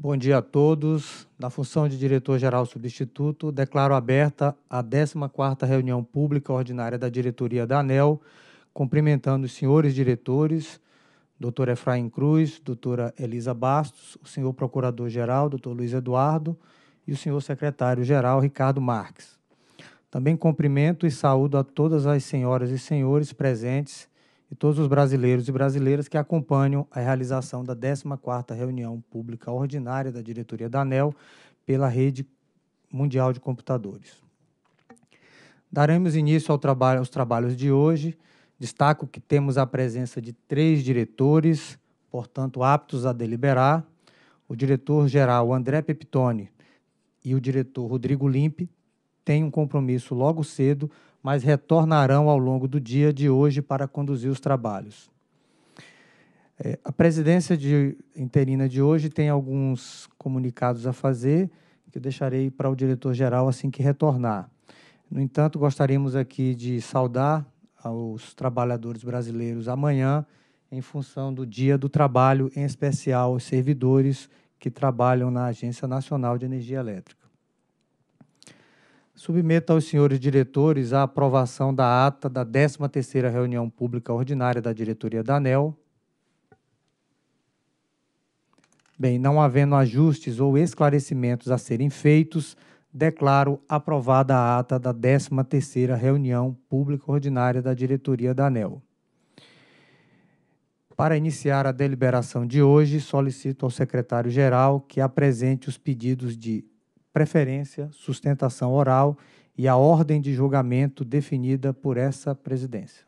Bom dia a todos. Na função de diretor-geral substituto, declaro aberta a 14ª reunião pública ordinária da diretoria da ANEL, cumprimentando os senhores diretores, Dr. Efraim Cruz, doutora Elisa Bastos, o senhor procurador-geral, Dr. Luiz Eduardo, e o senhor secretário-geral, Ricardo Marques. Também cumprimento e saúdo a todas as senhoras e senhores presentes e todos os brasileiros e brasileiras que acompanham a realização da 14ª Reunião Pública Ordinária da Diretoria da ANEL pela Rede Mundial de Computadores. Daremos início ao trabalho, aos trabalhos de hoje. Destaco que temos a presença de três diretores, portanto, aptos a deliberar. O diretor-geral André Peptoni e o diretor Rodrigo Limpe têm um compromisso logo cedo mas retornarão ao longo do dia de hoje para conduzir os trabalhos. É, a presidência de, interina de hoje tem alguns comunicados a fazer, que eu deixarei para o diretor-geral assim que retornar. No entanto, gostaríamos aqui de saudar aos trabalhadores brasileiros amanhã, em função do Dia do Trabalho, em especial os servidores que trabalham na Agência Nacional de Energia Elétrica. Submeto aos senhores diretores a aprovação da ata da 13ª reunião pública ordinária da diretoria da ANEL. Bem, não havendo ajustes ou esclarecimentos a serem feitos, declaro aprovada a ata da 13ª reunião pública ordinária da diretoria da ANEL. Para iniciar a deliberação de hoje, solicito ao secretário-geral que apresente os pedidos de preferência, sustentação oral e a ordem de julgamento definida por essa presidência.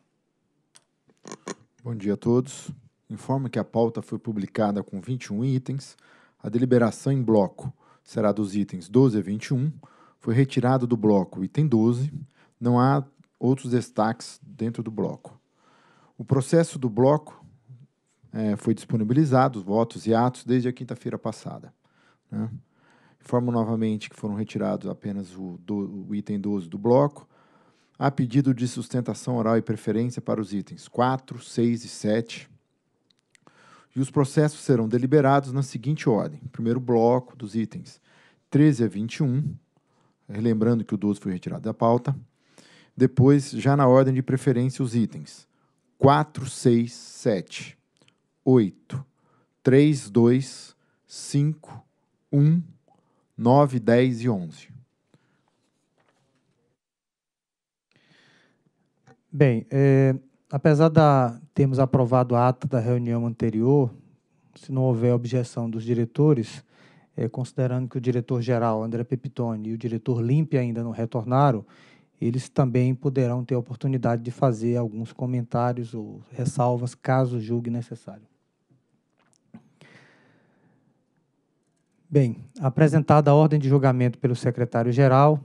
Bom dia a todos. Informo que a pauta foi publicada com 21 itens. A deliberação em bloco será dos itens 12 a 21. Foi retirado do bloco item 12. Não há outros destaques dentro do bloco. O processo do bloco é, foi disponibilizado, os votos e atos, desde a quinta-feira passada. Né? Informo novamente que foram retirados apenas o, do, o item 12 do bloco. a pedido de sustentação oral e preferência para os itens 4, 6 e 7. E os processos serão deliberados na seguinte ordem: primeiro bloco dos itens 13 a 21, relembrando que o 12 foi retirado da pauta. Depois, já na ordem de preferência, os itens 4, 6, 7, 8, 3, 2, 5, 1, 9, 10 e 11. Bem, é, apesar de termos aprovado a ata da reunião anterior, se não houver objeção dos diretores, é, considerando que o diretor-geral André Pepitone e o diretor Limpe ainda não retornaram, eles também poderão ter a oportunidade de fazer alguns comentários ou ressalvas, caso julgue necessário. Bem, apresentada a ordem de julgamento pelo secretário-geral,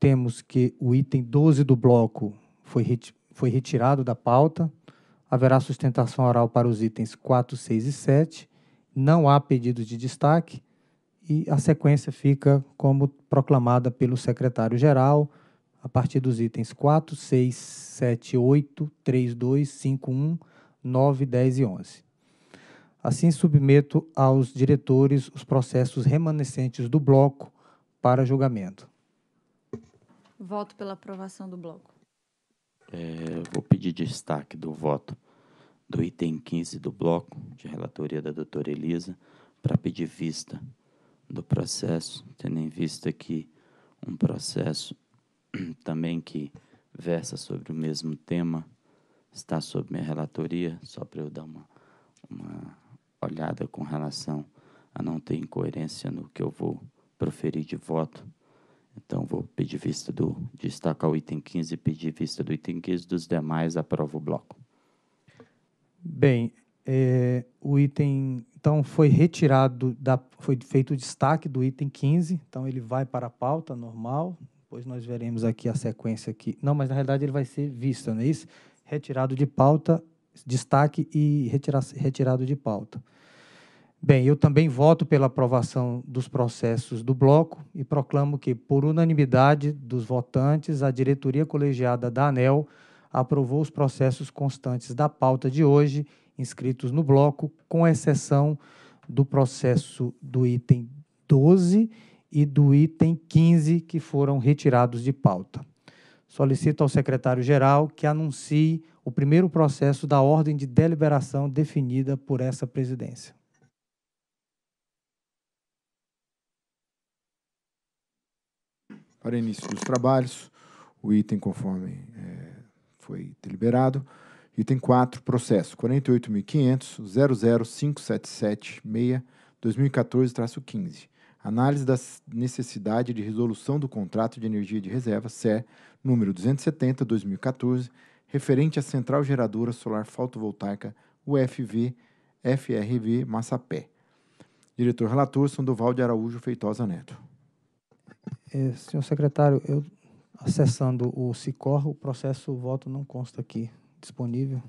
temos que o item 12 do bloco foi, reti foi retirado da pauta. Haverá sustentação oral para os itens 4, 6 e 7. Não há pedidos de destaque e a sequência fica como proclamada pelo secretário-geral a partir dos itens 4, 6, 7, 8, 3, 2, 5, 1, 9, 10 e 11. Assim, submeto aos diretores os processos remanescentes do bloco para julgamento. Voto pela aprovação do bloco. É, vou pedir destaque do voto do item 15 do bloco de relatoria da doutora Elisa para pedir vista do processo, tendo em vista que um processo também que versa sobre o mesmo tema está sob minha relatoria, só para eu dar uma, uma olhada com relação a não ter incoerência no que eu vou proferir de voto. Então, vou pedir vista do. destacar o item 15, pedir vista do item 15, dos demais, aprovo o bloco. Bem, é, o item. Então, foi retirado, da, foi feito o destaque do item 15, então ele vai para a pauta normal, depois nós veremos aqui a sequência aqui. Não, mas na realidade ele vai ser visto, não é isso? Retirado de pauta destaque e retirar, retirado de pauta. Bem, eu também voto pela aprovação dos processos do bloco e proclamo que, por unanimidade dos votantes, a diretoria colegiada da ANEL aprovou os processos constantes da pauta de hoje, inscritos no bloco, com exceção do processo do item 12 e do item 15, que foram retirados de pauta. Solicito ao secretário-geral que anuncie o primeiro processo da ordem de deliberação definida por essa presidência. Para início dos trabalhos, o item conforme é, foi deliberado. Item 4, processo 4850000577 2014 15 Análise da necessidade de resolução do contrato de energia de reserva, CE, número 270-2014, referente à Central Geradora Solar Fotovoltaica UFV FRV Massapé. Diretor relator Sandoval de Araújo Feitosa Neto. É, senhor secretário, eu acessando o SICOR, o processo o voto não consta aqui disponível.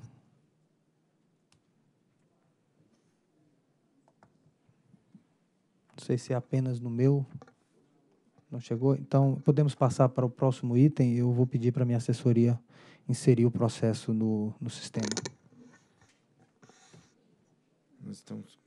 Não sei se é apenas no meu. Não chegou? Então, podemos passar para o próximo item. Eu vou pedir para a minha assessoria inserir o processo no, no sistema. Nós estamos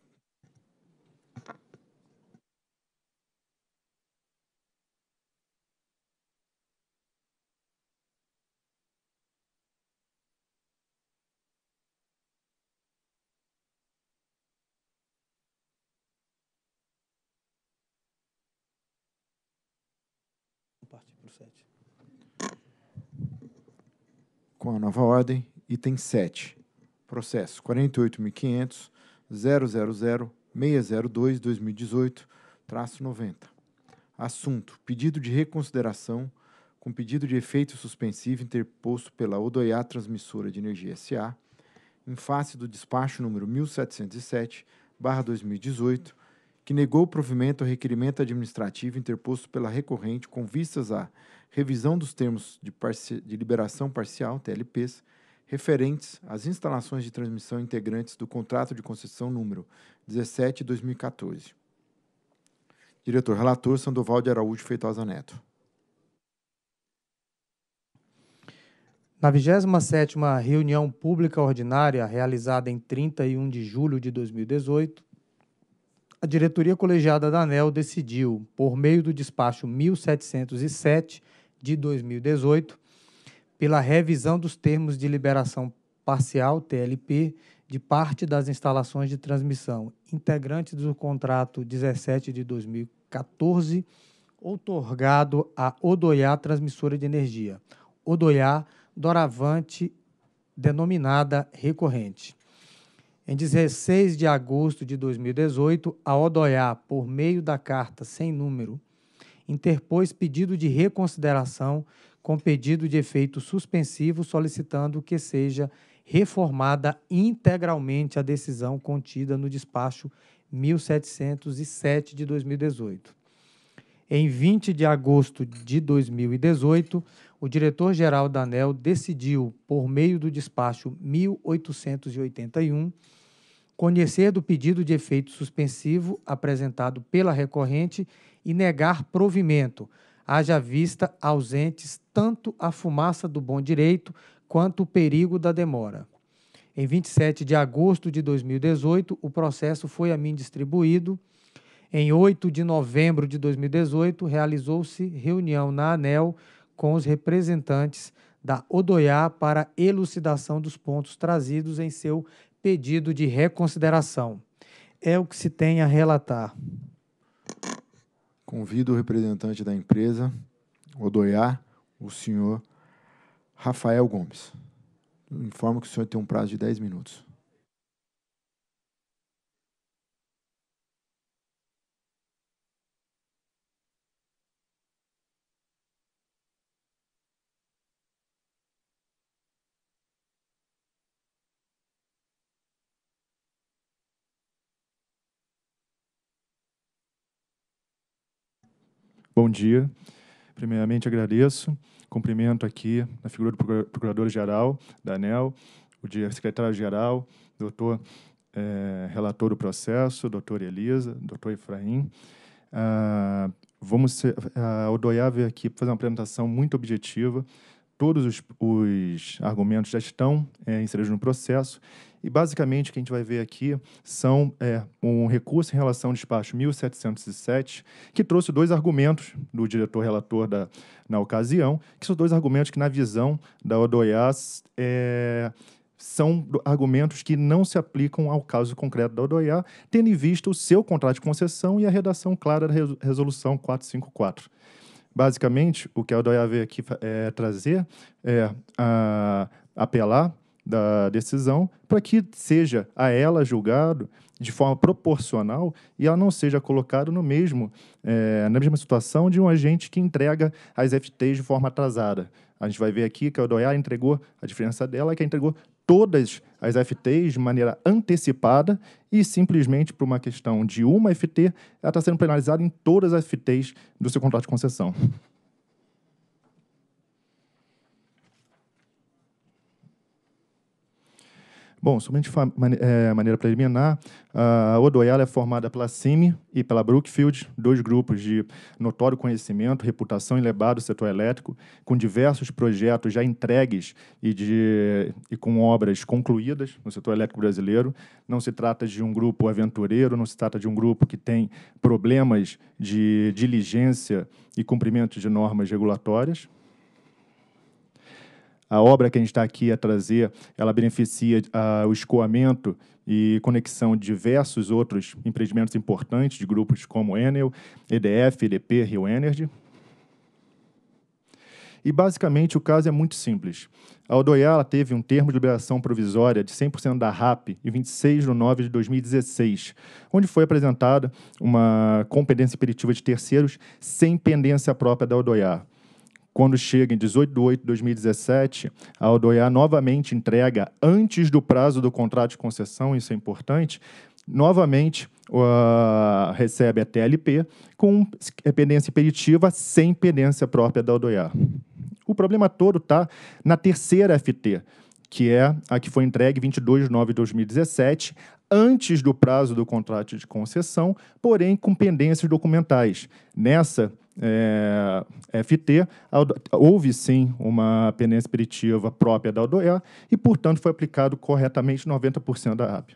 partir para o 7 com a nova ordem, item 7. Processo 48.500 2018 traço 90. Assunto: pedido de reconsideração com pedido de efeito suspensivo interposto pela Odoiá Transmissora de Energia SA, em face do despacho número 1707/2018 que negou o provimento ao requerimento administrativo interposto pela recorrente com vistas à revisão dos termos de, de liberação parcial, TLPs, referentes às instalações de transmissão integrantes do contrato de concessão número 17-2014. Diretor relator Sandoval de Araújo Feitosa Neto. Na 27ª reunião pública ordinária realizada em 31 de julho de 2018, a diretoria colegiada da ANEL decidiu, por meio do despacho 1707 de 2018, pela revisão dos termos de liberação parcial TLP de parte das instalações de transmissão integrantes do contrato 17 de 2014, outorgado à Odoiá Transmissora de Energia, Odoiá Doravante, denominada recorrente. Em 16 de agosto de 2018, a Odoiá, por meio da carta sem número, interpôs pedido de reconsideração com pedido de efeito suspensivo, solicitando que seja reformada integralmente a decisão contida no despacho 1707 de 2018. Em 20 de agosto de 2018, o diretor-geral da ANEL decidiu, por meio do despacho 1881, conhecer do pedido de efeito suspensivo apresentado pela recorrente e negar provimento, haja vista ausentes tanto a fumaça do bom direito quanto o perigo da demora. Em 27 de agosto de 2018, o processo foi a mim distribuído. Em 8 de novembro de 2018, realizou-se reunião na ANEL com os representantes da Odoiá para elucidação dos pontos trazidos em seu pedido de reconsideração. É o que se tem a relatar. Convido o representante da empresa, Odoiá, o senhor Rafael Gomes. Informo que o senhor tem um prazo de 10 minutos. Bom dia. Primeiramente, agradeço. Cumprimento aqui, na figura do Procurador-Geral da ANEL, o secretário-geral, doutor eh, relator do processo, doutor Elisa, doutor Efraim. Ah, vamos ser, ah, o Odoiá veio aqui fazer uma apresentação muito objetiva Todos os, os argumentos já estão é, inseridos no processo e basicamente o que a gente vai ver aqui são é, um recurso em relação ao despacho 1707, que trouxe dois argumentos do diretor relator da, na ocasião, que são dois argumentos que, na visão da Odoiás, é, são argumentos que não se aplicam ao caso concreto da Odoiá, tendo em vista o seu contrato de concessão e a redação clara da resolução 454. Basicamente, o que a OEA veio aqui é, trazer é a, apelar da decisão para que seja a ela julgado de forma proporcional e ela não seja colocada no mesmo é, na mesma situação de um agente que entrega as FTs de forma atrasada. A gente vai ver aqui que a Odoia entregou a diferença dela é que entregou todas as FTs de maneira antecipada e simplesmente por uma questão de uma FT, ela está sendo penalizada em todas as FTs do seu contrato de concessão. Bom, somente de é, maneira preliminar, a Odoela é formada pela CIMI e pela Brookfield, dois grupos de notório conhecimento, reputação elevada do setor elétrico, com diversos projetos já entregues e, de, e com obras concluídas no setor elétrico brasileiro. Não se trata de um grupo aventureiro, não se trata de um grupo que tem problemas de diligência e cumprimento de normas regulatórias. A obra que a gente está aqui a trazer, ela beneficia uh, o escoamento e conexão de diversos outros empreendimentos importantes de grupos como Enel, EDF, EDP, Rio Energy. E basicamente o caso é muito simples. A Odoiala teve um termo de liberação provisória de 100% da RAP em 26 de nove de 2016, onde foi apresentada uma competência imperativa de terceiros sem pendência própria da Odoiala. Quando chega em 18 de 8 de 2017, a Aldoiá novamente entrega, antes do prazo do contrato de concessão, isso é importante, novamente uh, recebe a TLP com pendência imperitiva sem pendência própria da Aldoiá. O problema todo está na terceira FT, que é a que foi entregue 22 de 9 de 2017, antes do prazo do contrato de concessão, porém com pendências documentais. Nessa, é, é FT, houve sim uma peneira expeditiva própria da Aldoer e, portanto, foi aplicado corretamente 90% da RAP.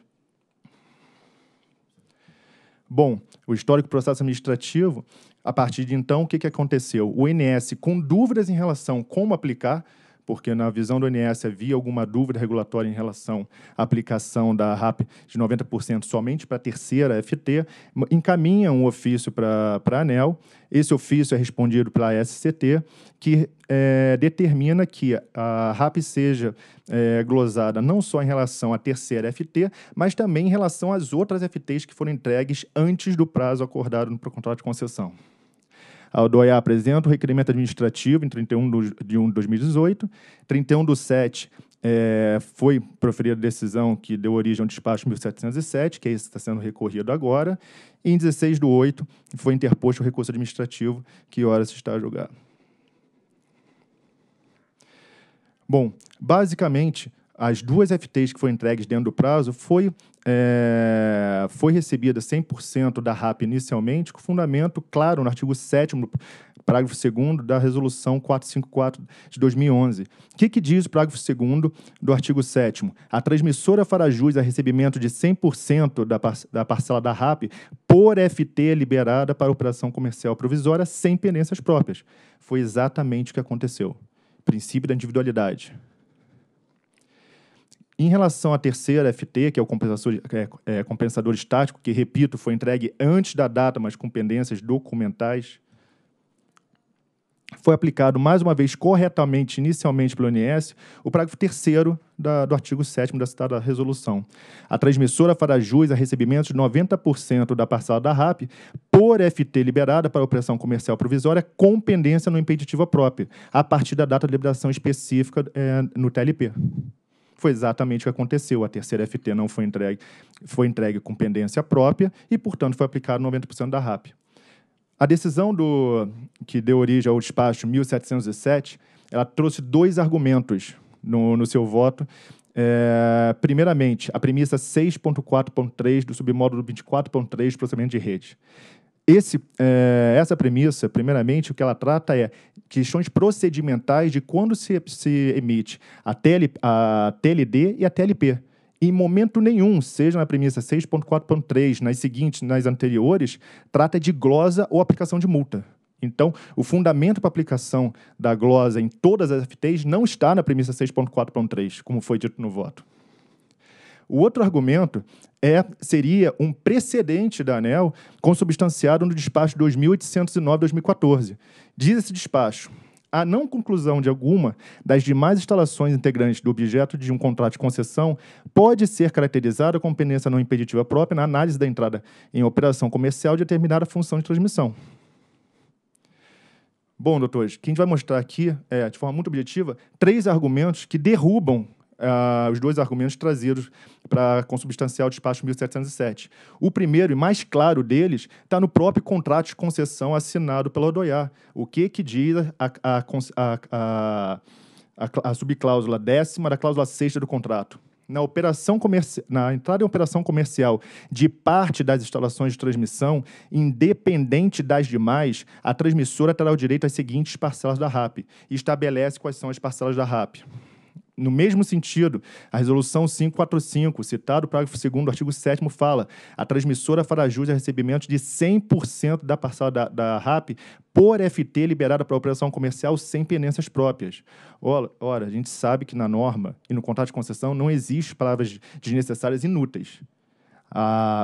Bom, o histórico processo administrativo, a partir de então, o que, que aconteceu? O INS, com dúvidas em relação a como aplicar, porque na visão do ONS havia alguma dúvida regulatória em relação à aplicação da RAP de 90% somente para a terceira FT, encaminha um ofício para a ANEL. Esse ofício é respondido pela SCT, que é, determina que a RAP seja é, glosada não só em relação à terceira FT, mas também em relação às outras FTs que foram entregues antes do prazo acordado no contrato de concessão. A DOEA apresenta o requerimento administrativo em 31 de 1 de 2018. 31 do 7 é, foi proferida a decisão que deu origem ao despacho 1707, que é esse que está sendo recorrido agora. E em 16 do 8 foi interposto o recurso administrativo, que ora se está a julgar. Bom, basicamente, as duas FTs que foram entregues dentro do prazo foi, é, foi recebida 100% da RAP inicialmente, com fundamento claro no artigo 7 parágrafo 2 da resolução 454 de 2011. O que, que, diz o parágrafo 2 do artigo 7 A transmissora fará jus a recebimento de 100% da, par da parcela da RAP por FT liberada para operação comercial provisória sem pendências próprias. Foi exatamente o que aconteceu. Princípio da individualidade. Em relação à terceira FT, que é o compensador, é, é, compensador estático, que, repito, foi entregue antes da data, mas com pendências documentais, foi aplicado mais uma vez corretamente, inicialmente pelo ONS, o parágrafo 3 do artigo 7 da citada resolução. A transmissora fará jus a recebimentos de 90% da parcela da RAP por FT liberada para operação comercial provisória com pendência no impeditivo próprio, a partir da data de liberação específica é, no TLP. Foi exatamente o que aconteceu. A terceira FT não foi entregue, foi entregue com pendência própria e, portanto, foi aplicado 90% da RAP. A decisão do, que deu origem ao despacho 1707, ela trouxe dois argumentos no, no seu voto. É, primeiramente, a premissa 6.4.3 do submódulo 24.3 do processamento de rede. Esse, é, essa premissa, primeiramente, o que ela trata é questões procedimentais de quando se, se emite a, TL, a TLD e a TLP. Em momento nenhum, seja na premissa 6.4.3, nas seguintes, nas anteriores, trata de glosa ou aplicação de multa. Então, o fundamento para aplicação da glosa em todas as FTs não está na premissa 6.4.3, como foi dito no voto. O outro argumento é, seria um precedente da ANEL consubstanciado no despacho 2809-2014. Diz esse despacho, a não conclusão de alguma das demais instalações integrantes do objeto de um contrato de concessão pode ser caracterizada como pendência não impeditiva própria na análise da entrada em operação comercial de determinada função de transmissão. Bom, doutores, que a gente vai mostrar aqui, é, de forma muito objetiva, três argumentos que derrubam uh, os dois argumentos trazidos para consubstanciar o despacho 1707. O primeiro e mais claro deles está no próprio contrato de concessão assinado pela Odoiar. O que que diz a, a, a, a, a subcláusula décima da cláusula sexta do contrato? na operação na entrada em operação comercial de parte das instalações de transmissão, independente das demais, a transmissora terá o direito às seguintes parcelas da RAP e estabelece quais são as parcelas da RAP. No mesmo sentido, a Resolução 545, citado o parágrafo 2 do artigo 7 fala a transmissora fará jus a recebimentos de 100% da parcela da, da RAP por FT liberada para operação comercial sem penências próprias. Ora, ora, a gente sabe que na norma e no contrato de concessão não existem palavras desnecessárias inúteis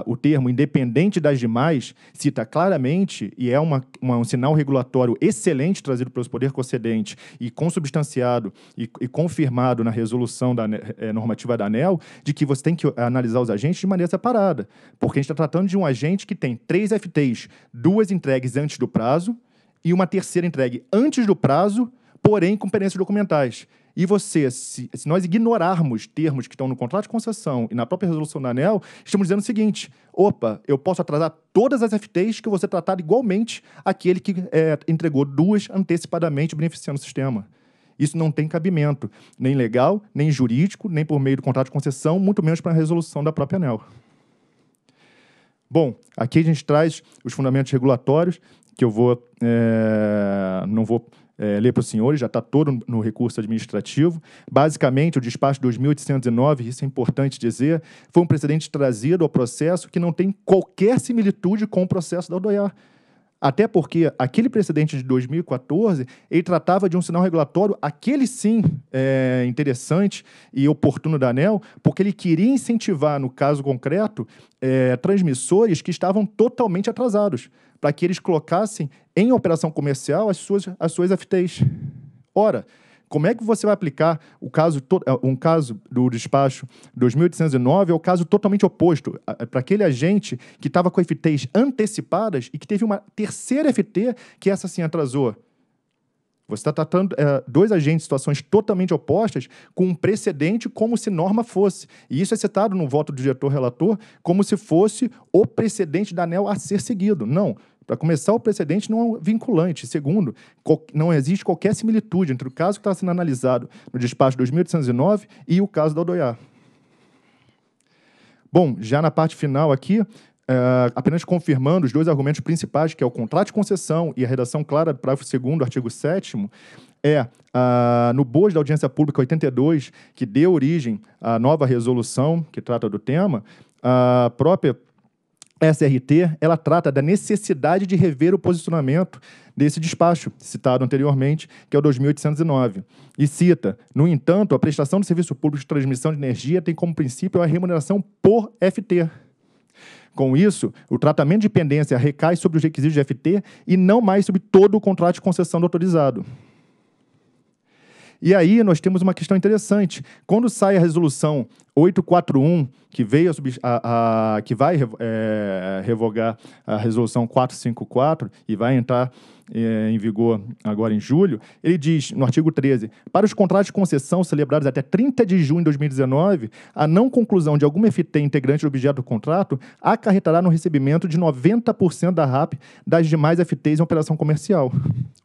o termo independente das demais cita claramente, e é uma, uma, um sinal regulatório excelente trazido pelo poder concedente e consubstanciado e, e confirmado na resolução da é, normativa da ANEL, de que você tem que analisar os agentes de maneira separada. Porque a gente está tratando de um agente que tem três FTs, duas entregues antes do prazo e uma terceira entregue antes do prazo porém com pendências documentais. E você, se, se, nós ignorarmos termos que estão no contrato de concessão e na própria resolução da ANEL, estamos dizendo o seguinte: opa, eu posso atrasar todas as FTs que você tratar igualmente aquele que é, entregou duas antecipadamente beneficiando o sistema. Isso não tem cabimento, nem legal, nem jurídico, nem por meio do contrato de concessão, muito menos para a resolução da própria ANEL. Bom, aqui a gente traz os fundamentos regulatórios, que eu vou. É, não vou é, ler para os senhores, já está todo no recurso administrativo. Basicamente, o despacho 2809, isso é importante dizer, foi um precedente trazido ao processo que não tem qualquer similitude com o processo da Odoiá. Até porque aquele precedente de 2014, ele tratava de um sinal regulatório, aquele sim é, interessante e oportuno da ANEL, porque ele queria incentivar, no caso concreto, é, transmissores que estavam totalmente atrasados para que eles colocassem em operação comercial as suas, as suas FTs. Ora, como é que você vai aplicar o caso é, um caso do despacho 2809 é o caso totalmente oposto é, para aquele agente que estava com FTs antecipadas e que teve uma terceira FT que essa sim atrasou. Você está tratando é, dois agentes situações totalmente opostas com um precedente como se norma fosse. E isso é citado no voto do diretor-relator como se fosse o precedente da ANEL a ser seguido. Não. Para começar, o precedente não é vinculante. Segundo, não existe qualquer similitude entre o caso que está sendo analisado no despacho 2809 e o caso da Odoiá. Bom, já na parte final aqui, é, apenas confirmando os dois argumentos principais, que é o contrato de concessão e a redação clara do parágrafo 2 artigo 7 é, ah, no bojo da audiência pública 82, que deu origem à nova resolução que trata do tema, a própria SRT, ela trata da necessidade de rever o posicionamento desse despacho citado anteriormente, que é o 2809, e cita: "No entanto, a prestação do serviço público de transmissão de energia tem como princípio a remuneração por FT." Com isso, o tratamento de pendência recai sobre os requisitos de FT e não mais sobre todo o contrato de concessão autorizado. E aí nós temos uma questão interessante. Quando sai a resolução 841, que veio a, a que vai é, revogar a resolução 454 e vai entrar é, em vigor agora em julho, ele diz no artigo 13: para os contratos de concessão celebrados até 30 de junho de 2019, a não conclusão de alguma FT integrante do objeto do contrato acarretará no recebimento de 90% da RAP das demais FTs em operação comercial.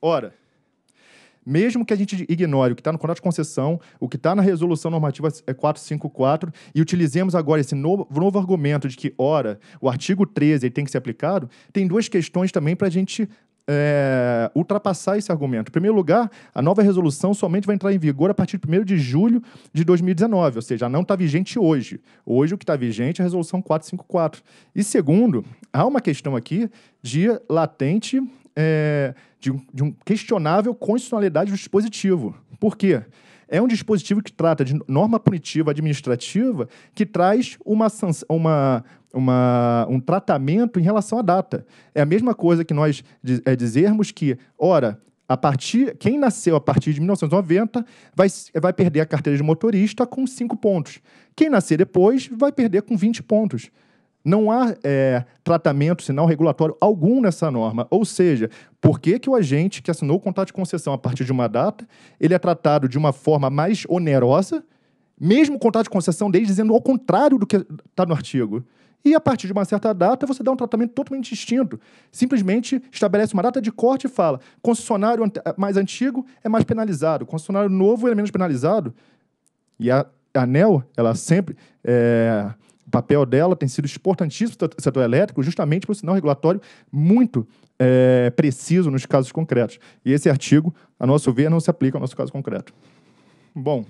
Ora, mesmo que a gente ignore o que está no contrato de concessão, o que está na resolução normativa 454, é e utilizemos agora esse novo, novo argumento de que, ora, o artigo 13 tem que ser aplicado, tem duas questões também para a gente é, ultrapassar esse argumento. Em primeiro lugar, a nova resolução somente vai entrar em vigor a partir de 1 de julho de 2019, ou seja, não está vigente hoje. Hoje o que está vigente é a resolução 454. E segundo, há uma questão aqui de latente. É, de um, de um questionável constitucionalidade do dispositivo. Por quê? é um dispositivo que trata de norma punitiva administrativa que traz uma, uma, uma, um tratamento em relação à data. É a mesma coisa que nós é, dizermos que, ora, a partir, quem nasceu a partir de 1990 vai, vai perder a carteira de motorista com 5 pontos. Quem nascer depois vai perder com 20 pontos. Não há é, tratamento, sinal regulatório algum nessa norma. Ou seja, por que, que o agente que assinou o contrato de concessão a partir de uma data, ele é tratado de uma forma mais onerosa, mesmo o contrato de concessão dele dizendo ao contrário do que está no artigo. E a partir de uma certa data, você dá um tratamento totalmente distinto. Simplesmente estabelece uma data de corte e fala: concessionário mais antigo é mais penalizado, concessionário novo é menos penalizado. E a ANEL, ela sempre é, papel dela tem sido importantíssimo para o setor elétrico, justamente pelo sinal regulatório muito é, preciso nos casos concretos. E esse artigo, a nosso ver, não se aplica ao nosso caso concreto. Bom,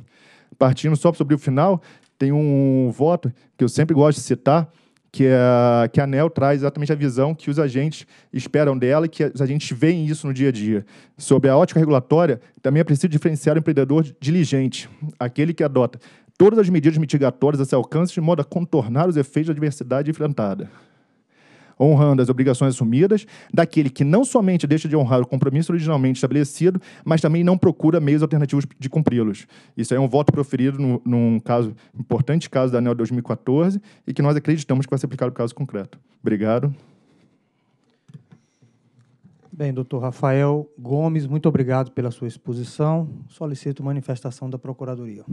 partindo só sobre o final, tem um voto que eu sempre gosto de citar, que é que a ANEL traz exatamente a visão que os agentes esperam dela e que os agentes veem isso no dia a dia. Sobre a ótica regulatória, também é preciso diferenciar o empreendedor diligente, aquele que adota todas as medidas mitigatórias a seu alcance de modo a contornar os efeitos da adversidade enfrentada. Honrando as obrigações assumidas daquele que não somente deixa de honrar o compromisso originalmente estabelecido, mas também não procura meios alternativos de cumpri-los. Isso é um voto proferido no, num caso importante caso da ANEL 2014 e que nós acreditamos que vai ser aplicado no caso concreto. Obrigado. Bem, doutor Rafael Gomes, muito obrigado pela sua exposição. Solicito manifestação da Procuradoria.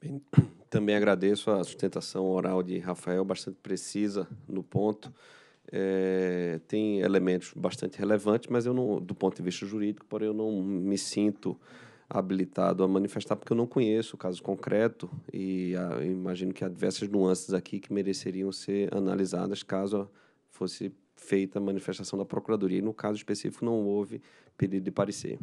Bem, também agradeço a sustentação oral de Rafael, bastante precisa no ponto. É, tem elementos bastante relevantes, mas eu não, do ponto de vista jurídico, porém eu não me sinto habilitado a manifestar porque eu não conheço o caso concreto e a, ah, imagino que há diversas nuances aqui que mereceriam ser analisadas caso fosse feita a manifestação da Procuradoria. E no caso específico não houve pedido de parecer.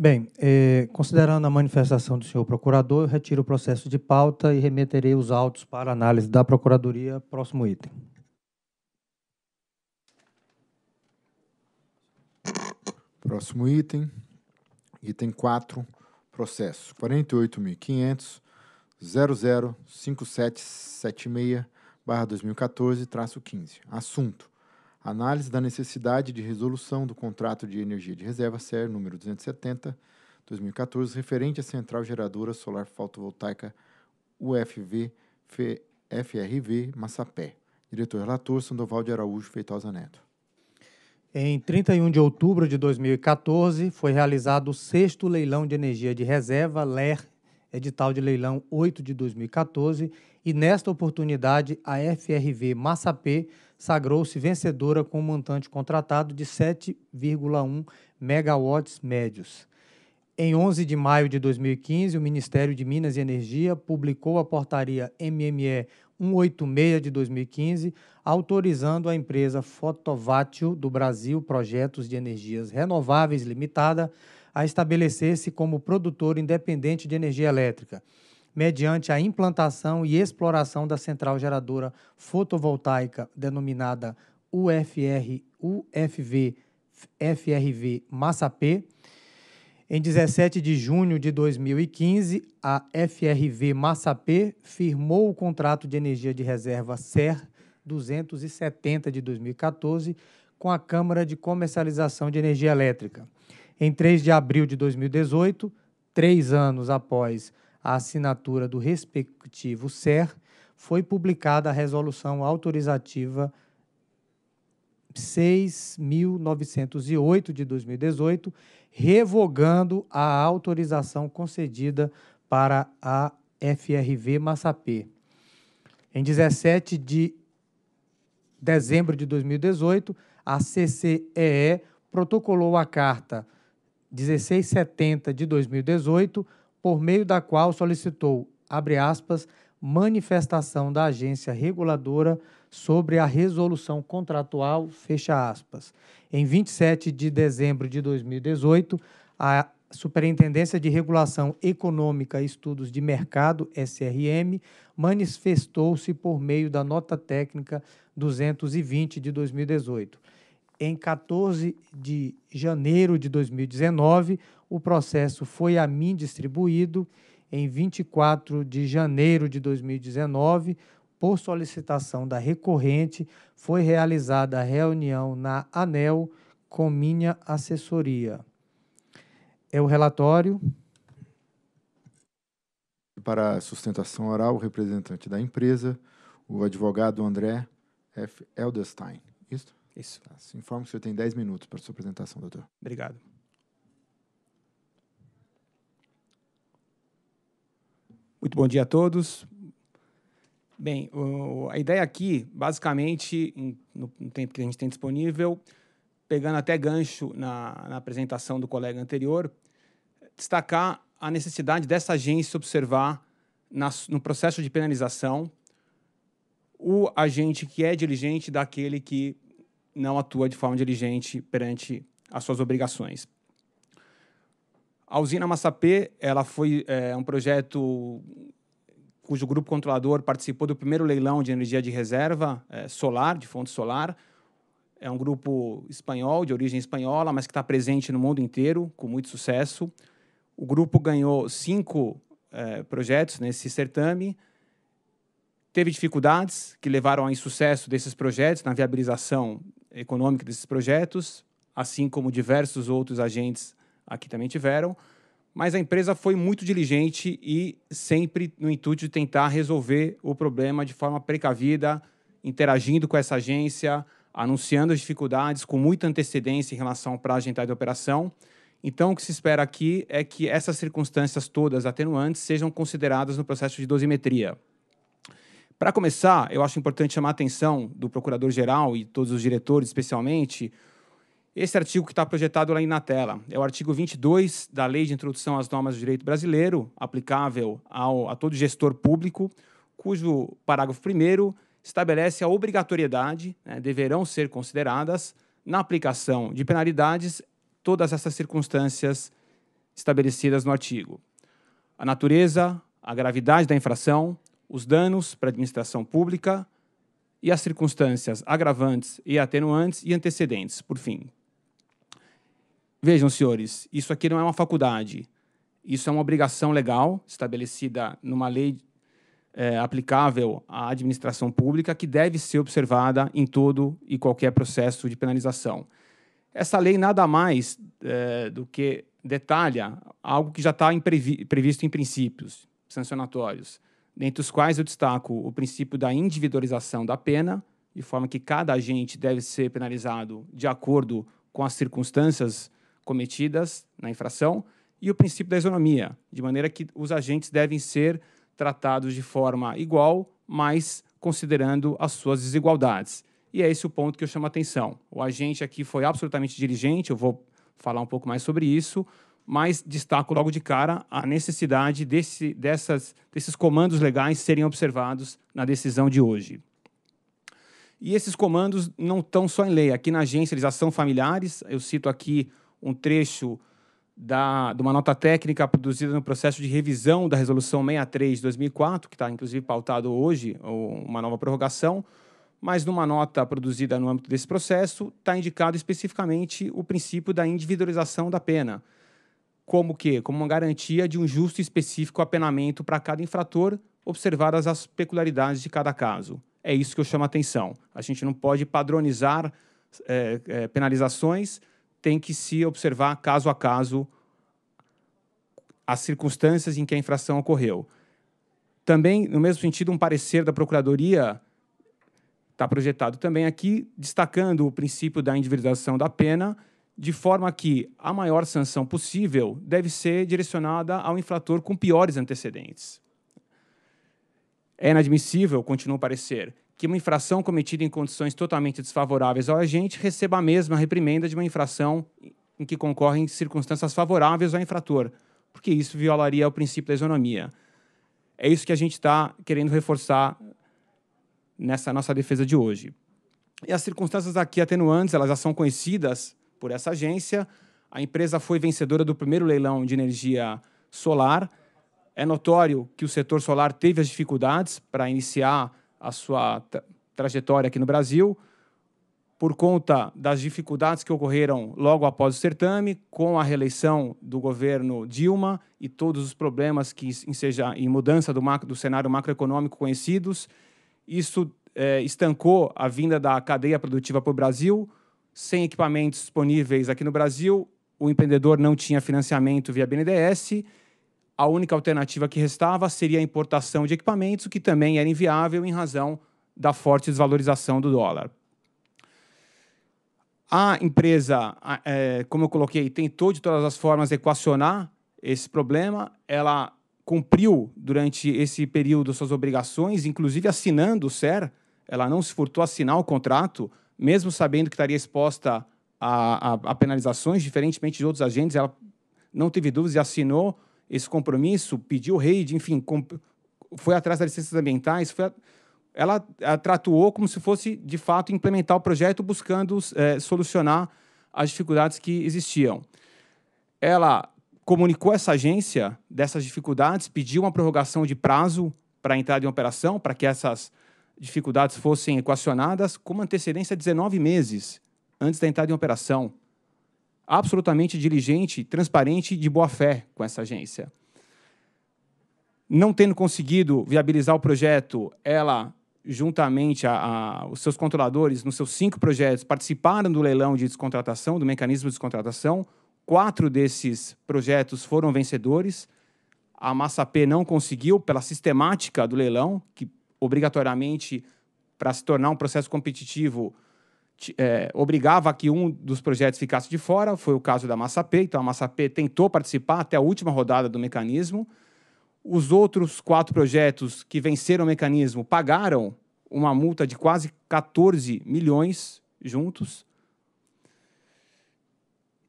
Bem, eh, considerando a manifestação do senhor procurador, eu retiro o processo de pauta e remeterei os autos para análise da Procuradoria. Próximo item. Próximo item. Item 4, processo 48.500 barra 2014, traço 15. Assunto. Análise da necessidade de resolução do contrato de energia de reserva SER número 270 2014 referente à central geradora solar fotovoltaica UFV FRV Massapé. Diretor relator Sandoval de Araújo Feitosa Neto. Em 31 de outubro de 2014, foi realizado o sexto leilão de energia de reserva, LER, edital de leilão 8 de 2014, e nesta oportunidade a FRV Massapé sagrou-se vencedora com um montante contratado de 7,1 megawatts médios. Em 11 de maio de 2015, o Ministério de Minas e Energia publicou a portaria MME 186 de 2015, autorizando a empresa Fotovátil do Brasil Projetos de Energias Renováveis Limitada a estabelecer-se como produtor independente de energia elétrica mediante a implantação e exploração da central geradora fotovoltaica denominada UFR, UFV, FRV Massapê. Em 17 de junho de 2015, a FRV Massapê firmou o contrato de energia de reserva SER 270 de 2014 com a Câmara de Comercialização de Energia Elétrica. Em 3 de abril de 2018, três anos após a assinatura do respectivo SER, foi publicada a resolução autorizativa 6.908 de 2018, revogando a autorização concedida para a FRV Massapê. Em 17 de dezembro de 2018, a CCEE protocolou a Carta 1670 de 2018, por meio da qual solicitou, abre aspas, manifestação da agência reguladora sobre a resolução contratual, fecha aspas. Em 27 de dezembro de 2018, a Superintendência de Regulação Econômica e Estudos de Mercado, SRM, manifestou-se por meio da nota técnica 220 de 2018. Em 14 de janeiro de 2019, o processo foi a mim distribuído em 24 de janeiro de 2019. Por solicitação da recorrente, foi realizada a reunião na ANEL com minha assessoria. É o relatório. Para a sustentação oral, o representante da empresa, o advogado André F. Eldestein. Isso? Isso. Tá. Informo que o senhor tem 10 minutos para a sua apresentação, doutor. Obrigado. Muito bom dia a todos. Bem, o, a ideia aqui, basicamente, em, no, no, tempo que a gente tem disponível, pegando até gancho na, na apresentação do colega anterior, destacar a necessidade dessa agência observar no processo de penalização o agente que é diligente daquele que não atua de forma diligente perante as suas obrigações. A usina Massapê ela foi é, um projeto cujo grupo controlador participou do primeiro leilão de energia de reserva é, solar, de fonte solar. É um grupo espanhol, de origem espanhola, mas que está presente no mundo inteiro, com muito sucesso. O grupo ganhou cinco é, projetos nesse certame. Teve dificuldades que levaram ao insucesso desses projetos, na viabilização econômica desses projetos, assim como diversos outros agentes aqui também tiveram, mas a empresa foi muito diligente e sempre no intuito de tentar resolver o problema de forma precavida, interagindo com essa agência, anunciando as dificuldades com muita antecedência em relação para a agenda de operação. Então, o que se espera aqui é que essas circunstâncias todas atenuantes sejam consideradas no processo de dosimetria. Para começar, eu acho importante chamar a atenção do procurador-geral e todos os diretores, especialmente, esse artigo que está projetado lá na tela é o artigo 22 da Lei de Introdução às Normas do Direito Brasileiro, aplicável ao, a todo gestor público, cujo parágrafo 1 estabelece a obrigatoriedade, né, deverão ser consideradas, na aplicação de penalidades, todas essas circunstâncias estabelecidas no artigo. A natureza, a gravidade da infração, os danos para a administração pública e as circunstâncias agravantes e atenuantes e antecedentes, por fim, Vejam, senhores, isso aqui não é uma faculdade. Isso é uma obrigação legal estabelecida numa lei é, aplicável à administração pública que deve ser observada em todo e qualquer processo de penalização. Essa lei nada mais é, do que detalha algo que já está previsto em princípios sancionatórios, dentre os quais eu destaco o princípio da individualização da pena, de forma que cada agente deve ser penalizado de acordo com as circunstâncias cometidas na infração e o princípio da isonomia, de maneira que os agentes devem ser tratados de forma igual, mas considerando as suas desigualdades. E é esse o ponto que eu chamo a atenção. O agente aqui foi absolutamente dirigente. eu vou falar um pouco mais sobre isso, mas destaco logo de cara a necessidade desse, dessas, desses comandos legais serem observados na decisão de hoje. E esses comandos não estão só em lei. Aqui na agência eles são familiares. Eu cito aqui um trecho da, de uma nota técnica produzida no processo de revisão da Resolução 63 de 2004, que está inclusive pautado hoje, uma nova prorrogação, mas numa nota produzida no âmbito desse processo, está indicado especificamente o princípio da individualização da pena. Como que? Como uma garantia de um justo e específico apenamento para cada infrator, observadas as peculiaridades de cada caso. É isso que eu chamo a atenção. A gente não pode padronizar é, é, penalizações tem que se observar caso a caso as circunstâncias em que a infração ocorreu. Também, no mesmo sentido, um parecer da Procuradoria está projetado também aqui, destacando o princípio da individualização da pena, de forma que a maior sanção possível deve ser direcionada ao infrator com piores antecedentes. É inadmissível, continua o parecer, que uma infração cometida em condições totalmente desfavoráveis ao agente receba a mesma reprimenda de uma infração em que concorrem circunstâncias favoráveis ao infrator, porque isso violaria o princípio da isonomia. É isso que a gente está querendo reforçar nessa nossa defesa de hoje. E as circunstâncias aqui atenuantes, elas já são conhecidas por essa agência. A empresa foi vencedora do primeiro leilão de energia solar. É notório que o setor solar teve as dificuldades para iniciar a sua tra trajetória aqui no Brasil, por conta das dificuldades que ocorreram logo após o certame, com a reeleição do governo Dilma e todos os problemas que seja em mudança do, macro, do cenário macroeconômico conhecidos, isso é, estancou a vinda da cadeia produtiva para o Brasil. Sem equipamentos disponíveis aqui no Brasil, o empreendedor não tinha financiamento via BNDES a única alternativa que restava seria a importação de equipamentos, o que também era inviável em razão da forte desvalorização do dólar. A empresa, é, como eu coloquei, tentou de todas as formas equacionar esse problema. Ela cumpriu durante esse período suas obrigações, inclusive assinando o SER. Ela não se furtou a assinar o contrato, mesmo sabendo que estaria exposta a, a, a penalizações, diferentemente de outros agentes. Ela não teve dúvidas e assinou esse compromisso, pediu rede, enfim, foi atrás das licenças ambientais, a... ela, tratou como se fosse, de fato, implementar o projeto buscando é, solucionar as dificuldades que existiam. Ela comunicou essa agência dessas dificuldades, pediu uma prorrogação de prazo para a entrada em operação, para que essas dificuldades fossem equacionadas, com uma antecedência de 19 meses antes da entrada em operação absolutamente diligente, transparente e de boa fé com essa agência. Não tendo conseguido viabilizar o projeto, ela, juntamente a, a os seus controladores, nos seus cinco projetos, participaram do leilão de descontratação, do mecanismo de descontratação. Quatro desses projetos foram vencedores. A Massa P não conseguiu, pela sistemática do leilão, que obrigatoriamente, para se tornar um processo competitivo, é, obrigava a que um dos projetos ficasse de fora, foi o caso da P. Então, a P tentou participar até a última rodada do mecanismo. Os outros quatro projetos que venceram o mecanismo pagaram uma multa de quase 14 milhões juntos.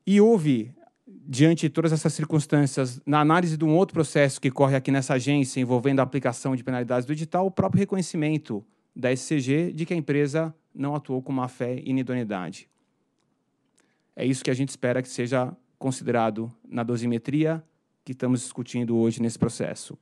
E houve, diante de todas essas circunstâncias, na análise de um outro processo que corre aqui nessa agência envolvendo a aplicação de penalidades do edital, o próprio reconhecimento da SCG de que a empresa não atuou com má fé e inidoneidade. É isso que a gente espera que seja considerado na dosimetria que estamos discutindo hoje nesse processo.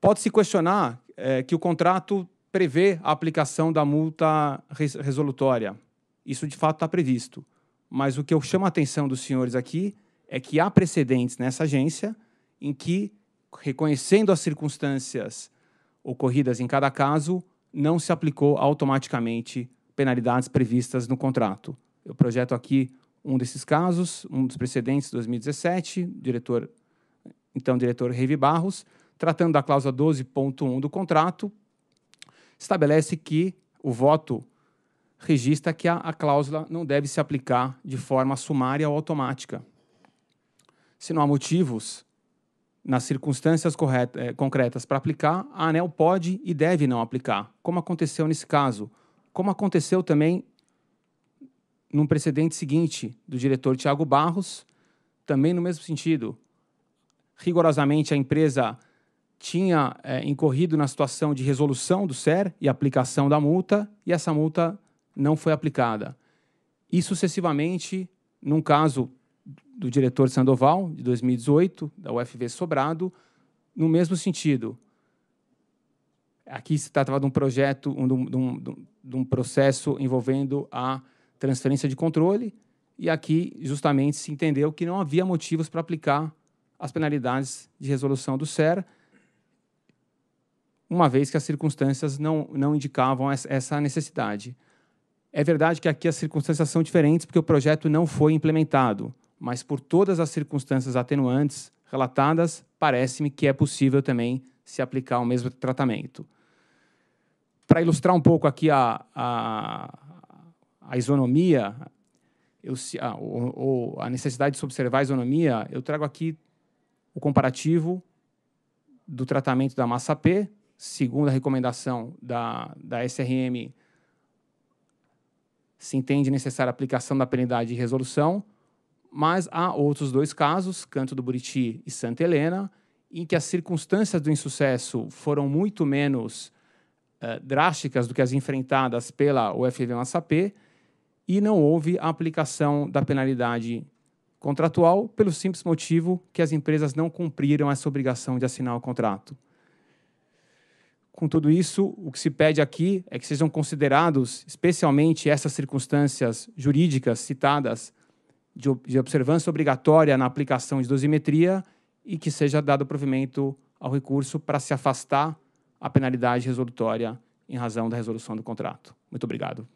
Pode-se questionar é, que o contrato prevê a aplicação da multa resolutória. Isso de fato está previsto. Mas o que eu chamo a atenção dos senhores aqui é que há precedentes nessa agência em que, reconhecendo as circunstâncias ocorridas em cada caso, não se aplicou automaticamente penalidades previstas no contrato. Eu projeto aqui um desses casos, um dos precedentes 2017, diretor então diretor Revi Barros, tratando da cláusula 12.1 do contrato, estabelece que o voto registra que a, a, cláusula não deve se aplicar de forma sumária ou automática. Se não há motivos nas circunstâncias é, concretas para aplicar, a ANEL pode e deve não aplicar, como aconteceu nesse caso, como aconteceu também num precedente seguinte do diretor Tiago Barros, também no mesmo sentido. Rigorosamente, a empresa tinha é, incorrido na situação de resolução do SER e aplicação da multa, e essa multa não foi aplicada. E sucessivamente, num caso do diretor Sandoval, de 2018, da UFV Sobrado, no mesmo sentido. Aqui se tratava de um projeto, um, de, um, de um processo envolvendo a transferência de controle, e aqui justamente se entendeu que não havia motivos para aplicar as penalidades de resolução do SER, uma vez que as circunstâncias não, não indicavam essa necessidade. É verdade que aqui as circunstâncias são diferentes porque o projeto não foi implementado mas por todas as circunstâncias atenuantes relatadas, parece-me que é possível também se aplicar o mesmo tratamento. Para ilustrar um pouco aqui a, a, a isonomia, eu, a, ou, a necessidade de se observar a isonomia, eu trago aqui o comparativo do tratamento da massa P, segundo a recomendação da, da SRM, se entende necessária a aplicação da penalidade de resolução, mas há outros dois casos, Canto do Buriti e Santa Helena, em que as circunstâncias do insucesso foram muito menos uh, drásticas do que as enfrentadas pela UFV Massapê e não houve a aplicação da penalidade contratual pelo simples motivo que as empresas não cumpriram essa obrigação de assinar o contrato. Com tudo isso, o que se pede aqui é que sejam considerados, especialmente essas circunstâncias jurídicas citadas de, de observância obrigatória na aplicação de dosimetria e que seja dado provimento ao recurso para se afastar a penalidade resolutória em razão da resolução do contrato. Muito obrigado.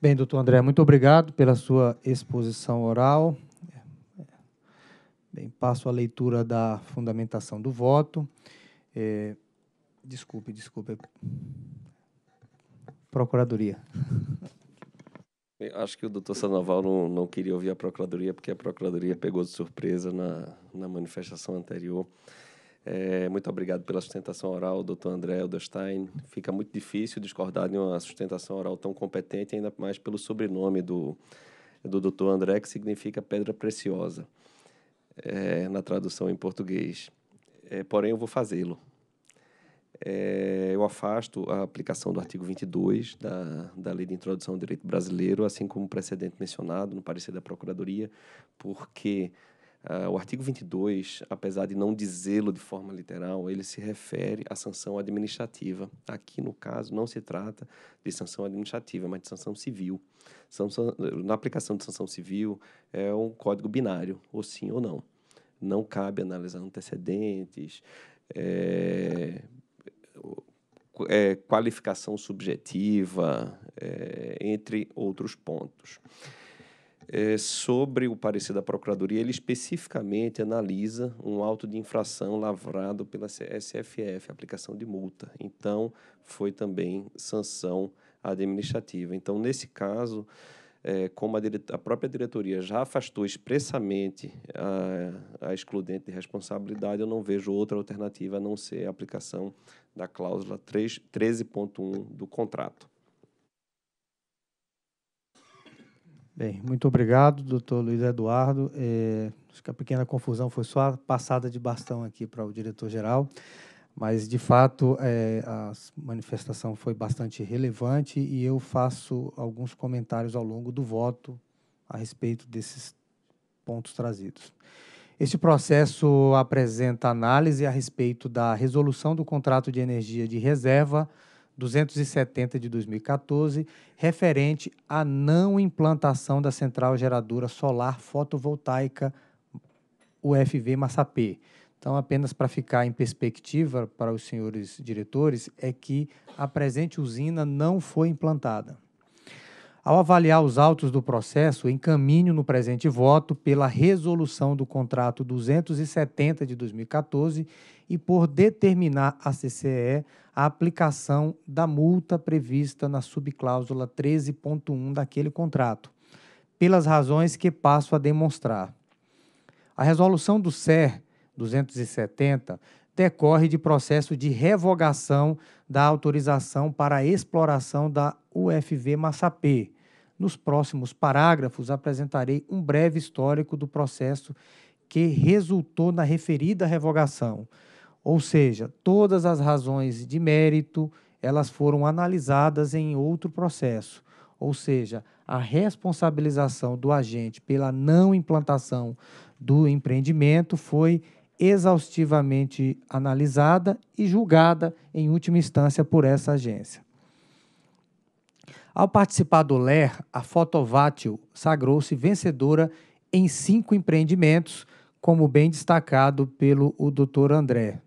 Bem, doutor André, muito obrigado pela sua exposição oral. Bem, passo a leitura da fundamentação do voto. É, Desculpe, desculpe. Procuradoria. acho que o doutor Sandoval não, não queria ouvir a Procuradoria, porque a Procuradoria pegou de surpresa na, na manifestação anterior. É, muito obrigado pela sustentação oral, doutor André Elderstein. Fica muito difícil discordar de uma sustentação oral tão competente, ainda mais pelo sobrenome do, do doutor André, que significa pedra preciosa, é, na tradução em português. É, porém, eu vou fazê-lo é, eu afasto a aplicação do artigo 22 da, da Lei de Introdução ao Direito Brasileiro, assim como o precedente mencionado no parecer da Procuradoria, porque uh, o artigo 22, apesar de não dizê-lo de forma literal, ele se refere à sanção administrativa. Aqui, no caso, não se trata de sanção administrativa, mas de sanção civil. Sanção, na aplicação de sanção civil, é um código binário, ou sim ou não. Não cabe analisar antecedentes, é, é, qualificação subjetiva, é, entre outros pontos. É, sobre o parecer da Procuradoria, ele especificamente analisa um auto de infração lavrado pela SFF, aplicação de multa. Então, foi também sanção administrativa. Então, nesse caso, é, como a, a, própria diretoria já afastou expressamente a, a excludente de responsabilidade, eu não vejo outra alternativa a não ser a aplicação da cláusula 13.1 do contrato. Bem, muito obrigado, doutor Luiz Eduardo. É, acho que a pequena confusão foi só a passada de bastão aqui para o diretor-geral. Mas, de fato, é, a manifestação foi bastante relevante e eu faço alguns comentários ao longo do voto a respeito desses pontos trazidos. Este processo apresenta análise a respeito da resolução do contrato de energia de reserva 270 de 2014, referente à não implantação da central geradora solar fotovoltaica UFV Massapê então, apenas para ficar em perspectiva para os senhores diretores, é que a presente usina não foi implantada. Ao avaliar os autos do processo, encaminho no presente voto pela resolução do contrato 270 de 2014 e por determinar à CCE a aplicação da multa prevista na subcláusula 13.1 daquele contrato, pelas razões que passo a demonstrar. A resolução do SER 270 decorre de processo de revogação da autorização para a exploração da UFV Massapê. Nos próximos parágrafos apresentarei um breve histórico do processo que resultou na referida revogação. Ou seja, todas as razões de mérito, elas foram analisadas em outro processo, ou seja, a responsabilização do agente pela não implantação do empreendimento foi exaustivamente analisada e julgada em última instância por essa agência. Ao participar do LER, a Fotovátil sagrou-se vencedora em cinco empreendimentos, como bem destacado pelo o Dr. André.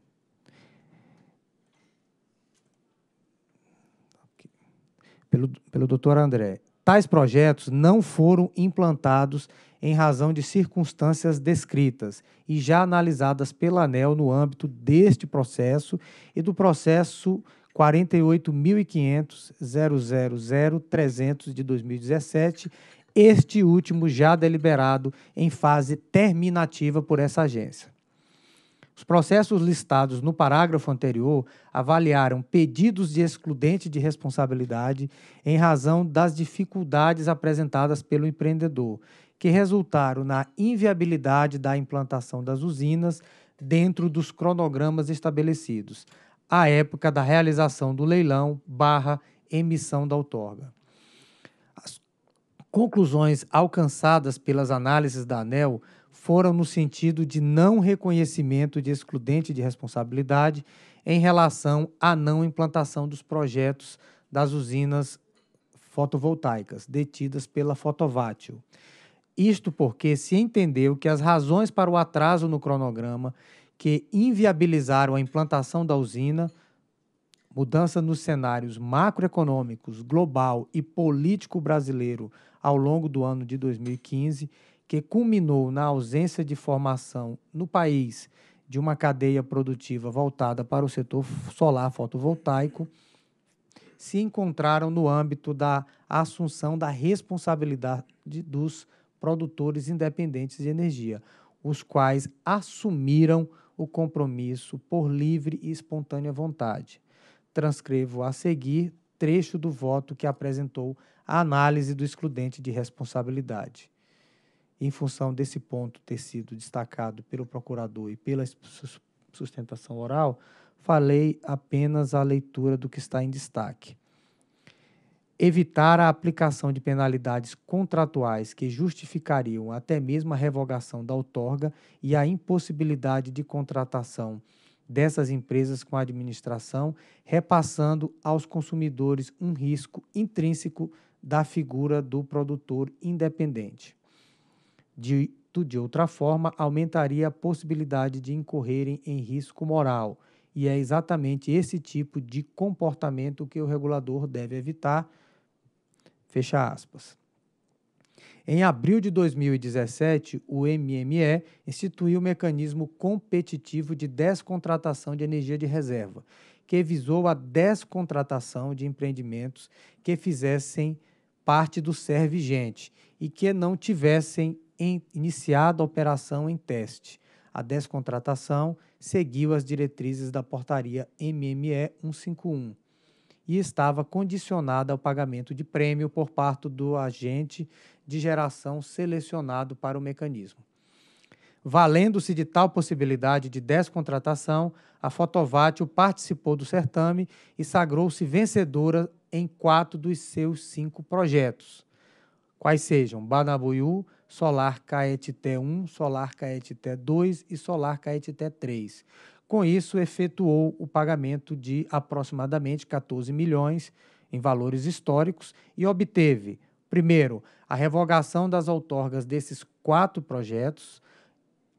Pelo, pelo Dr. André. Tais projetos não foram implantados em razão de circunstâncias descritas e já analisadas pela ANEL no âmbito deste processo e do processo 48.500.000.300 de 2017, este último já deliberado em fase terminativa por essa agência. Os processos listados no parágrafo anterior avaliaram pedidos de excludente de responsabilidade em razão das dificuldades apresentadas pelo empreendedor que resultaram na inviabilidade da implantação das usinas dentro dos cronogramas estabelecidos, à época da realização do leilão barra emissão da outorga. As conclusões alcançadas pelas análises da ANEL foram no sentido de não reconhecimento de excludente de responsabilidade em relação à não implantação dos projetos das usinas fotovoltaicas detidas pela Fotovátil isto porque se entendeu que as razões para o atraso no cronograma que inviabilizaram a implantação da usina, mudança nos cenários macroeconômicos, global e político brasileiro ao longo do ano de 2015, que culminou na ausência de formação no país de uma cadeia produtiva voltada para o setor solar fotovoltaico, se encontraram no âmbito da assunção da responsabilidade dos produtores independentes de energia, os quais assumiram o compromisso por livre e espontânea vontade. Transcrevo a seguir trecho do voto que apresentou a análise do excludente de responsabilidade. Em função desse ponto ter sido destacado pelo procurador e pela sustentação oral, falei apenas a leitura do que está em destaque evitar a aplicação de penalidades contratuais que justificariam até mesmo a revogação da outorga e a impossibilidade de contratação dessas empresas com a administração, repassando aos consumidores um risco intrínseco da figura do produtor independente. De, de outra forma, aumentaria a possibilidade de incorrerem em risco moral. E é exatamente esse tipo de comportamento que o regulador deve evitar Fecha aspas. Em abril de 2017, o MME instituiu o mecanismo competitivo de descontratação de energia de reserva, que visou a descontratação de empreendimentos que fizessem parte do SER vigente e que não tivessem iniciado a operação em teste. A descontratação seguiu as diretrizes da portaria MME 151 e estava condicionada ao pagamento de prêmio por parte do agente de geração selecionado para o mecanismo. Valendo-se de tal possibilidade de descontratação, a Fotovátil participou do certame e sagrou-se vencedora em quatro dos seus cinco projetos, quais sejam Banabuiú, Solar Caetité 1, Solar Caetité 2 e Solar Caetité 3, com isso, efetuou o pagamento de aproximadamente 14 milhões em valores históricos e obteve, primeiro, a revogação das outorgas desses quatro projetos.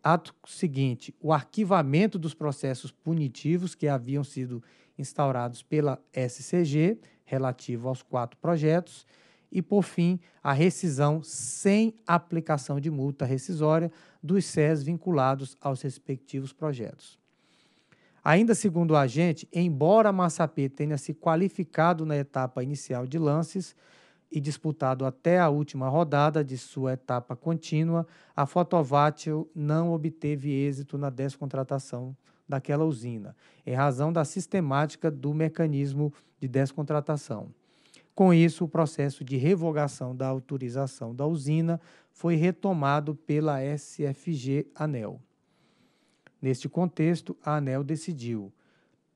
Ato seguinte, o arquivamento dos processos punitivos que haviam sido instaurados pela SCG, relativo aos quatro projetos. E, por fim, a rescisão sem aplicação de multa rescisória dos SES vinculados aos respectivos projetos. Ainda segundo o agente, embora Massapê tenha se qualificado na etapa inicial de lances e disputado até a última rodada de sua etapa contínua, a Fotovátil não obteve êxito na descontratação daquela usina, em razão da sistemática do mecanismo de descontratação. Com isso, o processo de revogação da autorização da usina foi retomado pela SFG Anel. Neste contexto, a ANEL decidiu,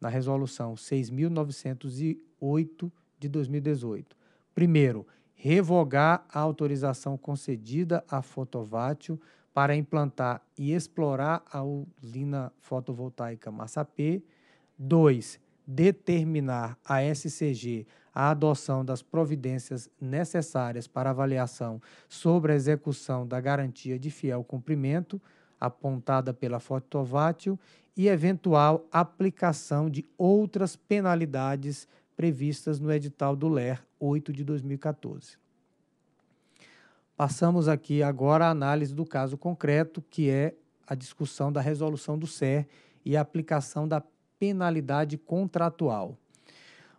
na Resolução 6.908 de 2018, primeiro, revogar a autorização concedida à Fotovátil para implantar e explorar a usina fotovoltaica Massapê. dois Determinar à SCG a adoção das providências necessárias para avaliação sobre a execução da garantia de fiel cumprimento apontada pela Fotovátil e eventual aplicação de outras penalidades previstas no edital do LER 8 de 2014. Passamos aqui agora à análise do caso concreto, que é a discussão da resolução do SER e a aplicação da penalidade contratual.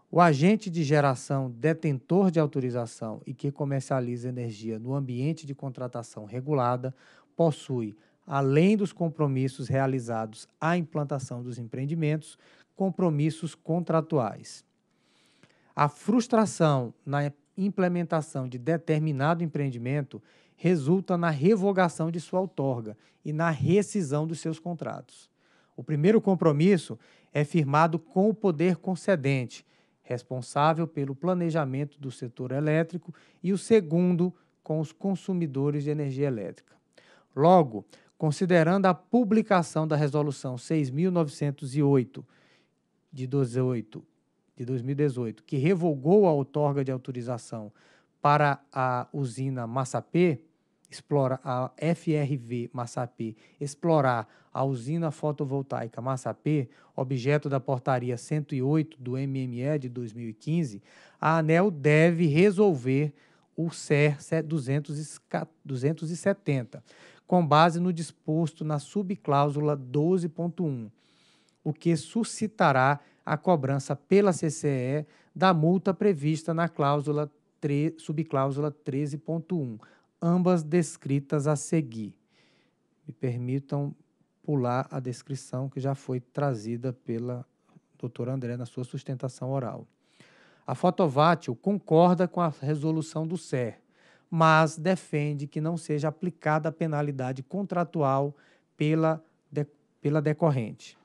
O agente de geração detentor de autorização e que comercializa energia no ambiente de contratação regulada possui além dos compromissos realizados à implantação dos empreendimentos, compromissos contratuais. A frustração na implementação de determinado empreendimento resulta na revogação de sua outorga e na rescisão dos seus contratos. O primeiro compromisso é firmado com o poder concedente, responsável pelo planejamento do setor elétrico, e o segundo com os consumidores de energia elétrica. Logo, considerando a publicação da Resolução 6.908 de 18 de 2018, que revogou a outorga de autorização para a usina Massapê, explora a FRV Massapê, explorar a usina fotovoltaica Massapê, objeto da portaria 108 do MME de 2015, a ANEL deve resolver o SER 270 com base no disposto na subcláusula 12.1, o que suscitará a cobrança pela CCE da multa prevista na cláusula subcláusula 13.1, ambas descritas a seguir. Me permitam pular a descrição que já foi trazida pela doutora André na sua sustentação oral. A Fotovátil concorda com a resolução do SER, mas defende que não seja aplicada a penalidade contratual pela, de, pela decorrente.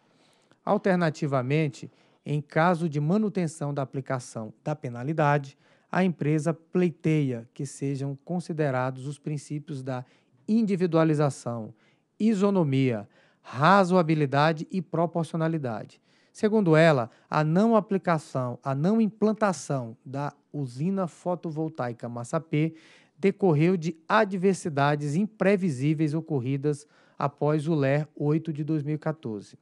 Alternativamente, em caso de manutenção da aplicação da penalidade, a empresa pleiteia que sejam considerados os princípios da individualização, isonomia, razoabilidade e proporcionalidade. Segundo ela, a não aplicação, a não implantação da usina fotovoltaica Massapê decorreu de adversidades imprevisíveis ocorridas após o LER 8 de 2014.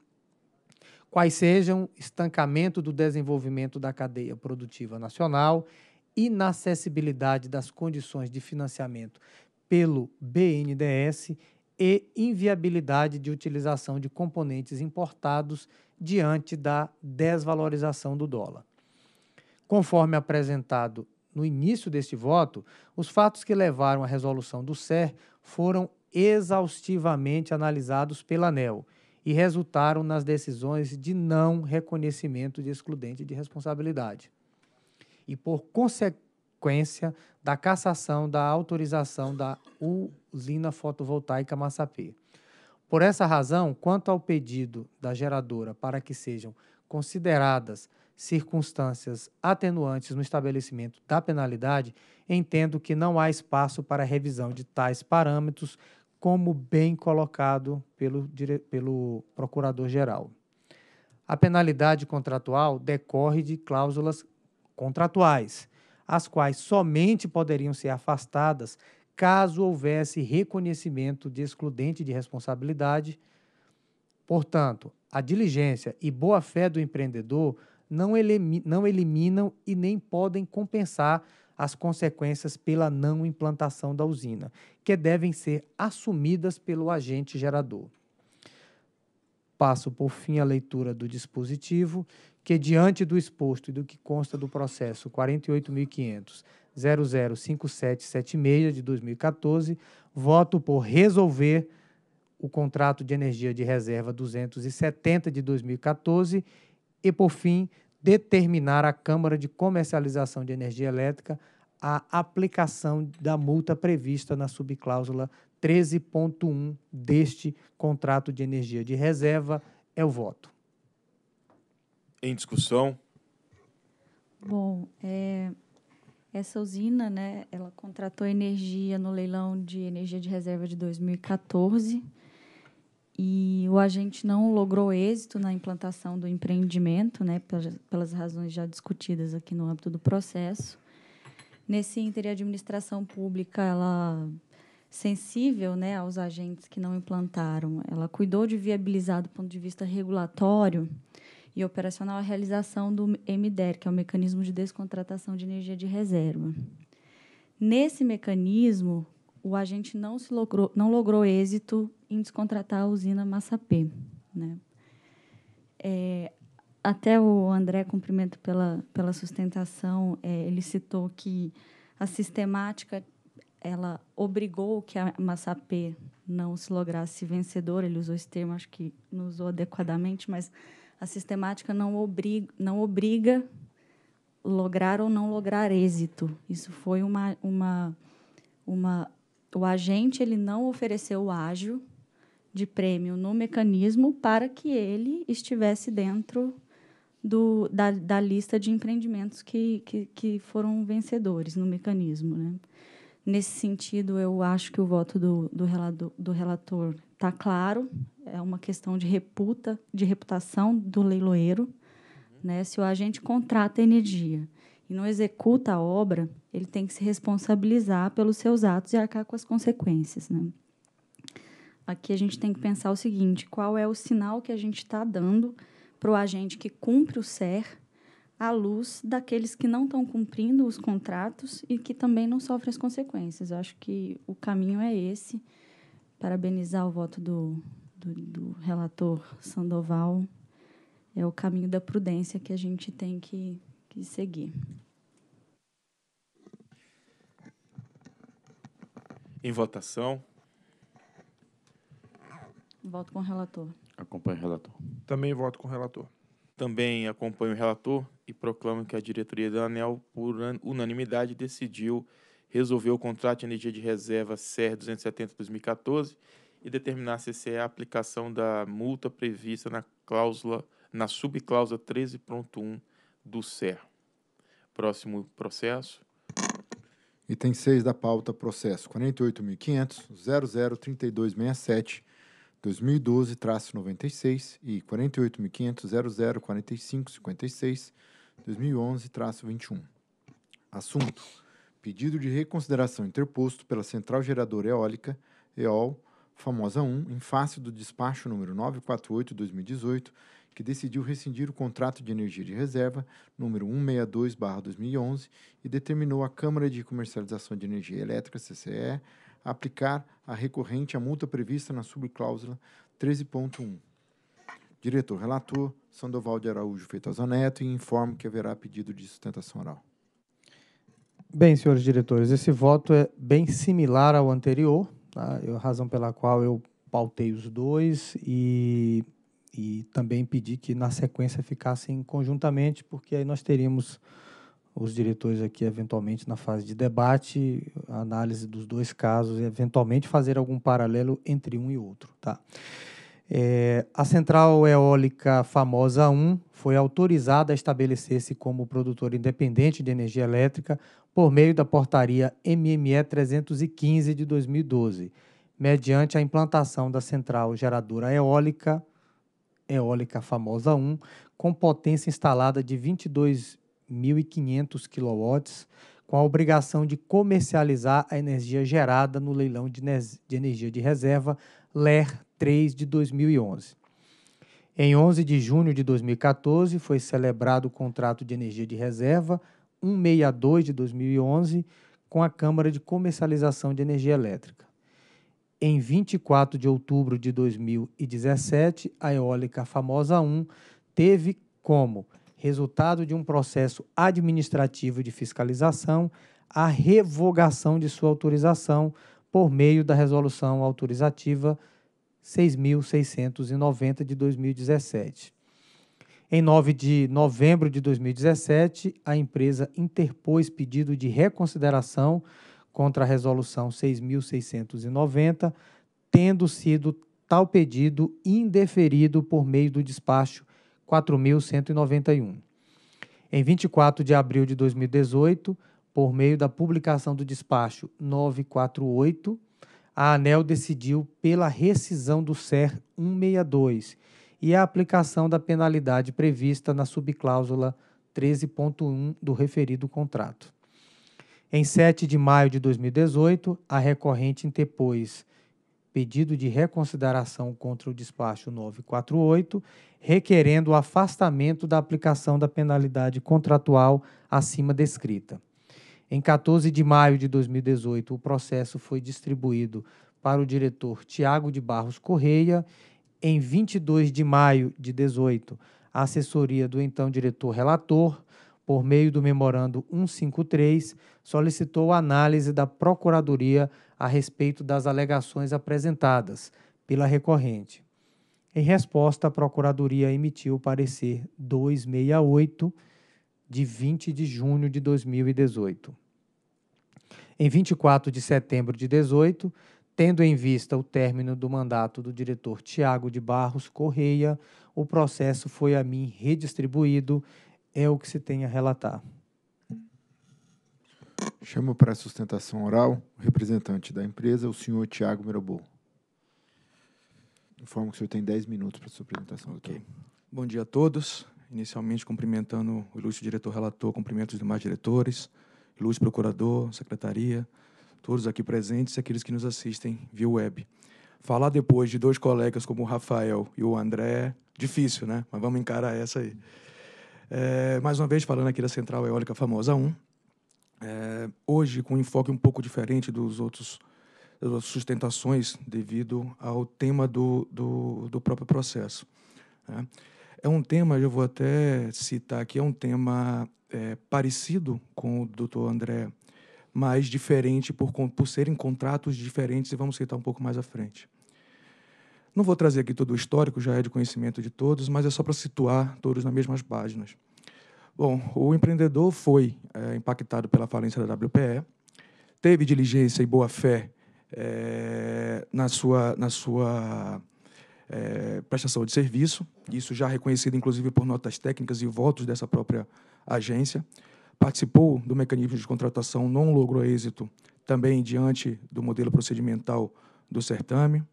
Quais sejam estancamento do desenvolvimento da cadeia produtiva nacional, inacessibilidade das condições de financiamento pelo BNDES e inviabilidade de utilização de componentes importados diante da desvalorização do dólar. Conforme apresentado no início deste voto, os fatos que levaram à resolução do SER foram exaustivamente analisados pela ANEL e resultaram nas decisões de não reconhecimento de excludente de responsabilidade. E por consequência da cassação da autorização da usina fotovoltaica Massapê. Por essa razão, quanto ao pedido da geradora para que sejam consideradas circunstâncias atenuantes no estabelecimento da penalidade, entendo que não há espaço para revisão de tais parâmetros, como bem colocado pelo, pelo Procurador-Geral. A penalidade contratual decorre de cláusulas contratuais, as quais somente poderiam ser afastadas caso houvesse reconhecimento de excludente de responsabilidade. Portanto, a diligência e boa-fé do empreendedor não, elimi não eliminam e nem podem compensar as consequências pela não implantação da usina, que devem ser assumidas pelo agente gerador. Passo por fim a leitura do dispositivo, que diante do exposto e do que consta do processo 48.500 005776 de 2014, voto por resolver o contrato de energia de reserva 270 de 2014 e, por fim, determinar à Câmara de Comercialização de Energia Elétrica a aplicação da multa prevista na subcláusula 13.1 deste contrato de energia de reserva. É o voto. Em discussão? Bom, é, essa usina, né, ela contratou energia no leilão de energia de reserva de 2014 e o agente não logrou êxito na implantação do empreendimento, né, pelas razões já discutidas aqui no âmbito do processo. Nesse inter, a administração pública, ela sensível, né, aos agentes que não implantaram, ela cuidou de viabilizar do ponto de vista regulatório e operacional a realização do MDER, que é o mecanismo de descontratação de energia de reserva. Nesse mecanismo, o agente não se logrou, não logrou êxito em descontratar a usina Massapê. Né? É, até o André, cumprimento pela, pela sustentação, é, ele citou que a sistemática ela obrigou que a Massapê não se lograsse vencedora, ele usou esse termo, acho que não usou adequadamente, mas a sistemática não obriga, não obriga lograr ou não lograr êxito. Isso foi uma, uma, uma... O agente ele não ofereceu ágio de prêmio no mecanismo para que ele estivesse dentro do, da, da lista de empreendimentos que, que, que foram vencedores no mecanismo. Né? Nesse sentido, eu acho que o voto do, do, relator, do relator está claro, é uma questão de reputa, de reputação do leiloeiro. Né? Se o agente contrata energia e não executa a obra, ele tem que se responsabilizar pelos seus atos e arcar com as consequências. Né? Aqui a gente tem que pensar o seguinte: qual é o sinal que a gente está dando para o agente que cumpre o SER à luz daqueles que não estão cumprindo os contratos e que também não sofrem as consequências. Eu acho que o caminho é esse. Parabenizar o voto do, do, do relator Sandoval. É o caminho da prudência que a gente tem que, que seguir. Em votação. Voto com o relator. Acompanho o relator. Também voto com o relator. Também acompanho o relator e proclamo que a diretoria da ANEL, por unanimidade, decidiu resolver o contrato de energia de reserva CER 270-2014 e determinar a CCE a aplicação da multa prevista na cláusula na subcláusula 13.1 do CER. Próximo processo. Item 6 da pauta, processo 48.500.003267 2012-96 e 48.500.004556, 2011-21. Assunto: Pedido de reconsideração interposto pela Central Geradora Eólica, EOL, famosa 1, em face do despacho número 948/2018, que decidiu rescindir o contrato de energia de reserva número 162/2011 e determinou a Câmara de Comercialização de Energia Elétrica, CCE, aplicar a recorrente a multa prevista na subcláusula 13.1. Diretor relator Sandoval de Araújo Feitosa Neto e informo que haverá pedido de sustentação oral. Bem, senhores diretores, esse voto é bem similar ao anterior, tá? a razão pela qual eu pautei os dois e, e também pedi que na sequência ficassem conjuntamente, porque aí nós teríamos os diretores aqui, eventualmente, na fase de debate, análise dos dois casos, e eventualmente fazer algum paralelo entre um e outro. Tá? É, a central eólica famosa 1 foi autorizada a estabelecer-se como produtor independente de energia elétrica por meio da portaria MME 315 de 2012, mediante a implantação da central geradora eólica, eólica famosa 1, com potência instalada de 22 1.500 kW, com a obrigação de comercializar a energia gerada no leilão de, de energia de reserva LER 3 de 2011. Em 11 de junho de 2014, foi celebrado o contrato de energia de reserva 162 de 2011 com a Câmara de Comercialização de Energia Elétrica. Em 24 de outubro de 2017, a eólica Famosa 1 teve como resultado de um processo administrativo de fiscalização, a revogação de sua autorização por meio da Resolução Autorizativa 6.690 de 2017. Em 9 de novembro de 2017, a empresa interpôs pedido de reconsideração contra a Resolução 6.690, tendo sido tal pedido indeferido por meio do despacho 4.191. Em 24 de abril de 2018, por meio da publicação do despacho 948, a ANEL decidiu pela rescisão do SER 162 e a aplicação da penalidade prevista na subcláusula 13.1 do referido contrato. Em 7 de maio de 2018, a recorrente interpôs pedido de reconsideração contra o despacho 948, requerendo o afastamento da aplicação da penalidade contratual acima descrita. Em 14 de maio de 2018, o processo foi distribuído para o diretor Tiago de Barros Correia. Em 22 de maio de 18, a assessoria do então diretor relator, por meio do memorando 153, solicitou a análise da Procuradoria a respeito das alegações apresentadas pela recorrente. Em resposta, a Procuradoria emitiu o parecer 268, de 20 de junho de 2018. Em 24 de setembro de 2018, tendo em vista o término do mandato do diretor Tiago de Barros Correia, o processo foi a mim redistribuído, é o que se tem a relatar. Chamo para a sustentação oral o representante da empresa, o senhor Tiago Mirabou. Informo que o senhor tem 10 minutos para a sua apresentação. Ok. Bom dia a todos. Inicialmente, cumprimentando o ilustre diretor relator, cumprimento os demais diretores, ilustre procurador, secretaria, todos aqui presentes e aqueles que nos assistem via web. Falar depois de dois colegas como o Rafael e o André, é difícil, né? Mas vamos encarar essa aí. É, mais uma vez, falando aqui da Central Eólica Famosa 1, é, hoje com um enfoque um pouco diferente dos outros das outras sustentações devido ao tema do, do, do próprio processo. Né? É um tema, eu vou até citar aqui, é um tema é, parecido com o doutor André, mas diferente por, por serem contratos diferentes e vamos citar um pouco mais à frente. Não vou trazer aqui todo o histórico, já é de conhecimento de todos, mas é só para situar todos nas mesmas páginas. Bom, o empreendedor foi é, impactado pela falência da WPE, teve diligência e boa-fé é, eh, na sua, na sua é, prestação de serviço, isso já reconhecido inclusive por notas técnicas e votos dessa própria agência. Participou do mecanismo de contratação, não logrou êxito também diante do modelo procedimental do certame.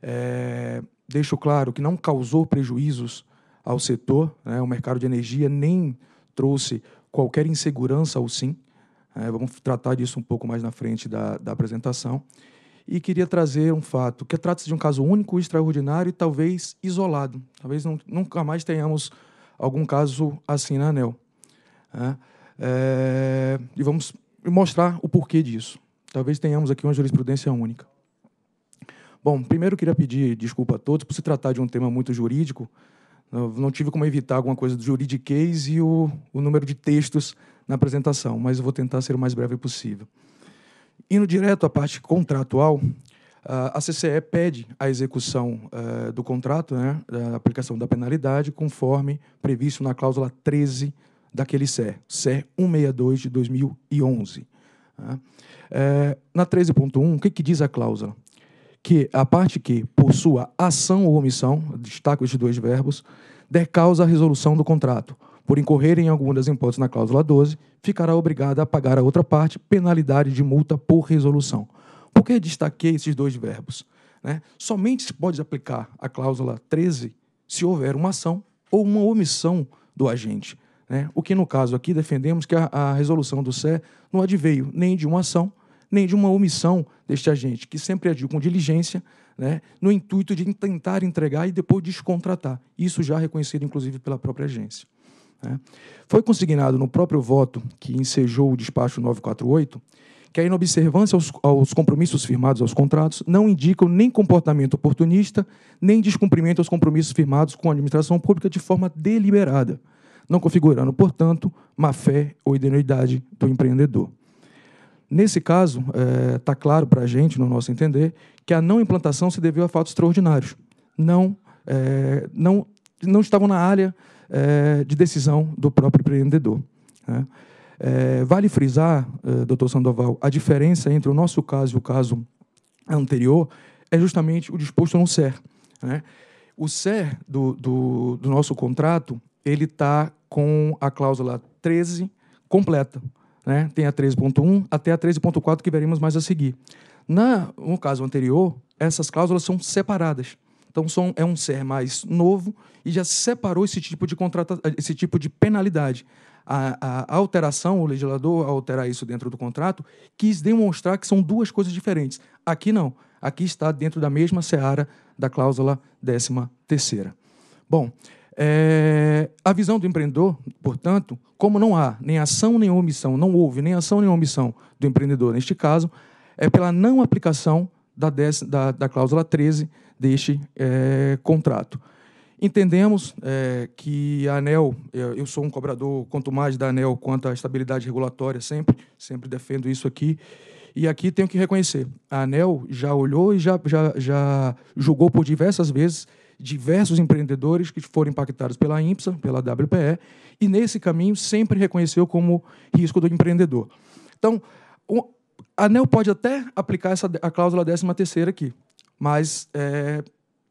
É, deixo claro que não causou prejuízos ao setor, né, o mercado de energia, nem trouxe qualquer insegurança ao sim. É, vamos tratar disso um pouco mais na frente da, da apresentação. E queria trazer um fato, que trata-se de um caso único, extraordinário e talvez isolado. Talvez não, nunca mais tenhamos algum caso assim na ANEL. É, é, e vamos mostrar o porquê disso. Talvez tenhamos aqui uma jurisprudência única. Bom, primeiro queria pedir desculpa a todos por se tratar de um tema muito jurídico. Eu não tive como evitar alguma coisa do juridiquês e o, o número de textos na apresentação, mas eu vou tentar ser o mais breve possível. Indo direto à parte contratual, a CCE pede a execução é, do contrato, né, a aplicação da penalidade, conforme previsto na cláusula 13 daquele CER, CER 162 de 2011. Tá? É, na 13.1, o que, que diz a cláusula? que a parte que, por sua ação ou omissão, destaco estes dois verbos, der causa à resolução do contrato, por incorrer em alguma das hipóteses na cláusula 12, ficará obrigada a pagar a outra parte penalidade de multa por resolução. Por que destaquei esses dois verbos? Né? Somente se pode aplicar a cláusula 13 se houver uma ação ou uma omissão do agente. Né? O que, no caso aqui, defendemos que a, a resolução do SE não adveio nem de uma ação nem de uma omissão deste agente, que sempre agiu com diligência, né, no intuito de tentar entregar e depois descontratar. Isso já reconhecido, inclusive, pela própria agência. Né. Foi consignado no próprio voto que ensejou o despacho 948 que a inobservância aos, aos, compromissos firmados aos contratos não indicam nem comportamento oportunista, nem descumprimento aos compromissos firmados com a administração pública de forma deliberada, não configurando, portanto, má fé ou idoneidade do empreendedor. Nesse caso, está é, tá claro para a gente, no nosso entender, que a não implantação se deveu a fatos extraordinários. Não, é, não, não estavam na área é, de decisão do próprio empreendedor. Né? É, vale frisar, é, doutor Sandoval, a diferença entre o nosso caso e o caso anterior é justamente o disposto no SER. Né? O SER do, do, do nosso contrato ele está com a cláusula 13 completa né? tem a 13.1 até a 13.4 que veremos mais a seguir. Na, no caso anterior, essas cláusulas são separadas. Então são, é um ser mais novo e já separou esse tipo de contrato, esse tipo de penalidade. A, a, alteração, o legislador, ao alterar isso dentro do contrato, quis demonstrar que são duas coisas diferentes. Aqui não. Aqui está dentro da mesma seara da cláusula 13 terceira. Bom, é, a visão do empreendedor, portanto, como não há nem ação nem omissão, não houve nem ação nem omissão do empreendedor neste caso, é pela não aplicação da, da, da cláusula 13 deste é, contrato. Entendemos é, que a ANEL, eu sou um cobrador, quanto mais da ANEL, quanto à estabilidade regulatória, sempre, sempre defendo isso aqui. E aqui tenho que reconhecer, a ANEL já olhou e já, já, já julgou por diversas vezes diversos empreendedores que foram impactados pela Impsa, pela WPE, e nesse caminho sempre reconheceu como risco do empreendedor. Então, a ANEL pode até aplicar essa, a cláusula 13 terceira aqui, mas é,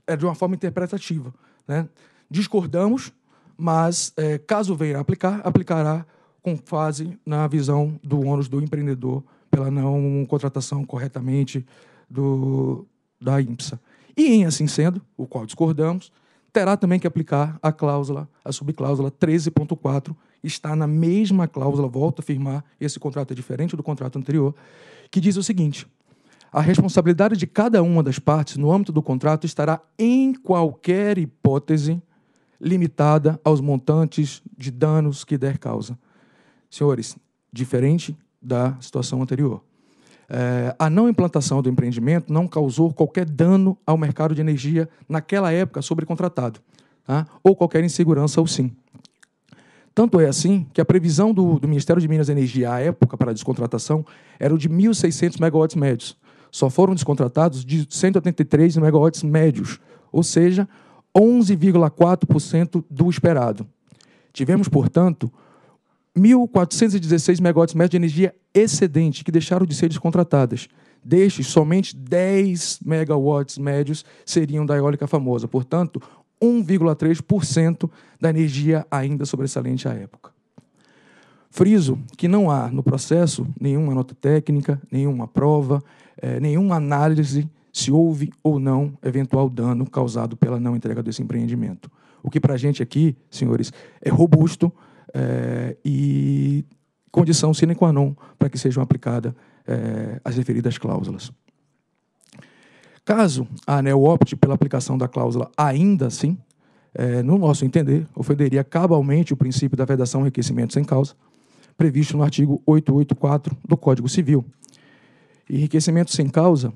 é de uma forma interpretativa. Né? Discordamos, mas é, caso venha aplicar, aplicará com fase na visão do ônus do empreendedor pela não contratação corretamente do, da Impsa. E, em assim sendo, o qual discordamos, terá também que aplicar a cláusula, a subcláusula 13.4, está na mesma cláusula, volto a afirmar, esse contrato é diferente do contrato anterior, que diz o seguinte: a responsabilidade de cada uma das partes no âmbito do contrato estará, em qualquer hipótese, limitada aos montantes de danos que der causa. Senhores, diferente da situação anterior. É, a não implantação do empreendimento não causou qualquer dano ao mercado de energia naquela época sobrecontratado, tá? ou qualquer insegurança ou sim. Tanto é assim que a previsão do, do, Ministério de Minas e Energia à época para a descontratação era de 1.600 megawatts médios. Só foram descontratados de 183 megawatts médios, ou seja, 11,4% do esperado. Tivemos, portanto, 1.416 megawatts de energia excedente que deixaram de ser descontratadas. Destes, somente 10 megawatts médios seriam da eólica famosa, portanto, 1,3% da energia ainda sobressalente à época. Friso que não há no processo nenhuma nota técnica, nenhuma prova, eh, nenhuma análise se houve ou não eventual dano causado pela não entrega desse empreendimento. O que para a gente aqui, senhores, é robusto é, e condição sine qua non para que sejam aplicadas é, as referidas cláusulas. Caso a ANEL opte pela aplicação da cláusula ainda assim, é, no nosso entender, ofenderia cabalmente o princípio da vedação enriquecimento sem causa, previsto no artigo 884 do Código Civil. Enriquecimento sem causa,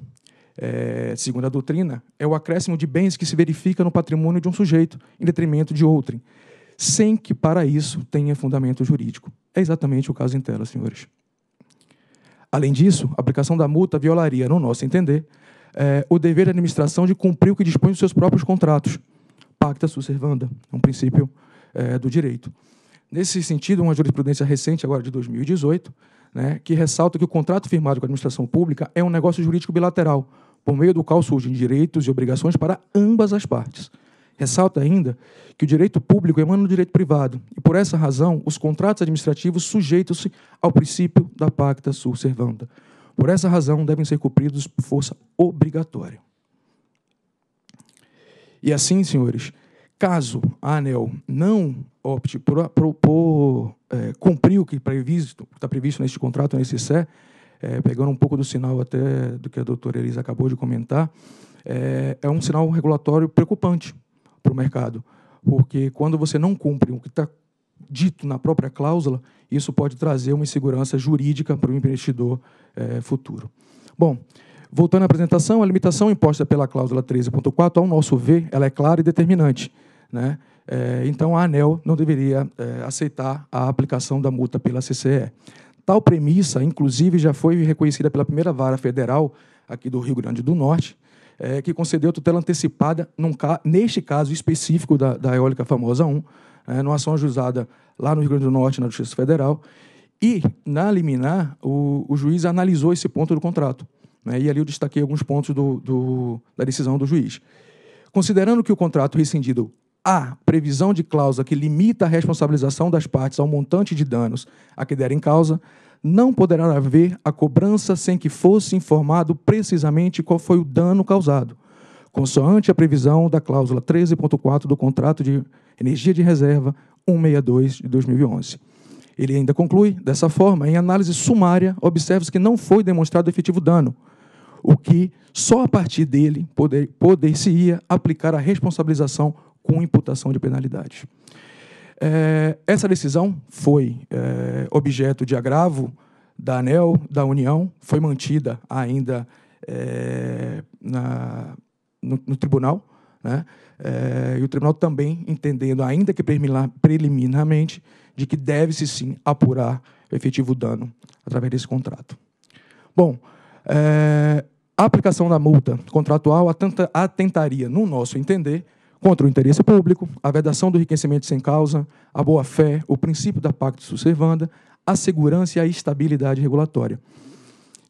é, segundo a doutrina, é o acréscimo de bens que se verifica no patrimônio de um sujeito em detrimento de outrem, sem que para isso tenha fundamento jurídico. É exatamente o caso em tela, senhores. Além disso, a aplicação da multa violaria, no nosso entender, é, o dever da administração de cumprir o que dispõe dos seus próprios contratos. Pacta sunt servanda, um princípio é, do direito. Nesse sentido, uma jurisprudência recente, agora de 2018, né, que ressalta que o contrato firmado com a administração pública é um negócio jurídico bilateral, por meio do qual surgem direitos e obrigações para ambas as partes. Ressalta ainda que o direito público emana do direito privado e, por essa razão, os contratos administrativos sujeitam-se ao princípio da pacta servanda Por essa razão, devem ser cumpridos por força obrigatória. E assim, senhores, caso a ANEL não opte por, por, por é, cumprir o que está previsto neste contrato, nesse SE, é, pegando um pouco do sinal até do que a doutora Elisa acabou de comentar, é, é um sinal regulatório preocupante, para o mercado. Porque quando você não cumpre o que está dito na própria cláusula, isso pode trazer uma insegurança jurídica para o investidor é, futuro. Bom, voltando à apresentação, a limitação imposta pela cláusula 13.4, ao nosso ver, ela é clara e determinante. Né? É, então, a ANEL não deveria é, aceitar a aplicação da multa pela CCE. Tal premissa, inclusive, já foi reconhecida pela primeira vara federal aqui do Rio Grande do Norte, é, que concedeu tutela antecipada, num, neste caso específico da, da eólica famosa 1, é, né, numa ação ajuizada lá no Rio Grande do Norte, na Justiça Federal. E, na liminar, o, o juiz analisou esse ponto do contrato. Né, e ali eu destaquei alguns pontos do, do, da decisão do juiz. Considerando que o contrato rescindido há previsão de cláusula que limita a responsabilização das partes ao montante de danos a que derem causa, não poderá haver a cobrança sem que fosse informado precisamente qual foi o dano causado, consoante a previsão da cláusula 13.4 do contrato de energia de reserva 162 de 2011. Ele ainda conclui, dessa forma, em análise sumária, observa-se que não foi demonstrado efetivo dano, o que só a partir dele poder-se-ia aplicar a responsabilização com imputação de penalidade. É, essa decisão foi é, objeto de agravo da ANEL, da União, foi mantida ainda é, na, no, no, tribunal. Né? É, e o tribunal também entendendo, ainda que preliminarmente, de que deve-se sim apurar o efetivo dano através desse contrato. Bom, é, a aplicação da multa contratual atentaria, no nosso entender, contra o interesse público, a vedação do enriquecimento sem causa, a boa-fé, o princípio da pacto subservanda, a segurança e a estabilidade regulatória.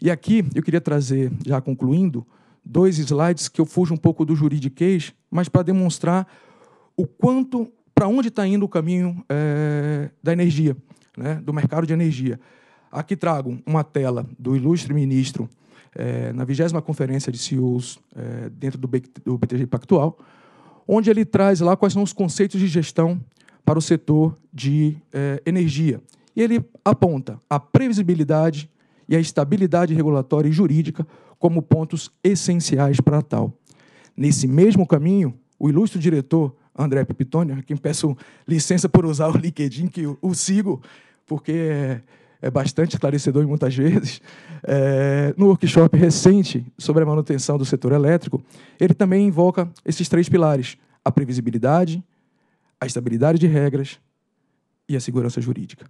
E aqui eu queria trazer, já concluindo, dois slides que eu fujo um pouco do juridiquês, mas para demonstrar o quanto, para onde está indo o caminho é, da energia, né, do mercado de energia. Aqui trago uma tela do ilustre ministro é, na vigésima conferência de CEOs é, eh, dentro do, BTG Pactual, onde ele traz lá quais são os conceitos de gestão para o setor de eh, energia. E ele aponta a previsibilidade e a estabilidade regulatória e jurídica como pontos essenciais para tal. Nesse mesmo caminho, o ilustre diretor André Pepitônia, a quem peço licença por usar o LinkedIn, que o sigo, porque é, é bastante esclarecedor muitas vezes, é, no workshop recente sobre a manutenção do setor elétrico, ele também invoca esses três pilares: a previsibilidade, a estabilidade de regras e a segurança jurídica.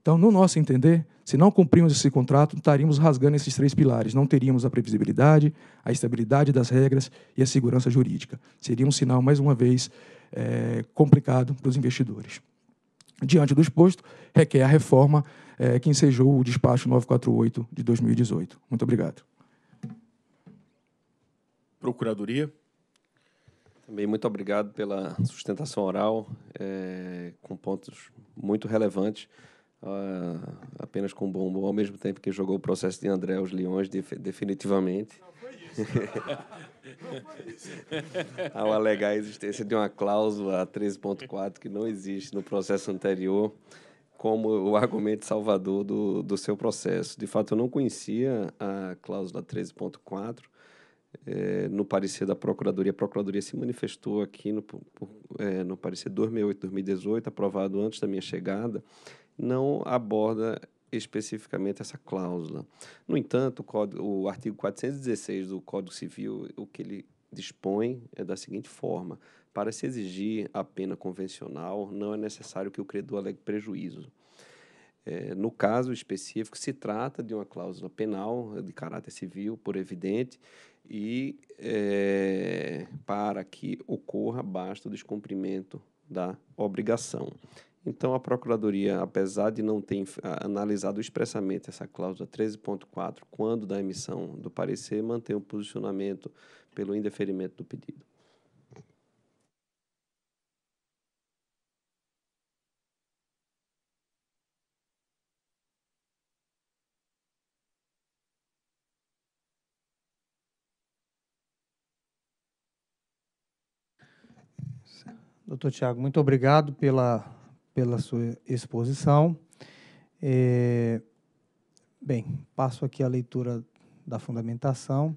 Então, no nosso entender, se não cumprimos esse contrato, estaríamos rasgando esses três pilares. Não teríamos a previsibilidade, a estabilidade das regras e a segurança jurídica. Seria um sinal, mais uma vez, é, complicado para os investidores. Diante do exposto, requer a reforma é, que ensejou o despacho 948 de 2018. Muito obrigado. Procuradoria. Também muito obrigado pela sustentação oral, é, com pontos muito relevantes, uh, apenas com bombo, ao mesmo tempo que jogou o processo de André aos Leões, de, definitivamente. Não foi isso. ao alegar a existência de uma cláusula 13.4 que não existe no processo anterior como o argumento salvador do, do seu processo. De fato, eu não conhecia a cláusula 13.4 é, eh, no parecer da Procuradoria. A Procuradoria se manifestou aqui no, por, é, no parecer 2008-2018, aprovado antes da minha chegada, não aborda especificamente essa cláusula. No entanto, o, código, o artigo 416 do Código Civil, o que ele dispõe é da seguinte forma: para se exigir a pena convencional, não é necessário que o credor alegue prejuízo. É, no caso específico, se trata de uma cláusula penal de caráter civil, por evidente, e é, para que ocorra, basta o descumprimento da obrigação. Então, a Procuradoria, apesar de não ter ah, analisado expressamente essa cláusula 13.4, quando da emissão do parecer, mantém o um posicionamento pelo indeferimento do pedido. Doutor Tiago, muito obrigado pela, pela sua exposição. É, bem, passo aqui a leitura da fundamentação.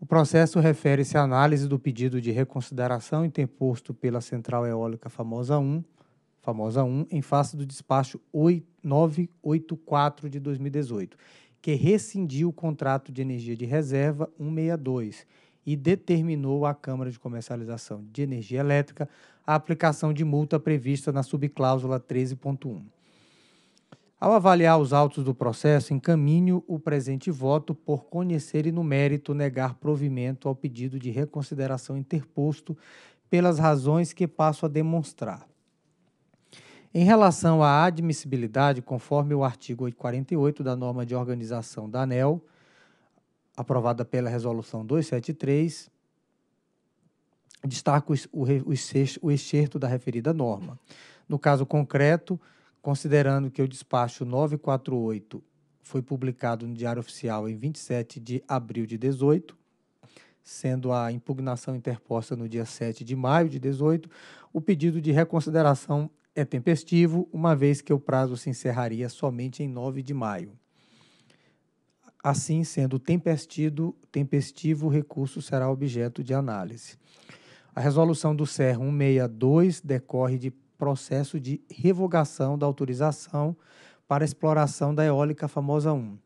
O processo refere-se à análise do pedido de reconsideração interposto pela Central Eólica Famosa 1, Famosa 1, em face do despacho 8, 984 de 2018, que rescindiu o contrato de energia de reserva 162 e determinou à Câmara de Comercialização de Energia Elétrica a aplicação de multa prevista na subcláusula 13.1. Ao avaliar os autos do processo, encaminho o presente voto por conhecer e, no mérito, negar provimento ao pedido de reconsideração interposto pelas razões que passo a demonstrar. Em relação à admissibilidade, conforme o artigo 848 da norma de organização da ANEL, aprovada pela Resolução 273, destaca o excerto da referida norma. No caso concreto, considerando que o despacho 948 foi publicado no Diário Oficial em 27 de abril de 18, sendo a impugnação interposta no dia 7 de maio de 18, o pedido de reconsideração é tempestivo, uma vez que o prazo se encerraria somente em 9 de maio. Assim sendo, tempestido, tempestivo recurso será objeto de análise. A resolução do CER 162 decorre de processo de revogação da autorização para exploração da eólica famosa 1.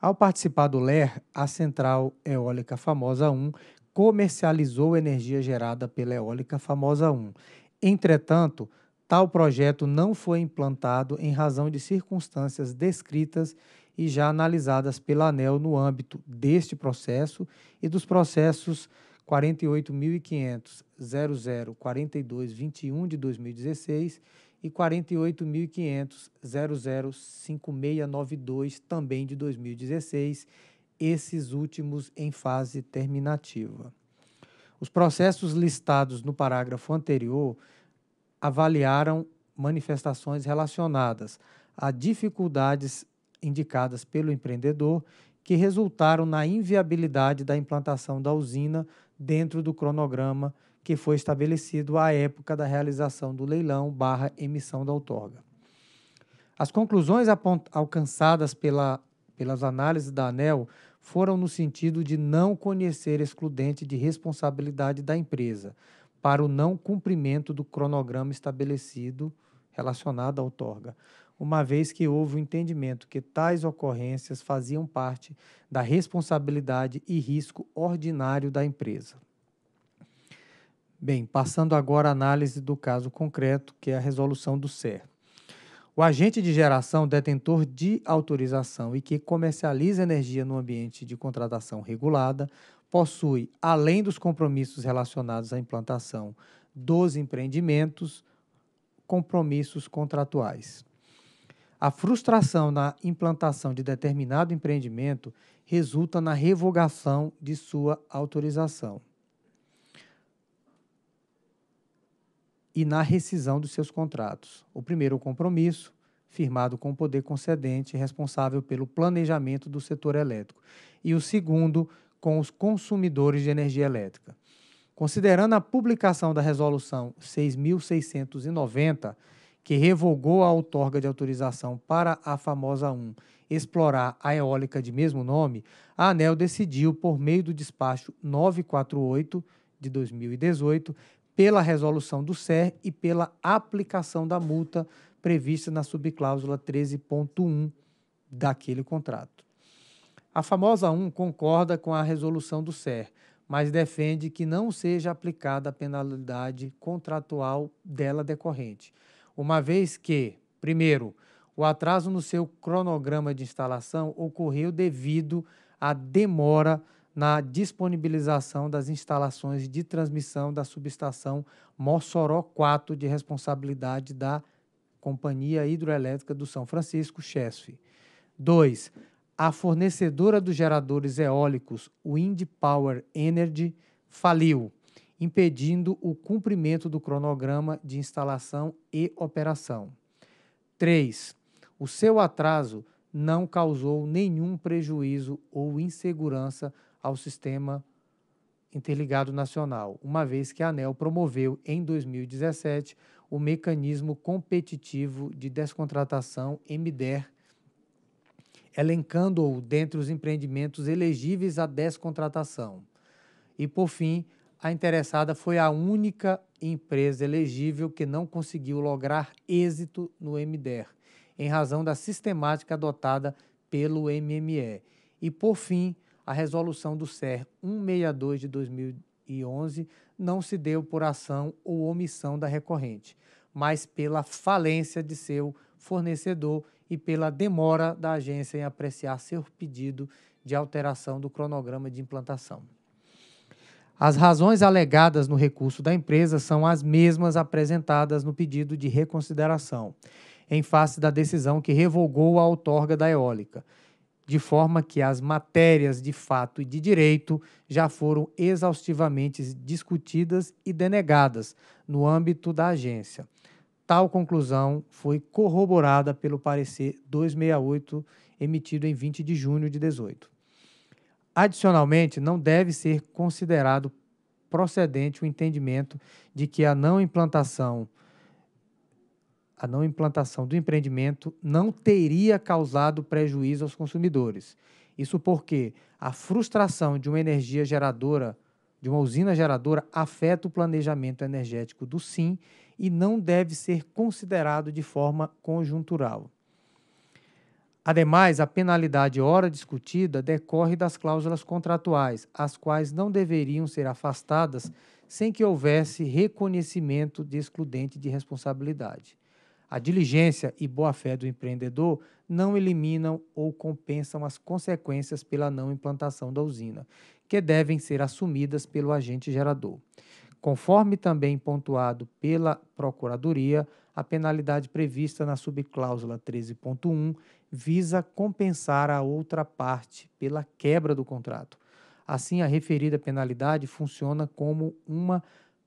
Ao participar do LER, a Central Eólica Famosa 1 comercializou energia gerada pela Eólica Famosa 1. Entretanto, tal projeto não foi implantado em razão de circunstâncias descritas e já analisadas pela ANEL no âmbito deste processo e dos processos 48.500.004221 de 2016 e 48.500.005692 também de 2016, esses últimos em fase terminativa. Os processos listados no parágrafo anterior avaliaram manifestações relacionadas a dificuldades indicadas pelo empreendedor que resultaram na inviabilidade da implantação da usina dentro do cronograma que foi estabelecido à época da realização do leilão barra emissão da outorga. As conclusões alcançadas pela, pelas análises da ANEL foram no sentido de não conhecer excludente de responsabilidade da empresa para o não cumprimento do cronograma estabelecido relacionado à outorga, uma vez que houve o entendimento que tais ocorrências faziam parte da responsabilidade e risco ordinário da empresa. Bem, passando agora à análise do caso concreto, que é a resolução do CER. O agente de geração detentor de autorização e que comercializa energia no ambiente de contratação regulada possui, além dos compromissos relacionados à implantação dos empreendimentos, compromissos contratuais. A frustração na implantação de determinado empreendimento resulta na revogação de sua autorização e na rescisão dos seus contratos. O primeiro compromisso, firmado com o poder concedente responsável pelo planejamento do setor elétrico, e o segundo, com os consumidores de energia elétrica. Considerando a publicação da Resolução 6690, que revogou a outorga de autorização para a famosa 1 explorar a eólica de mesmo nome, a ANEL decidiu, por meio do despacho 948 de 2018, pela resolução do SER e pela aplicação da multa prevista na subcláusula 13.1 daquele contrato. A famosa 1 concorda com a resolução do SER, mas defende que não seja aplicada a penalidade contratual dela decorrente uma vez que, primeiro, o atraso no seu cronograma de instalação ocorreu devido à demora na disponibilização das instalações de transmissão da subestação Mossoró 4 de responsabilidade da Companhia Hidroelétrica do São Francisco, CHESF. 2. A fornecedora dos geradores eólicos, Wind Power Energy, faliu impedindo o cumprimento do cronograma de instalação e operação. 3. O seu atraso não causou nenhum prejuízo ou insegurança ao sistema interligado nacional, uma vez que a ANEL promoveu em 2017 o mecanismo competitivo de descontratação MDER, elencando-o dentre os empreendimentos elegíveis à descontratação. E, por fim, a interessada foi a única empresa elegível que não conseguiu lograr êxito no MDER, em razão da sistemática adotada pelo MME. E, por fim, a resolução do SER 162 de 2011 não se deu por ação ou omissão da recorrente, mas pela falência de seu fornecedor e pela demora da agência em apreciar seu pedido de alteração do cronograma de implantação. As razões alegadas no recurso da empresa são as mesmas apresentadas no pedido de reconsideração, em face da decisão que revogou a outorga da eólica, de forma que as matérias de fato e de direito já foram exaustivamente discutidas e denegadas no âmbito da agência. Tal conclusão foi corroborada pelo parecer 268 emitido em 20 de junho de 18. Adicionalmente, não deve ser considerado procedente o entendimento de que a não implantação a não implantação do empreendimento não teria causado prejuízo aos consumidores. Isso porque a frustração de uma energia geradora, de uma usina geradora, afeta o planejamento energético do SIM e não deve ser considerado de forma conjuntural. Ademais, a penalidade ora discutida decorre das cláusulas contratuais, as quais não deveriam ser afastadas sem que houvesse reconhecimento de excludente de responsabilidade. A diligência e boa-fé do empreendedor não eliminam ou compensam as consequências pela não implantação da usina, que devem ser assumidas pelo agente gerador. Conforme também pontuado pela Procuradoria, a penalidade prevista na subcláusula 13.1 visa compensar a outra parte pela quebra do contrato. Assim, a referida penalidade funciona como uma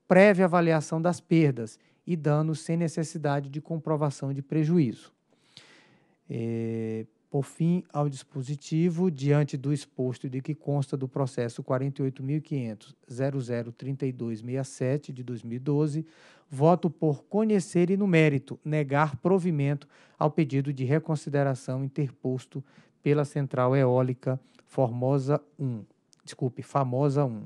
prévia avaliação das perdas e danos sem necessidade de comprovação de prejuízo. É, por fim ao dispositivo diante do exposto de que consta do processo 48.500.003267 de 2012, voto por conhecer e no mérito negar provimento ao pedido de reconsideração interposto pela Central Eólica Formosa 1, desculpe, Famosa 1,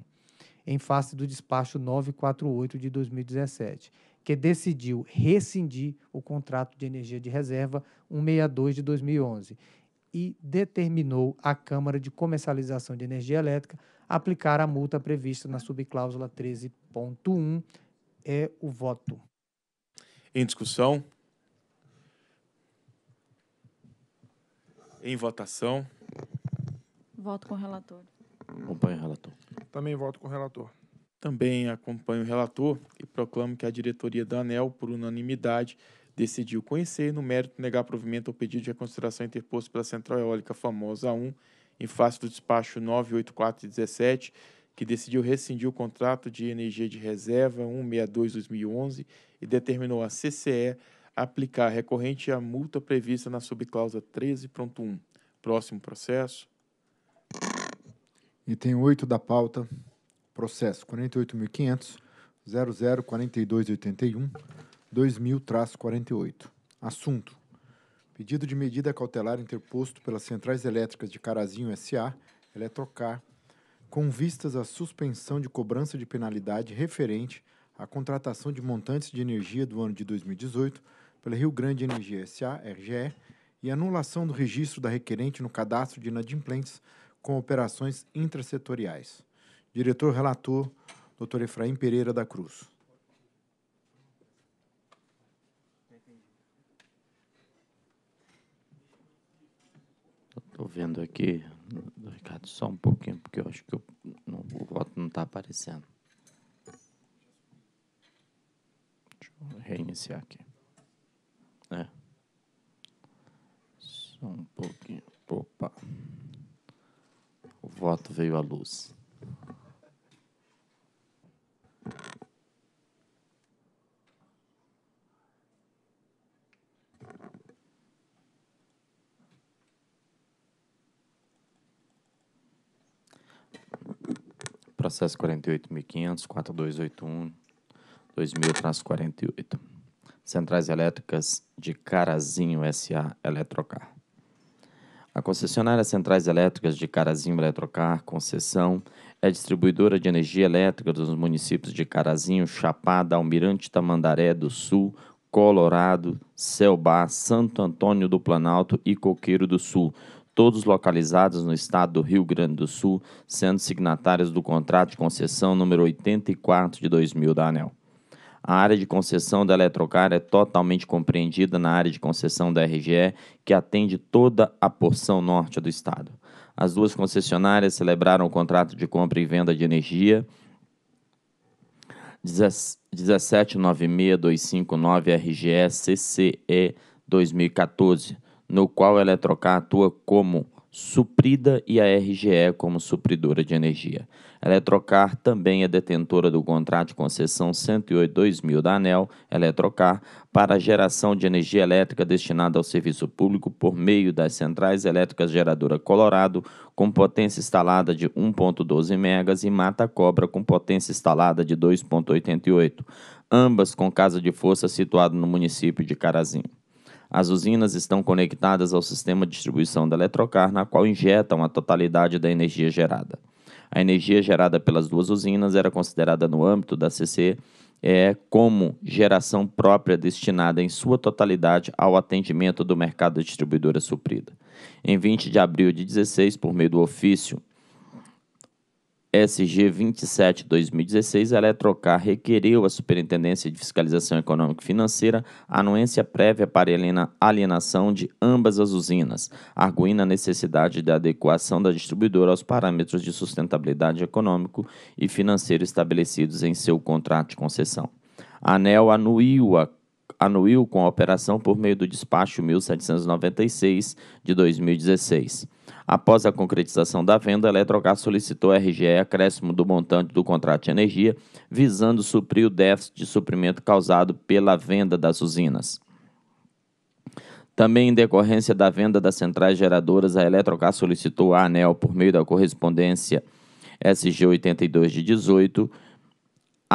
em face do despacho 948 de 2017 que decidiu rescindir o contrato de energia de reserva 162 de 2011 e determinou à Câmara de Comercialização de Energia Elétrica aplicar a multa prevista na subcláusula 13.1. É o voto. Em discussão? Em votação? Voto com o relator. acompanha o relator. Também voto com o relator. Também acompanho o relator e proclamo que a diretoria da ANEL, por unanimidade, decidiu conhecer e, no mérito, negar provimento ao pedido de reconsideração interposto pela Central Eólica Famosa 1, em face do despacho 98417, que decidiu rescindir o contrato de energia de reserva 162-2011 e determinou a CCE aplicar recorrente a multa prevista na subcláusula 13.1. Próximo processo. Item 8 da pauta. Processo 48.500, 2000-48. Assunto: Pedido de medida cautelar interposto pelas Centrais Elétricas de Carazinho S.A., Eletrocar, com vistas à suspensão de cobrança de penalidade referente à contratação de montantes de energia do ano de 2018 pela Rio Grande Energia S.A., RGE, e anulação do registro da requerente no cadastro de inadimplentes com operações intrasetoriais. Diretor relator, Dr. Efraim Pereira da Cruz. Estou vendo aqui, Ricardo, só um pouquinho, porque eu acho que eu, o voto não está aparecendo. Deixa eu reiniciar aqui. É. Só um pouquinho. Opa. O voto veio à luz. Processo 48.500, 4281, 2000-48. Centrais Elétricas de Carazinho S.A. Eletrocar. A concessionária Centrais Elétricas de Carazinho Eletrocar, concessão é distribuidora de energia elétrica dos municípios de Carazinho, Chapada, Almirante Tamandaré do Sul, Colorado, Selbá, Santo Antônio do Planalto e Coqueiro do Sul, todos localizados no estado do Rio Grande do Sul, sendo signatários do contrato de concessão número 84 de 2000 da ANEL. A área de concessão da Eletrocar é totalmente compreendida na área de concessão da RGE, que atende toda a porção norte do estado. As duas concessionárias celebraram o contrato de compra e venda de energia 1796259RGE-CCE 2014, no qual a Eletrocar atua como suprida e a RGE como supridora de energia. Eletrocar também é detentora do contrato de concessão 108.200 da ANEL Eletrocar para a geração de energia elétrica destinada ao serviço público por meio das centrais elétricas Geradora Colorado, com potência instalada de 1,12 megas e Mata Cobra, com potência instalada de 2,88, ambas com casa de força situado no município de Carazinho. As usinas estão conectadas ao sistema de distribuição da Eletrocar, na qual injetam a totalidade da energia gerada. A energia gerada pelas duas usinas era considerada no âmbito da CC é, como geração própria destinada em sua totalidade ao atendimento do mercado da distribuidora suprida. Em 20 de abril de 16, por meio do ofício SG 27 2016, a Eletrocar requereu à Superintendência de Fiscalização Econômica e Financeira anuência prévia para a alienação de ambas as usinas, arguindo a necessidade da adequação da distribuidora aos parâmetros de sustentabilidade econômico e financeiro estabelecidos em seu contrato de concessão. A ANEL anuiu a anuiu com a operação por meio do despacho 1796 de 2016. Após a concretização da venda, a Eletrogás solicitou à RGE acréscimo do montante do contrato de energia, visando suprir o déficit de suprimento causado pela venda das usinas. Também em decorrência da venda das centrais geradoras, a Eletrogás solicitou à ANEL, por meio da correspondência SG 82 de 18,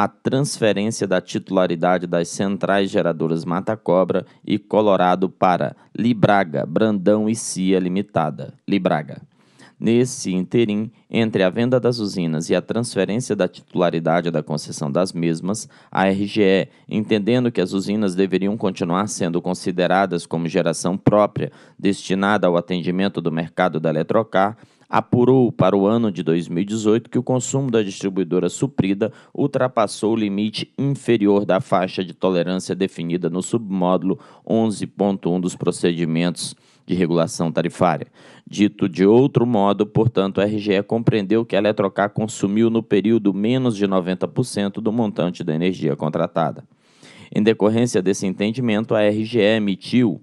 a transferência da titularidade das centrais geradoras Mata Cobra e Colorado para Libraga, Brandão e Cia Limitada, Libraga. Nesse interim, entre a venda das usinas e a transferência da titularidade da concessão das mesmas, a RGE, entendendo que as usinas deveriam continuar sendo consideradas como geração própria, destinada ao atendimento do mercado da Eletrocar, apurou para o ano de 2018 que o consumo da distribuidora suprida ultrapassou o limite inferior da faixa de tolerância definida no submódulo 11.1 dos procedimentos de regulação tarifária. Dito de outro modo, portanto, a RGE compreendeu que a Eletrocar consumiu no período menos de 90% do montante da energia contratada. Em decorrência desse entendimento, a RGE emitiu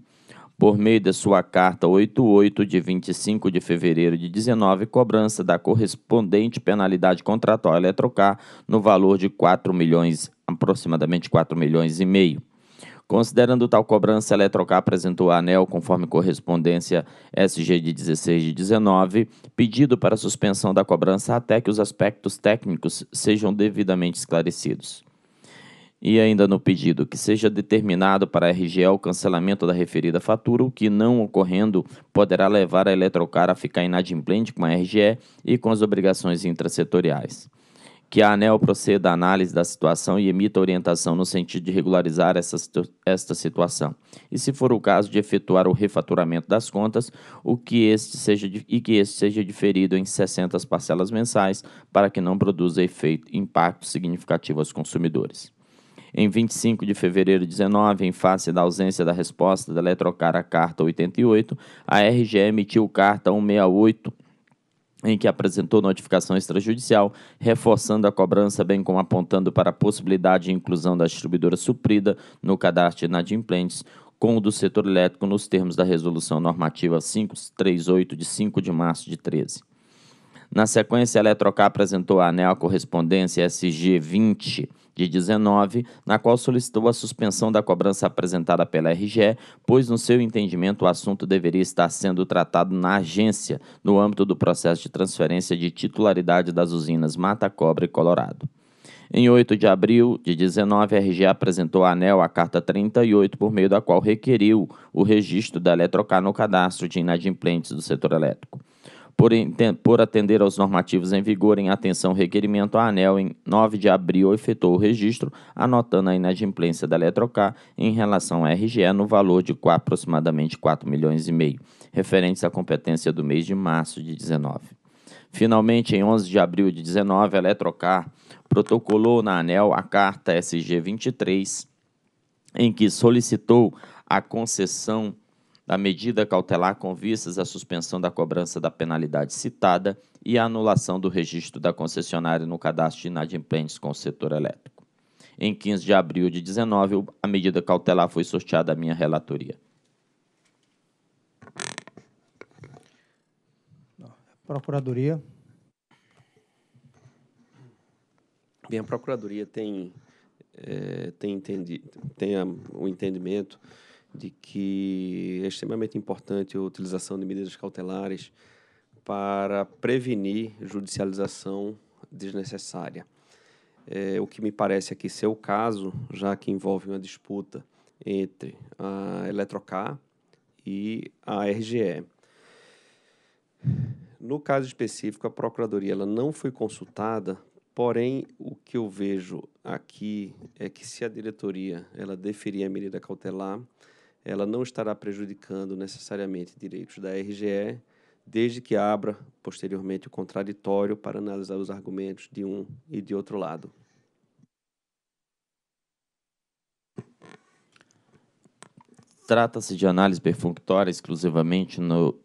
por meio da sua carta 88 de 25 de fevereiro de 19, cobrança da correspondente penalidade contratual Eletrocar no valor de 4 milhões, aproximadamente 4 milhões e meio. Considerando tal cobrança, a Eletrocar apresentou a ANEL, conforme correspondência SG de 16 de 19, pedido para suspensão da cobrança até que os aspectos técnicos sejam devidamente esclarecidos. E ainda no pedido que seja determinado para a RGE o cancelamento da referida fatura, o que não ocorrendo poderá levar a Eletrocar a ficar inadimplente com a RGE e com as obrigações intrasetoriais. Que a ANEL proceda à análise da situação e emita orientação no sentido de regularizar essa, esta situação. E, se for o caso, de efetuar o refaturamento das contas o que este seja, e que este seja diferido em 60 parcelas mensais para que não produza efeito, impacto significativo aos consumidores. Em 25 de fevereiro de 19, em face da ausência da resposta da Eletrocar à Carta 88, a RGE emitiu Carta 168, em que apresentou notificação extrajudicial, reforçando a cobrança, bem como apontando para a possibilidade de inclusão da distribuidora suprida no cadastro de inadimplentes, com o do setor elétrico nos termos da Resolução Normativa 538, de 5 de março de 13. Na sequência, a Eletrocar apresentou a ANEL correspondência SG 20 de 19, na qual solicitou a suspensão da cobrança apresentada pela RGE, pois, no seu entendimento, o assunto deveria estar sendo tratado na agência, no âmbito do processo de transferência de titularidade das usinas Mata Cobra e Colorado. Em 8 de abril de 19, a RG apresentou à ANEL a carta 38, por meio da qual requeriu o registro da Eletrocar no cadastro de inadimplentes do setor elétrico por, por atender aos normativos em vigor em atenção requerimento, a ANEL, em 9 de abril, efetuou o registro, anotando a inadimplência da Eletrocar em relação à RGE no valor de aproximadamente 4 milhões e meio, referentes à competência do mês de março de 19. Finalmente, em 11 de abril de 19, a Eletrocar protocolou na ANEL a carta SG 23, em que solicitou a concessão da medida cautelar com vistas à suspensão da cobrança da penalidade citada e à anulação do registro da concessionária no cadastro de inadimplentes com o setor elétrico. Em 15 de abril de 19, a medida cautelar foi sorteada à minha relatoria. Procuradoria. Bem, a Procuradoria tem, é, tem, entendi, tem a, o entendimento de que é extremamente importante a utilização de medidas cautelares para prevenir judicialização desnecessária. É, o que me parece aqui é ser o caso, já que envolve uma disputa entre a Eletrocar e a RGE. No caso específico, a Procuradoria ela não foi consultada, porém, o que eu vejo aqui é que se a diretoria ela deferir a medida cautelar, ela não estará prejudicando necessariamente direitos da RGE, desde que abra posteriormente o contraditório para analisar os argumentos de um e de outro lado. Trata-se de análise perfunctória exclusivamente no,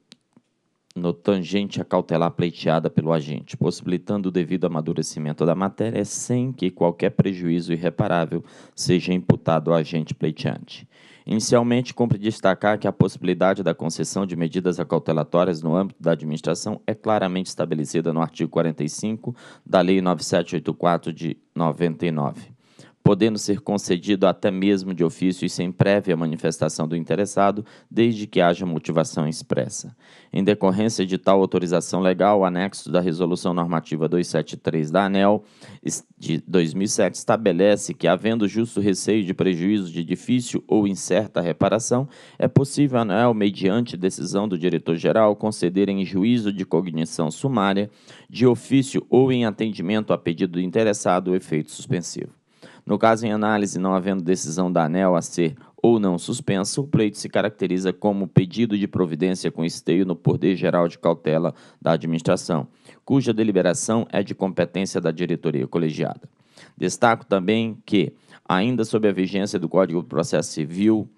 no tangente a cautelar pleiteada pelo agente, possibilitando o devido amadurecimento da matéria sem que qualquer prejuízo irreparável seja imputado ao agente pleiteante. Inicialmente, cumpre destacar que a possibilidade da concessão de medidas acautelatórias no âmbito da administração é claramente estabelecida no artigo 45 da Lei 9784 de 99 podendo ser concedido até mesmo de ofício e sem prévia manifestação do interessado, desde que haja motivação expressa. Em decorrência de tal autorização legal, o anexo da Resolução Normativa 273 da ANEL de 2007 estabelece que, havendo justo receio de prejuízo de difícil ou incerta reparação, é possível a ANEL, mediante decisão do diretor-geral, conceder em juízo de cognição sumária, de ofício ou em atendimento a pedido do interessado, o efeito suspensivo. No caso em análise, não havendo decisão da ANEL a ser ou não suspenso, o pleito se caracteriza como pedido de providência com esteio no poder geral de cautela da administração, cuja deliberação é de competência da diretoria colegiada. Destaco também que, ainda sob a vigência do Código de Processo Civil,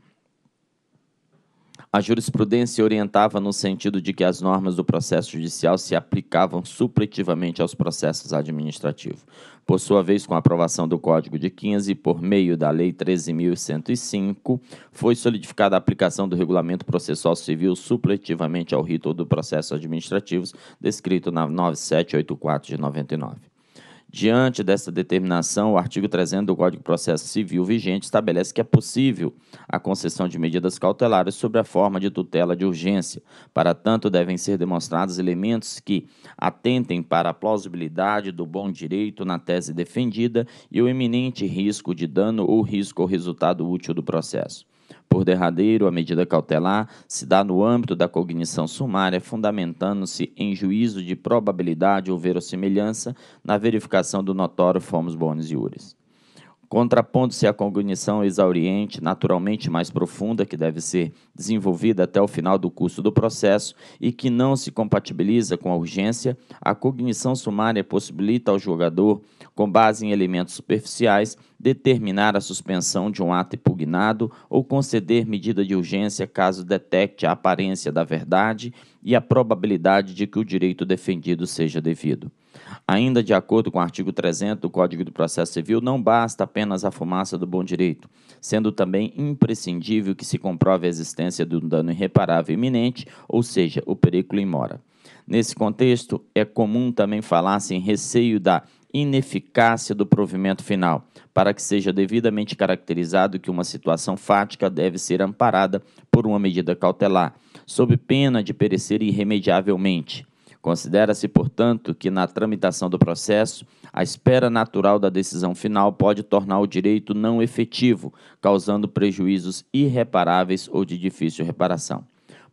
a jurisprudência orientava no sentido de que as normas do processo judicial se aplicavam supletivamente aos processos administrativos. Por sua vez, com a aprovação do Código de 15, por meio da Lei 13.105, foi solidificada a aplicação do regulamento processual civil supletivamente ao rito do processo administrativos descrito na 9784 de 99. Diante dessa determinação, o artigo 300 do Código de Processo Civil vigente estabelece que é possível a concessão de medidas cautelares sob a forma de tutela de urgência. Para tanto, devem ser demonstrados elementos que atentem para a plausibilidade do bom direito na tese defendida e o iminente risco de dano ou risco ao resultado útil do processo. Por derradeiro, a medida cautelar se dá no âmbito da cognição sumária, fundamentando-se em juízo de probabilidade ou verossimilhança na verificação do notório fomos e iuris contrapondo-se à cognição exauriente, naturalmente mais profunda, que deve ser desenvolvida até o final do curso do processo e que não se compatibiliza com a urgência, a cognição sumária possibilita ao jogador, com base em elementos superficiais, determinar a suspensão de um ato impugnado ou conceder medida de urgência caso detecte a aparência da verdade e a probabilidade de que o direito defendido seja devido. Ainda de acordo com o artigo 300 do Código do Processo Civil, não basta apenas a fumaça do bom direito, sendo também imprescindível que se comprove a existência de um dano irreparável iminente, ou seja, o perigo em mora. Nesse contexto, é comum também falar-se em receio da ineficácia do provimento final, para que seja devidamente caracterizado que uma situação fática deve ser amparada por uma medida cautelar, sob pena de perecer irremediavelmente. Considera-se, portanto, que na tramitação do processo, a espera natural da decisão final pode tornar o direito não efetivo, causando prejuízos irreparáveis ou de difícil reparação.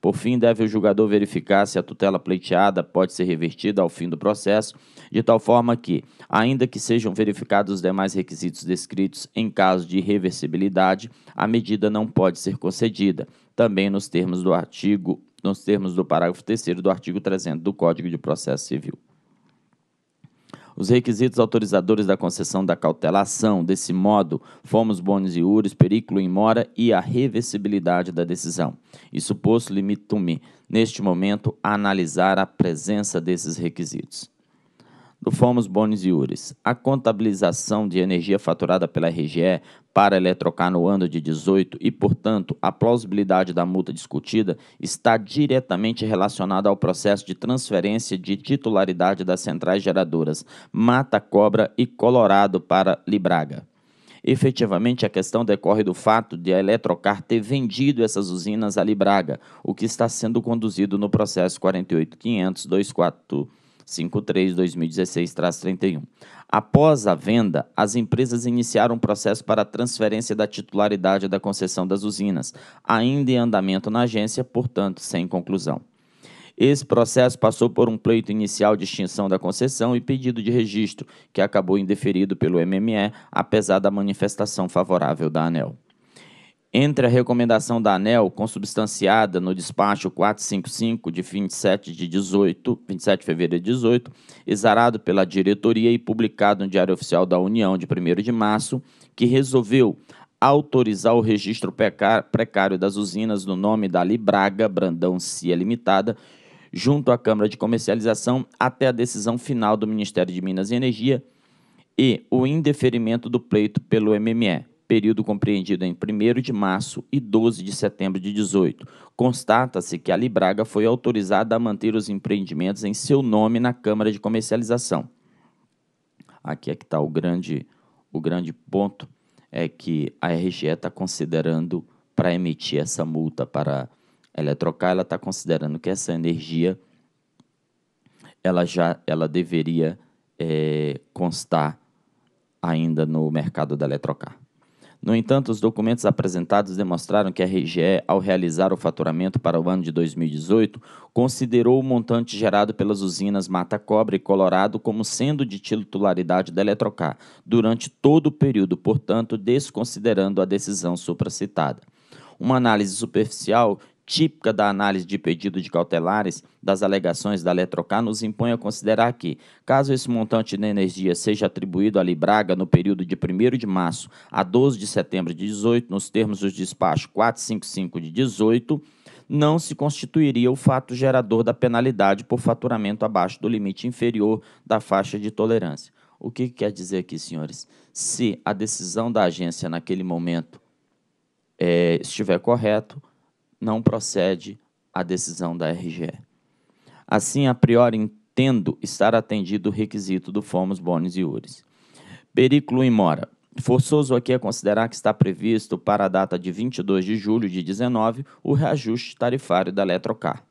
Por fim, deve o julgador verificar se a tutela pleiteada pode ser revertida ao fim do processo, de tal forma que, ainda que sejam verificados os demais requisitos descritos em caso de reversibilidade, a medida não pode ser concedida, também nos termos do artigo nos termos do parágrafo 3 do artigo 300 do Código de Processo Civil. Os requisitos autorizadores da concessão da cautela são, desse modo, fomos bônus e uris, periculo em mora e a reversibilidade da decisão. Isso posto, limito-me, neste momento, a analisar a presença desses requisitos do Fomos Bonis e Ures. A contabilização de energia faturada pela RGE para eletrocar no ano de 18 e, portanto, a plausibilidade da multa discutida está diretamente relacionada ao processo de transferência de titularidade das centrais geradoras Mata Cobra e Colorado para Libraga. Efetivamente, a questão decorre do fato de a Eletrocar ter vendido essas usinas a Libraga, o que está sendo conduzido no processo 48500 53-2016-31. Após a venda, as empresas iniciaram um processo para a transferência da titularidade da concessão das usinas, ainda em andamento na agência, portanto, sem conclusão. Esse processo passou por um pleito inicial de extinção da concessão e pedido de registro, que acabou indeferido pelo MME, apesar da manifestação favorável da ANEL. Entre a recomendação da ANEL, consubstanciada no despacho 455 de 27 de 18, 27 de fevereiro de 18, exarado pela diretoria e publicado no Diário Oficial da União de 1 de março, que resolveu autorizar o registro precário das usinas no nome da Libraga Brandão Cia Limitada, junto à Câmara de Comercialização, até a decisão final do Ministério de Minas e Energia e o indeferimento do pleito pelo MME período compreendido em 1 de março e 12 de setembro de 18. Constata-se que a Libraga foi autorizada a manter os empreendimentos em seu nome na Câmara de Comercialização. Aqui é que está o grande, o grande ponto, é que a RGE está considerando, para emitir essa multa para a Eletrocar, ela está considerando que essa energia ela já ela deveria é, constar ainda no mercado da Eletrocar. No entanto, os documentos apresentados demonstraram que a RGE, ao realizar o faturamento para o ano de 2018, considerou o montante gerado pelas usinas Mata Cobra e Colorado como sendo de titularidade da Eletrocar durante todo o período, portanto, desconsiderando a decisão supracitada. Uma análise superficial típica da análise de pedido de cautelares das alegações da Eletrocar nos impõe a considerar que, caso esse montante de energia seja atribuído à Libraga no período de 1 de março a 12 de setembro de 18, nos termos do despacho 455 de 18, não se constituiria o fato gerador da penalidade por faturamento abaixo do limite inferior da faixa de tolerância. O que quer dizer aqui, senhores? Se a decisão da agência naquele momento é, estiver correto, não procede a decisão da RGE. Assim, a priori, entendo estar atendido o requisito do Fomos, Bones e Ures. Periclo e Mora. Forçoso aqui é considerar que está previsto para a data de 22 de julho de 19 o reajuste tarifário da Eletrocar.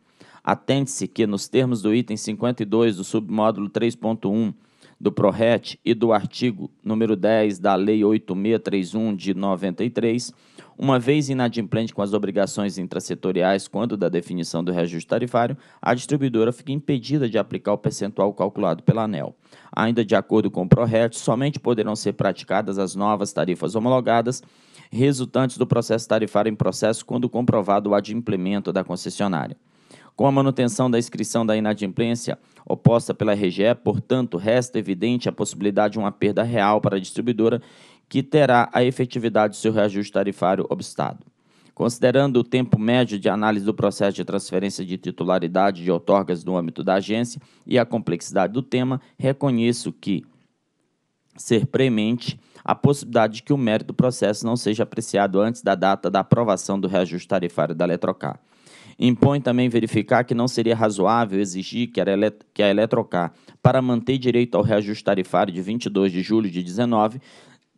Atente-se que, nos termos do item 52 do submódulo 3.1 do PRORET e do artigo número 10 da Lei 8631 de 93, uma vez inadimplente com as obrigações intrassetoriais quando da definição do reajuste tarifário, a distribuidora fica impedida de aplicar o percentual calculado pela ANEL. Ainda de acordo com o PRORET, somente poderão ser praticadas as novas tarifas homologadas resultantes do processo tarifário em processo quando comprovado o adimplemento da concessionária. Com a manutenção da inscrição da inadimplência oposta pela RGE, portanto, resta evidente a possibilidade de uma perda real para a distribuidora que terá a efetividade do seu reajuste tarifário obstado. Considerando o tempo médio de análise do processo de transferência de titularidade de outorgas no âmbito da agência e a complexidade do tema, reconheço que ser premente a possibilidade de que o mérito do processo não seja apreciado antes da data da aprovação do reajuste tarifário da Eletrocar. Impõe também verificar que não seria razoável exigir que a Eletrocar, para manter direito ao reajuste tarifário de 22 de julho de 19,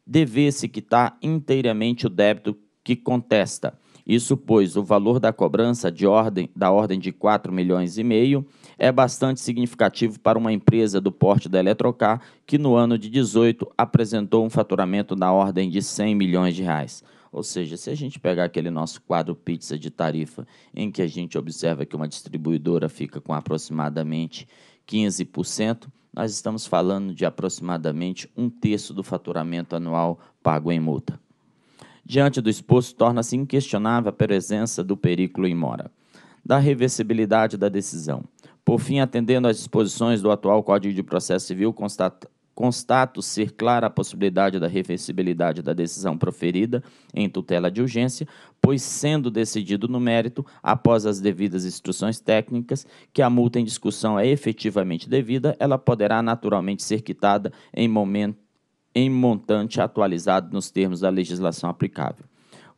devesse quitar inteiramente o débito que contesta. Isso pois o valor da cobrança de ordem da ordem de 4 milhões e meio é bastante significativo para uma empresa do porte da Eletrocar que no ano de 18 apresentou um faturamento na ordem de 100 milhões de reais. Ou seja, se a gente pegar aquele nosso quadro pizza de tarifa, em que a gente observa que uma distribuidora fica com aproximadamente 15%, nós estamos falando de aproximadamente um terço do faturamento anual pago em multa. Diante do exposto, torna-se inquestionável a presença do perículo em mora, da reversibilidade da decisão. Por fim, atendendo às disposições do atual Código de Processo Civil, constata constato ser clara a possibilidade da reversibilidade da decisão proferida em tutela de urgência, pois sendo decidido no mérito, após as devidas instruções técnicas, que a multa em discussão é efetivamente devida, ela poderá naturalmente ser quitada em momento em montante atualizado nos termos da legislação aplicável.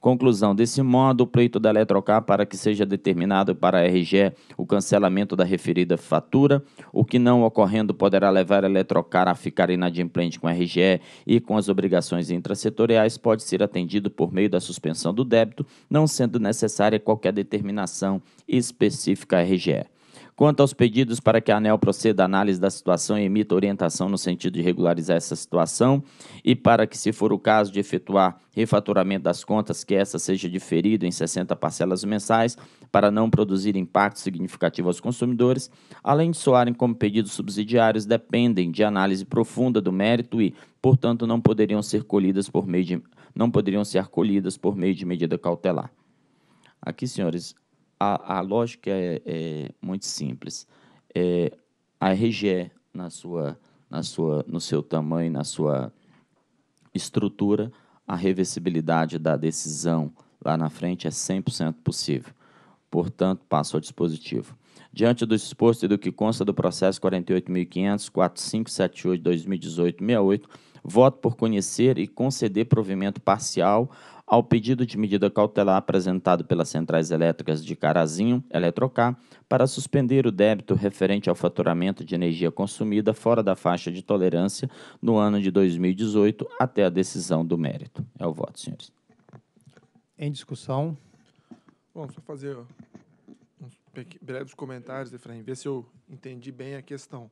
Conclusão: desse modo, o pleito da Eletrocar para que seja determinado para a RGE o cancelamento da referida fatura, o que não ocorrendo poderá levar a Eletrocar a ficar inadimplente com a RGE e com as obrigações intrasetoriais, pode ser atendido por meio da suspensão do débito, não sendo necessária qualquer determinação específica à RGE. Quanto aos pedidos para que a ANEL proceda à análise da situação e emita orientação no sentido de regularizar essa situação e para que, se for o caso de efetuar refaturamento das contas, que essa seja diferida em 60 parcelas mensais para não produzir impacto significativo aos consumidores, além de soarem como pedidos subsidiários, dependem de análise profunda do mérito e, portanto, não poderiam ser colhidas por meio de não poderiam ser colhidas por meio de medida cautelar. Aqui, senhores, a, a lógica é, é, muito simples. É, a RGE, na sua, na sua, no seu tamanho, na sua estrutura, a reversibilidade da decisão lá na frente é 100% possível. Portanto, passo ao dispositivo. Diante do exposto e do que consta do processo 48.500.4578-2018-68, voto por conhecer e conceder provimento parcial ao pedido de medida cautelar apresentado pelas centrais elétricas de Carazinho, Eletrocar, para suspender o débito referente ao faturamento de energia consumida fora da faixa de tolerância no ano de 2018 até a decisão do mérito. É o voto, senhores. Em discussão. Bom, só fazer uns breves comentários, Efraim, ver se eu entendi bem a questão.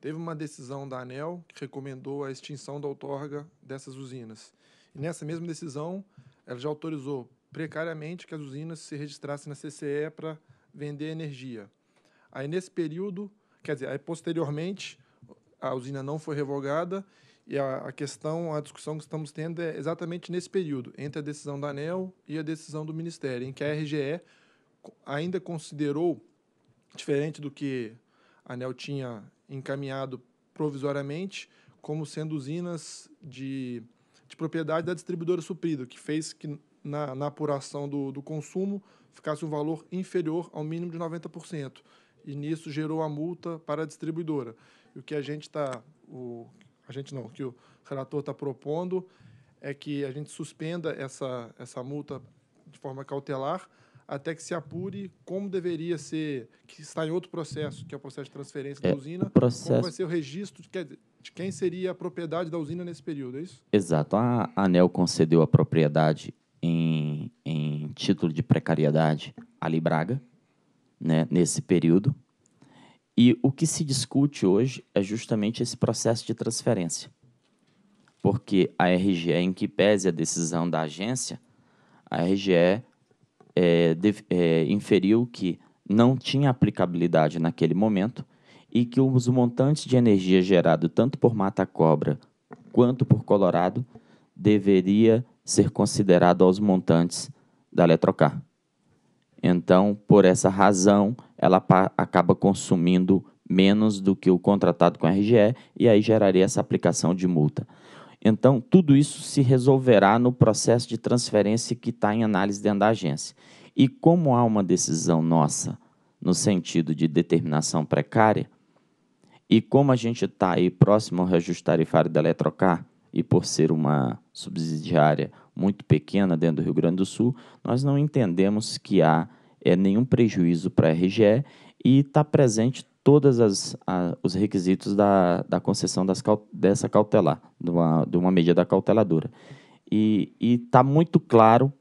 Teve uma decisão da ANEL que recomendou a extinção da outorga dessas usinas. E nessa mesma decisão, ela já autorizou precariamente que as usinas se registrassem na CCE para vender energia. Aí, nesse período, quer dizer, aí posteriormente, a usina não foi revogada e a, a, questão, a discussão que estamos tendo é exatamente nesse período, entre a decisão da ANEL e a decisão do Ministério, em que a RGE ainda considerou, diferente do que a ANEL tinha encaminhado provisoriamente, como sendo usinas de de propriedade da distribuidora suprida, que fez que na, na apuração do, do consumo ficasse um valor inferior ao mínimo de 90%. E nisso gerou a multa para a distribuidora. E o que a gente está. A gente não, o que o relator está propondo é que a gente suspenda essa, essa multa de forma cautelar até que se apure como deveria ser, que está em outro processo, que é o processo de transferência é, da usina, processo... como vai ser o registro de, é, de, quem seria a propriedade da usina nesse período, é isso? Exato. A ANEL concedeu a propriedade em, em título de precariedade a Libraga, né, nesse período. E o que se discute hoje é justamente esse processo de transferência. Porque a RGE, em que pese a decisão da agência, a RGE é, de, é, inferiu que não tinha aplicabilidade naquele momento e que os montantes de energia gerado tanto por mata-cobra quanto por Colorado deveria ser considerado aos montantes da Eletrocar. Então, por essa razão, ela acaba consumindo menos do que o contratado com a RGE e aí geraria essa aplicação de multa. Então, tudo isso se resolverá no processo de transferência que está em análise dentro da agência. E como há uma decisão nossa no sentido de determinação precária, e como a gente está aí próximo ao reajuste tarifário da Eletrocar, e por ser uma subsidiária muito pequena dentro do Rio Grande do Sul, nós não entendemos que há é, nenhum prejuízo para a RGE e está presente todos os requisitos da, da concessão das, dessa cautelar, de uma, de uma medida cauteladora. E está muito claro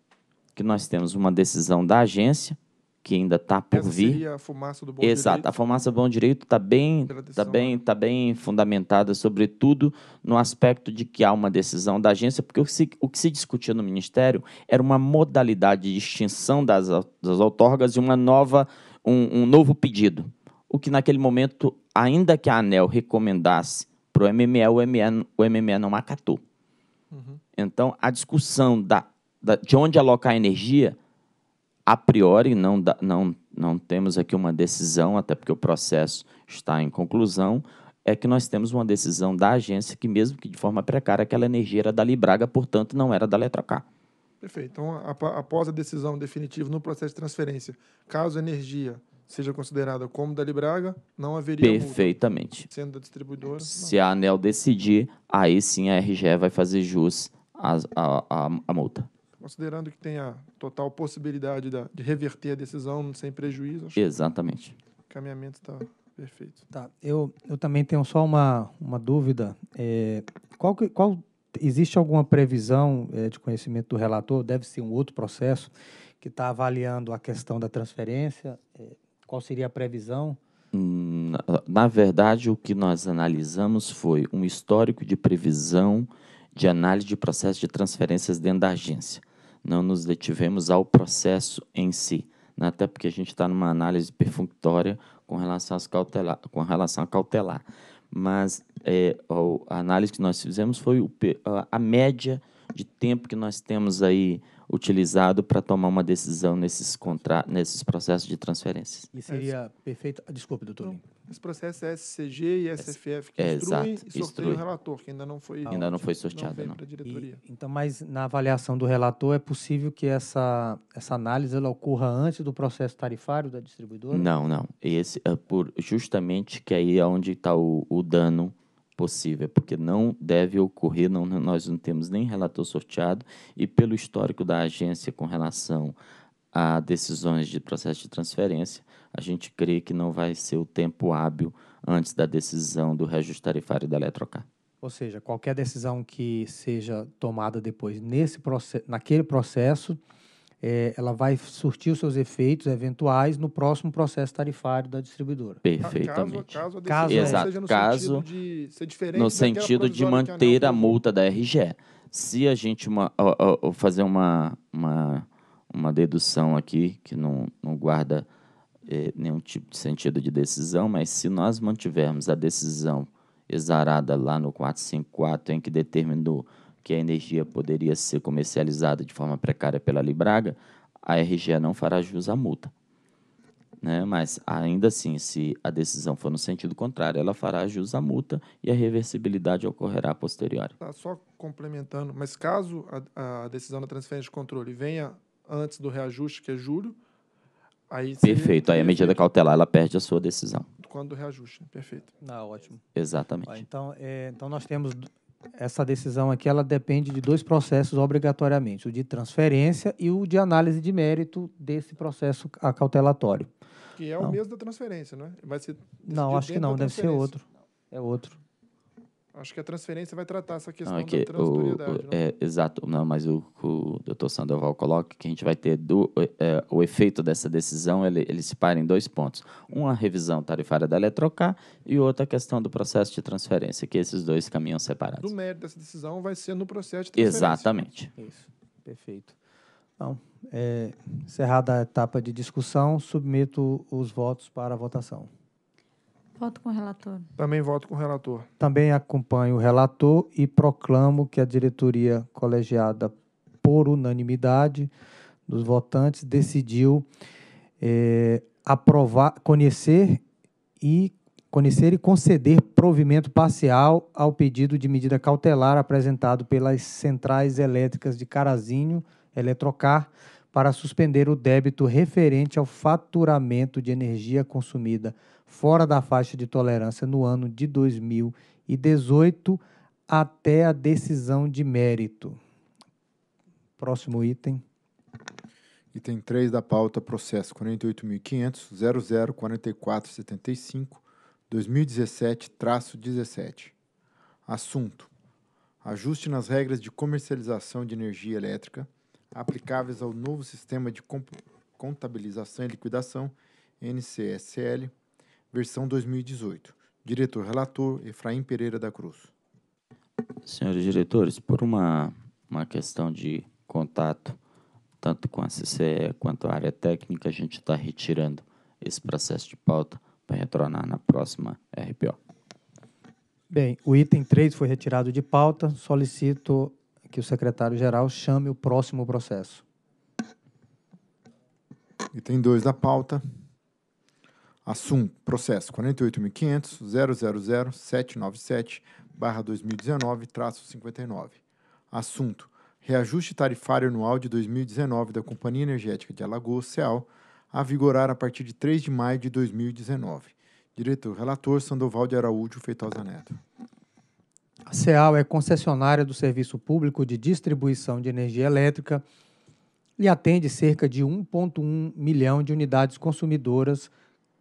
que nós temos uma decisão da agência, que ainda está por Essa vir. Seria a fumaça do bom Exato, direito. a fumaça do bom direito está bem, tá bem, tá bem fundamentada, sobretudo no aspecto de que há uma decisão da agência, porque o que se, o que se discutia no Ministério era uma modalidade de extinção das, das outorgas e uma nova, um, um novo pedido o que naquele momento, ainda que a ANEL recomendasse para o mme o mme não acatou. Uhum. Então, a discussão da, da, de onde alocar a energia, a priori, não, da, não, não temos aqui uma decisão, até porque o processo está em conclusão, é que nós temos uma decisão da agência que, mesmo que de forma precária, aquela energia era da Libraga, portanto, não era da Eletrocar. Perfeito. Então, após a decisão definitiva no processo de transferência, caso a energia seja considerada como da Libraga, não haveria Perfeitamente. Multa. Sendo da distribuidora. Se não. a ANEL decidir, aí sim a RGE vai fazer jus à, à, à, multa. Considerando que tem a total possibilidade da, de reverter a decisão sem prejuízo. Exatamente. o caminhamento está perfeito. Tá. Eu, eu também tenho só uma, uma dúvida. É, qual, que, qual existe alguma previsão é, de conhecimento do relator? Deve ser um outro processo que está avaliando a questão da transferência. É, qual seria a previsão? Hum, na, verdade, o que nós analisamos foi um histórico de previsão de análise de processo de transferências dentro da agência. Não nos detivemos ao processo em si, né? até porque a gente está numa análise perfunctória com relação, às cautelar, com relação a cautelar. Mas é, a análise que nós fizemos foi o, a média de tempo que nós temos aí utilizado para tomar uma decisão nesses, contra... nesses processos de transferência. E seria perfeito. Ah, desculpe, doutor. Então, esse processo é SCG e é SFF que é, instruem exato, e o relator, que ainda não foi, ah, ainda não foi sorteado. Não, não. E, então, mas na avaliação do relator, é possível que essa, essa análise ela ocorra antes do processo tarifário da distribuidora? Não, não. Esse é por justamente que aí é onde está o, o dano possível, é porque não deve ocorrer, não, nós não temos nem relator sorteado, e pelo histórico da agência com relação a decisões de processo de transferência, a gente crê que não vai ser o tempo hábil antes da decisão do reajuste tarifário da Eletrocar. Ou seja, qualquer decisão que seja tomada depois nesse naquele processo é, ela vai surtir os seus efeitos eventuais no próximo processo tarifário da distribuidora. Perfeitamente. Caso, caso a Exato. seja no caso, sentido de ser diferente No sentido de manter a, a multa da RGE. Se a gente uma, ó, ó, fazer uma, uma, uma dedução aqui, que não, não guarda é, nenhum tipo de sentido de decisão, mas se nós mantivermos a decisão exarada lá no 454, em que determinou que a energia poderia ser comercializada de forma precária pela Libraga, a RGE não fará jus à multa. Né? Mas, ainda assim, se a decisão for no sentido contrário, ela fará jus à multa e a reversibilidade ocorrerá posterior. Tá, só complementando, mas caso a, a decisão da transferência de controle venha antes do reajuste, que é julho, aí... Perfeito, aí a medida cautelar ela perde a sua decisão. Quando o reajuste, perfeito. Ah, ótimo. Exatamente. Ah, então, é, então, nós temos essa decisão aqui ela depende de dois processos obrigatoriamente, o de transferência e o de análise de mérito desse processo acautelatório. Que é o então mesmo da transferência, não é? Vai ser não, acho que não, deve ser outro. É outro. Acho que a transferência vai tratar essa questão não, é da transitoriedade. O, o, né? é, exato, não, mas o que o doutor Sandoval coloca é que a gente vai ter do, é, o efeito dessa decisão, ele, ele se para em dois pontos. Uma a revisão tarifária da Eletrocar e outra a questão do processo de transferência, que esses dois caminham separados. O mérito dessa decisão vai ser no processo de transferência. Exatamente. Isso, perfeito. Então, é, encerrada a etapa de discussão, submeto os votos para a votação. Voto com o relator. Também voto com o relator. Também acompanho o relator e proclamo que a diretoria colegiada, por unanimidade dos votantes, decidiu é, aprovar, conhecer e conhecer e conceder provimento parcial ao pedido de medida cautelar apresentado pelas centrais elétricas de Carazinho, Eletrocar, para suspender o débito referente ao faturamento de energia consumida fora da faixa de tolerância no ano de 2018 até a decisão de mérito. Próximo item. Item 3 da pauta, processo 48.500.004475-2017-17. Assunto: Ajuste nas regras de comercialização de energia elétrica aplicáveis ao novo sistema de contabilização e liquidação NCSL versão 2018. Diretor relator Efraim Pereira da Cruz. Senhores diretores, por uma, uma questão de contato, tanto com a CCE quanto a área técnica, a gente está retirando esse processo de pauta para retornar na próxima RPO. Bem, o item 3 foi retirado de pauta. Solicito que o secretário-geral chame o próximo processo. Item 2 da pauta, assunto processo 48.500.000.797/2019-59. Assunto: Reajuste tarifário anual de 2019 da Companhia Energética de Alagoas, CEAL, a vigorar a partir de 3 de maio de 2019. Diretor relator Sandoval de Araújo Feitosa Neto. A CEAL é concessionária do Serviço Público de Distribuição de Energia Elétrica e atende cerca de 1,1 milhão de unidades consumidoras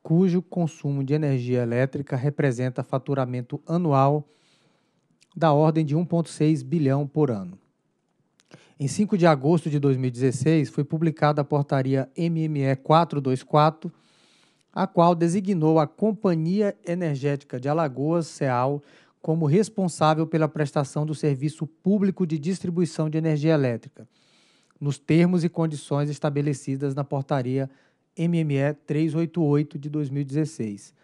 cujo consumo de energia elétrica representa faturamento anual da ordem de 1,6 bilhão por ano. Em 5 de agosto de 2016, foi publicada a portaria MME 424, a qual designou a Companhia Energética de Alagoas, CEAL, como responsável pela prestação do serviço público de distribuição de energia elétrica, nos termos e condições estabelecidas na portaria MME MME 388 de 2016,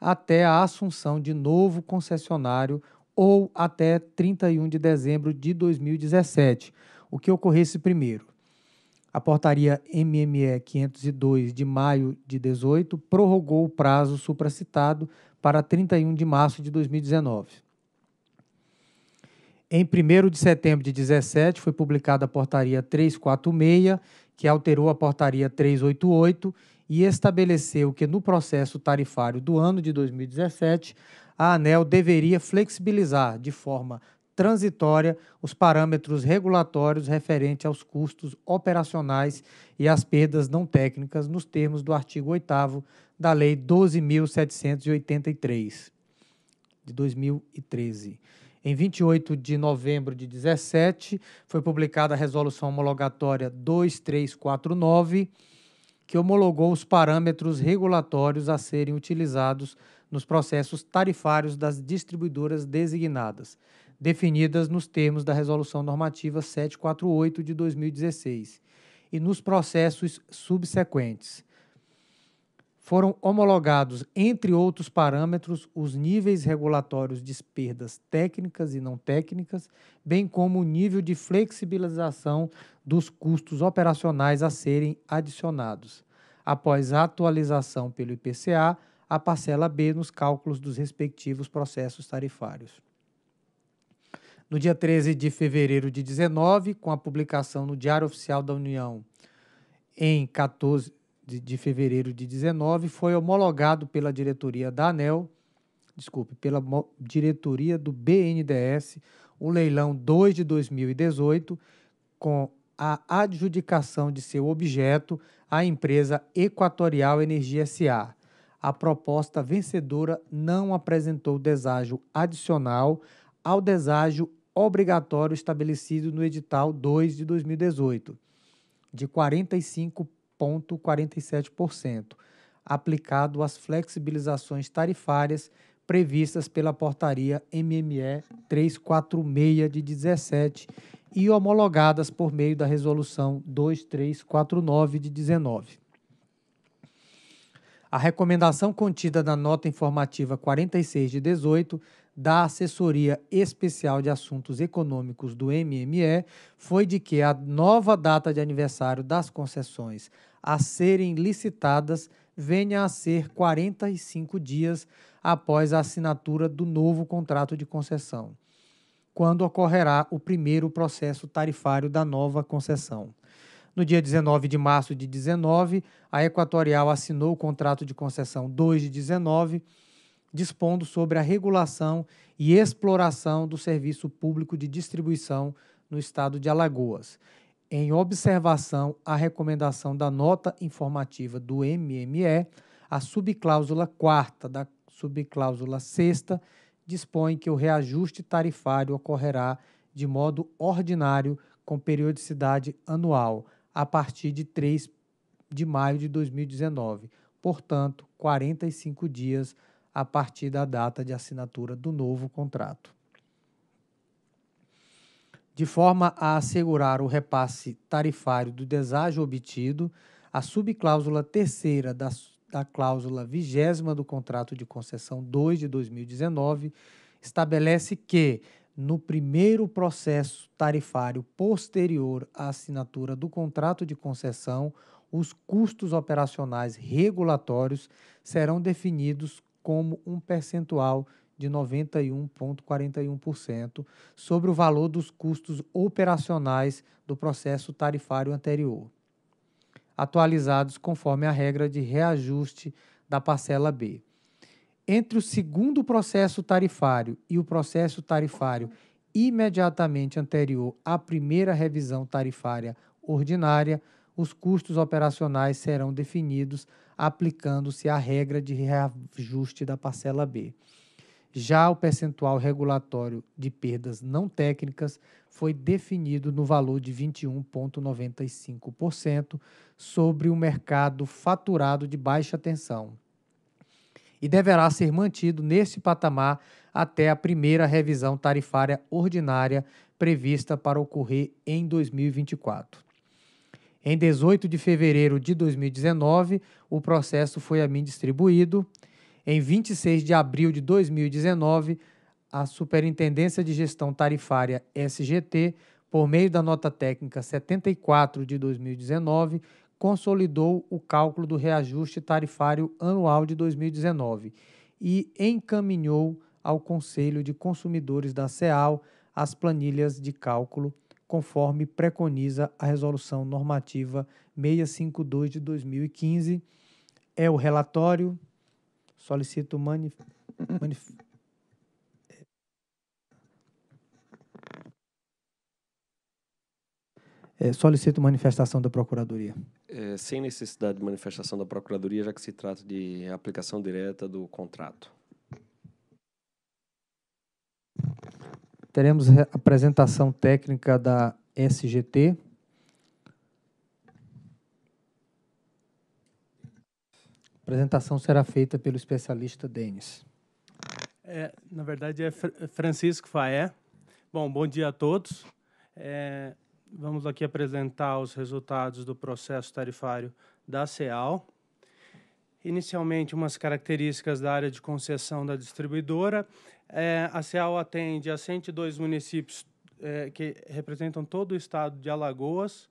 até a assunção de novo concessionário ou até 31 de dezembro de 2017, o que ocorresse primeiro. A portaria MME 502 de maio de 18 prorrogou o prazo supracitado para 31 de março de 2019. Em 1 de setembro de 17 foi publicada a portaria 346, que alterou a portaria 388 e estabeleceu que no processo tarifário do ano de 2017, a ANEL deveria flexibilizar de forma transitória os parâmetros regulatórios referentes aos custos operacionais e às perdas não técnicas nos termos do artigo 8 da Lei 12.783 de 2013. Em 28 de novembro de 17, foi publicada a resolução homologatória 2349, que homologou os parâmetros regulatórios a serem utilizados nos processos tarifários das distribuidoras designadas, definidas nos termos da Resolução Normativa 748 de 2016 e nos processos subsequentes foram homologados, entre outros parâmetros, os níveis regulatórios de perdas técnicas e não técnicas, bem como o nível de flexibilização dos custos operacionais a serem adicionados. Após a atualização pelo IPCA, a parcela B nos cálculos dos respectivos processos tarifários. No dia 13 de fevereiro de 19, com a publicação no Diário Oficial da União em 14 de, de fevereiro de 19 foi homologado pela diretoria da ANEL, desculpe, pela diretoria do BNDES, o leilão 2 de 2018, com a adjudicação de seu objeto à empresa Equatorial Energia SA. A proposta vencedora não apresentou deságio adicional ao deságio obrigatório estabelecido no edital 2 de 2018, de 45 3,47%, aplicado às flexibilizações tarifárias previstas pela portaria MME 346 de 17 e homologadas por meio da resolução 2349 de 19. A recomendação contida na nota informativa 46 de 18 da Assessoria Especial de Assuntos Econômicos do MME foi de que a nova data de aniversário das concessões a serem licitadas venha a ser 45 dias após a assinatura do novo contrato de concessão, quando ocorrerá o primeiro processo tarifário da nova concessão. No dia 19 de março de 19, a Equatorial assinou o contrato de concessão 2 de 19, dispondo sobre a regulação e exploração do serviço público de distribuição no estado de Alagoas em observação à recomendação da nota informativa do MME, a subcláusula quarta da subcláusula sexta dispõe que o reajuste tarifário ocorrerá de modo ordinário com periodicidade anual, a partir de 3 de maio de 2019, portanto, 45 dias a partir da data de assinatura do novo contrato de forma a assegurar o repasse tarifário do deságio obtido, a subcláusula terceira da, da cláusula vigésima do contrato de concessão 2 de 2019 estabelece que, no primeiro processo tarifário posterior à assinatura do contrato de concessão, os custos operacionais regulatórios serão definidos como um percentual de 91,41% sobre o valor dos custos operacionais do processo tarifário anterior, atualizados conforme a regra de reajuste da parcela B. Entre o segundo processo tarifário e o processo tarifário imediatamente anterior à primeira revisão tarifária ordinária, os custos operacionais serão definidos aplicando-se a regra de reajuste da parcela B. Já o percentual regulatório de perdas não técnicas foi definido no valor de 21,95% sobre o mercado faturado de baixa tensão e deverá ser mantido nesse patamar até a primeira revisão tarifária ordinária prevista para ocorrer em 2024. Em 18 de fevereiro de 2019, o processo foi a mim distribuído em 26 de abril de 2019, a Superintendência de Gestão Tarifária SGT, por meio da nota técnica 74 de 2019, consolidou o cálculo do reajuste tarifário anual de 2019 e encaminhou ao Conselho de Consumidores da CEAL as planilhas de cálculo, conforme preconiza a Resolução Normativa 652 de 2015. É o relatório Solicito manif... manif... É, solicito manifestação da Procuradoria. É, sem necessidade de manifestação da Procuradoria, já que se trata de aplicação direta do contrato. Teremos a apresentação técnica da SGT, A apresentação será feita pelo especialista Denis. É, na verdade, é Francisco Faé. Bom, bom dia a todos. É, vamos aqui apresentar os resultados do processo tarifário da CEAL. Inicialmente, umas características da área de concessão da distribuidora. É, a CEAL atende a 102 municípios é, que representam todo o estado de Alagoas,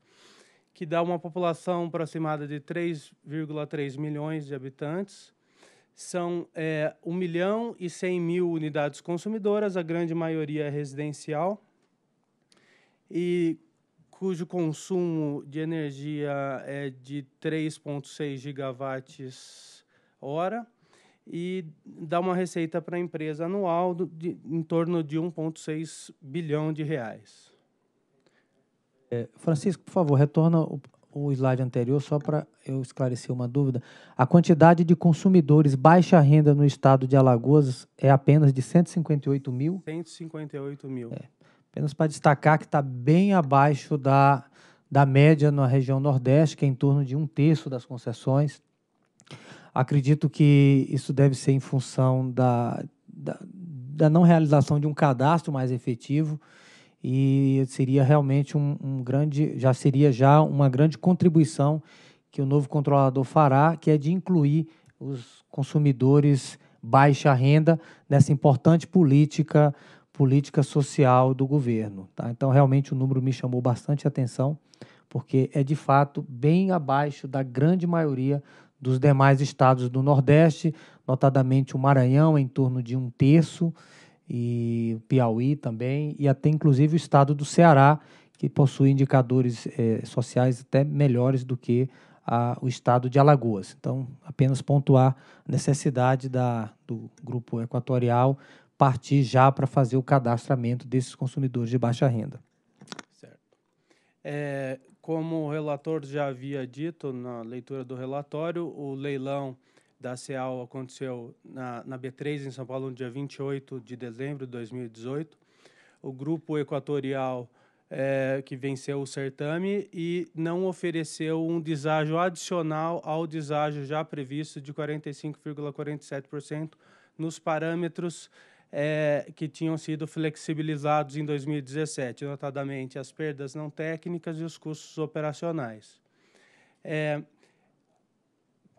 que dá uma população aproximada de 3,3 milhões de habitantes. São é, 1 milhão e 100 mil unidades consumidoras, a grande maioria é residencial, e cujo consumo de energia é de 3,6 gigawatts hora e dá uma receita para a empresa anual de, em torno de 1,6 bilhão de reais. É, Francisco, por favor, retorna o, o slide anterior só para eu esclarecer uma dúvida. A quantidade de consumidores baixa renda no estado de Alagoas é apenas de 158 mil? 158 mil. É. Apenas para destacar que está bem abaixo da, da média na região Nordeste, que é em torno de um terço das concessões. Acredito que isso deve ser em função da, da, da não realização de um cadastro mais efetivo e seria realmente um, um, grande, já seria já uma grande contribuição que o novo controlador fará, que é de incluir os consumidores baixa renda nessa importante política política social do governo. Tá? Então realmente o número me chamou bastante atenção porque é de fato bem abaixo da grande maioria dos demais estados do Nordeste, notadamente o Maranhão em torno de um terço e Piauí também, e até inclusive o estado do Ceará, que possui indicadores eh, sociais até melhores do que a, o estado de Alagoas. Então, apenas pontuar a necessidade da, do grupo equatorial partir já para fazer o cadastramento desses consumidores de baixa renda. Certo. É, como o relator já havia dito na leitura do relatório, o leilão da CEAL aconteceu na, na B3 em São Paulo no dia 28 de dezembro de 2018. O grupo equatorial é, que venceu o certame e não ofereceu um deságio adicional ao deságio já previsto de 45,47% nos parâmetros é, que tinham sido flexibilizados em 2017, notadamente as perdas não técnicas e os custos operacionais. É,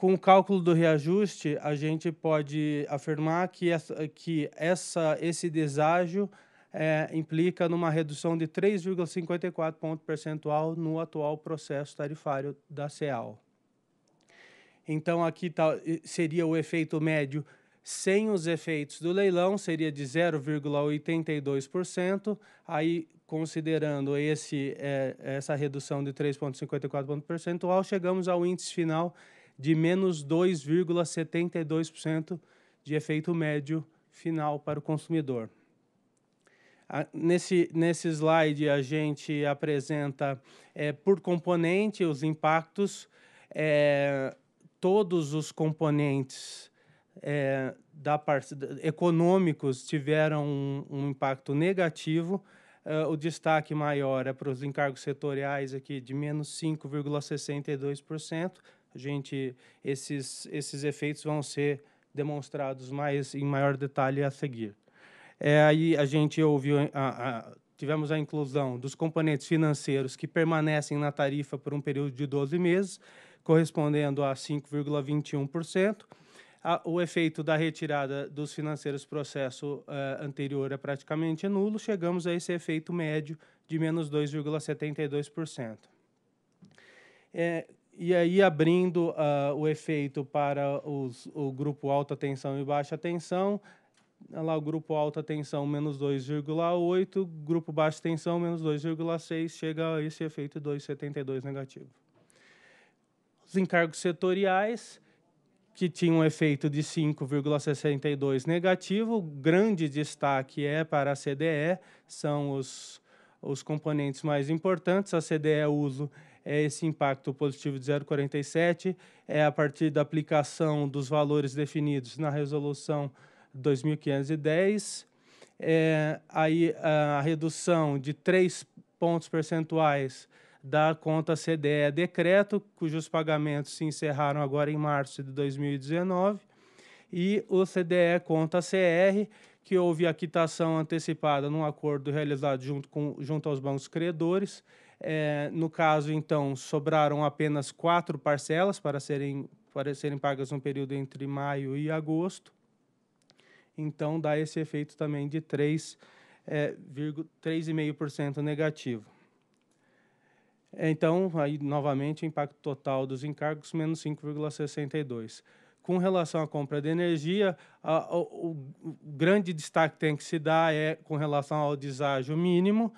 com o cálculo do reajuste, a gente pode afirmar que, essa, que essa, esse deságio é, implica numa redução de 3,54 ponto percentual no atual processo tarifário da CEAL. Então, aqui tá, seria o efeito médio sem os efeitos do leilão, seria de 0,82%. Aí, considerando esse, é, essa redução de 3,54 ponto percentual, chegamos ao índice final de menos 2,72% de efeito médio final para o consumidor. Nesse, nesse slide, a gente apresenta é, por componente os impactos. É, todos os componentes é, da parte econômicos tiveram um, um impacto negativo. É, o destaque maior é para os encargos setoriais aqui de menos 5,62%, a gente esses esses efeitos vão ser demonstrados mais em maior detalhe a seguir. É, aí a gente ouviu a, a, tivemos a inclusão dos componentes financeiros que permanecem na tarifa por um período de 12 meses, correspondendo a 5,21%. O efeito da retirada dos financeiros processo uh, anterior é praticamente nulo, chegamos a esse efeito médio de menos 2,72%. É, e aí, abrindo uh, o efeito para os, o grupo alta tensão e baixa tensão, ah, lá o grupo alta tensão menos 2,8, grupo baixa tensão menos 2,6, chega a esse efeito 2,72 negativo. Os encargos setoriais, que tinham um efeito de 5,62 negativo, grande destaque é para a CDE, são os, os componentes mais importantes, a CDE uso é esse impacto positivo de 0,47 é a partir da aplicação dos valores definidos na resolução 2510, é, aí a redução de 3 pontos percentuais da conta CDE decreto, cujos pagamentos se encerraram agora em março de 2019, e o CDE conta CR, que houve a quitação antecipada num acordo realizado junto, com, junto aos bancos credores, é, no caso, então, sobraram apenas quatro parcelas para serem, para serem pagas no período entre maio e agosto. Então, dá esse efeito também de 3,5% é, negativo. É, então, aí, novamente, o impacto total dos encargos, menos 5,62%. Com relação à compra de energia, a, o, o grande destaque que tem que se dar é com relação ao deságio mínimo,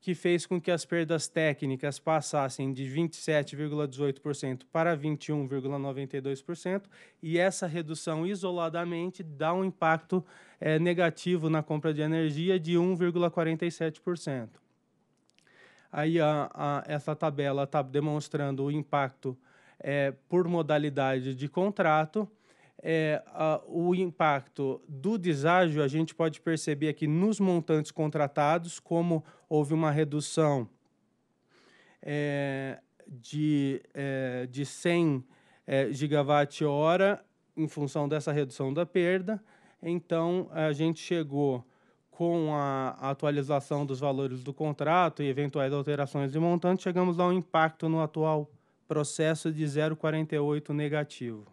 que fez com que as perdas técnicas passassem de 27,18% para 21,92%, e essa redução isoladamente dá um impacto é, negativo na compra de energia de 1,47%. Aí a, a, essa tabela está demonstrando o impacto é, por modalidade de contrato é, a, o impacto do deságio, a gente pode perceber aqui nos montantes contratados, como houve uma redução é, de, é, de 100 é, gigawatt-hora em função dessa redução da perda. Então, a gente chegou com a, atualização dos valores do contrato e eventuais alterações de montante, chegamos a um impacto no atual processo de 0,48 negativo.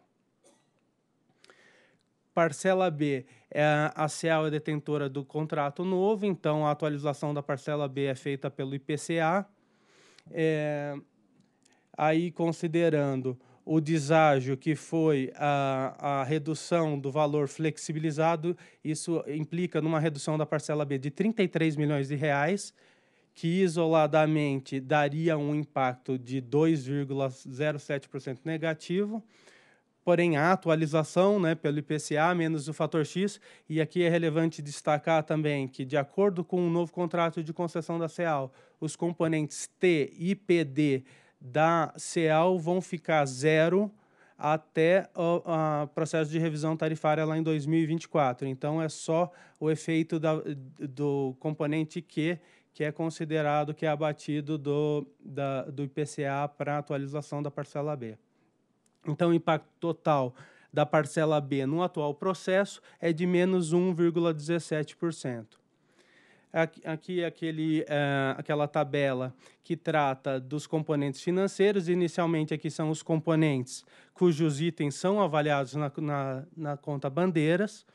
Parcela B, é a CEAL é detentora do contrato novo, então a atualização da parcela B é feita pelo IPCA. É, aí, considerando o deságio que foi a, a redução do valor flexibilizado, isso implica numa redução da parcela B de 33 milhões de reais, que isoladamente daria um impacto de 2,07% negativo porém a atualização né, pelo IPCA menos o fator X. E aqui é relevante destacar também que, de acordo com o novo contrato de concessão da CEAL, os componentes T e PD da CEAL vão ficar zero até o processo de revisão tarifária lá em 2024. Então, é só o efeito da, do componente Q que é considerado que é abatido do, da, do IPCA para a atualização da parcela B. Então, o impacto total da parcela B no atual processo é de menos 1,17%. Aqui, aquele, uh, aquela tabela que trata dos componentes financeiros. Inicialmente, aqui são os componentes cujos itens são avaliados na, na, na conta bandeiras.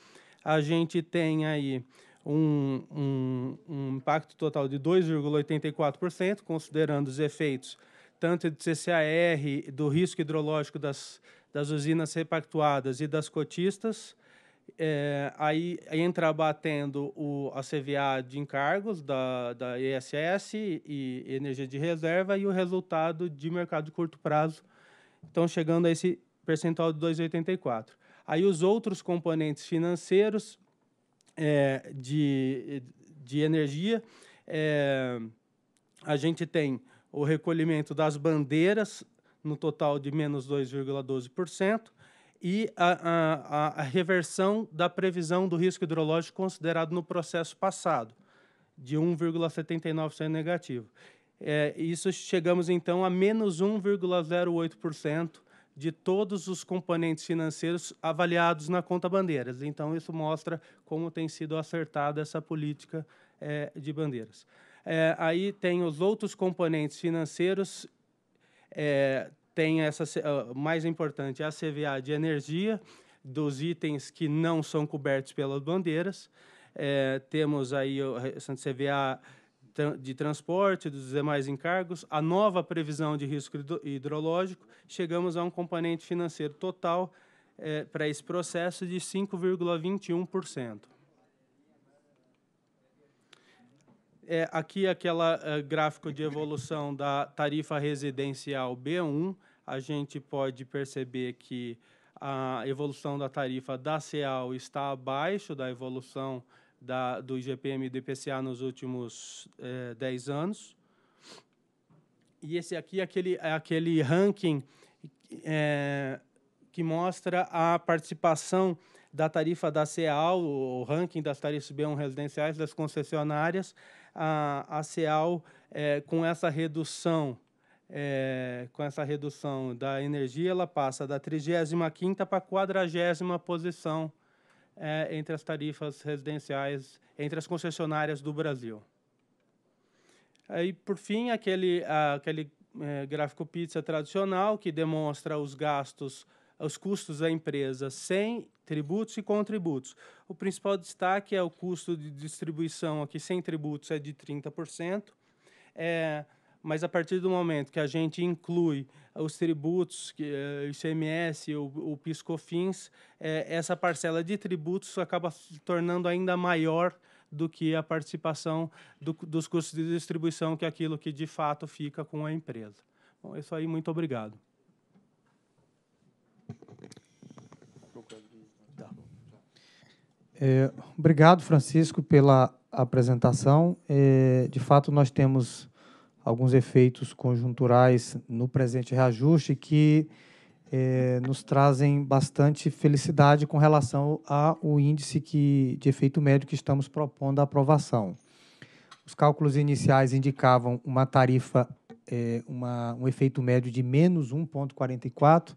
A gente tem aí um, um, um impacto total de 2,84%, considerando os efeitos tanto do CCAR, do risco hidrológico das, das usinas repactuadas e das cotistas, é, aí entra batendo o, a CVA de encargos da, da ESS e energia de reserva e o resultado de mercado de curto prazo, então chegando a esse percentual de 2,84. Aí os outros componentes financeiros é, de, de energia, é, a gente tem o recolhimento das bandeiras, no total de menos 2,12%, e a, a, a, reversão da previsão do risco hidrológico considerado no processo passado, de 1,79% negativo. É, isso chegamos então a menos 1,08% de todos os componentes financeiros avaliados na conta bandeiras. Então, isso mostra como tem sido acertada essa política é, de bandeiras. É, aí tem os outros componentes financeiros, é, tem essa ah, mais importante, é a CVA de energia, dos itens que não são cobertos pelas bandeiras. É, temos aí o CVA de transporte, dos demais encargos, a nova previsão de risco hidrológico, chegamos a um componente financeiro total é, para esse processo de 5,21%. é, aqui aquela uh, gráfico de evolução da tarifa residencial B1, a gente pode perceber que a evolução da tarifa da CEAL está abaixo da evolução da, do IGPM e do IPCA nos últimos eh, 10 anos. E esse aqui é aquele, é aquele ranking é, que mostra a participação da tarifa da CEAL, o ranking das tarifas B1 residenciais das concessionárias a, a CEAL, é, com essa redução é, com essa redução da energia, ela passa da 35ª para a 40 posição é, entre as tarifas residenciais, entre as concessionárias do Brasil. Aí, por fim, aquele, aquele é, gráfico pizza tradicional que demonstra os gastos os custos da empresa sem tributos e contributos. O principal destaque é o custo de distribuição aqui sem tributos é de 30%. É, mas a partir do momento que a gente inclui os tributos, eh, ICMS, o, o PiscoFins, é, essa parcela de tributos acaba se tornando ainda maior do que a participação do, dos custos de distribuição, que é aquilo que de fato fica com a empresa. Bom, é isso aí, muito obrigado. É, obrigado, Francisco, pela apresentação. É, de fato, nós temos alguns efeitos conjunturais no presente reajuste que é, nos trazem bastante felicidade com relação ao índice que, de efeito médio que estamos propondo à aprovação. Os cálculos iniciais indicavam uma tarifa, é, uma, um efeito médio de menos 1,44,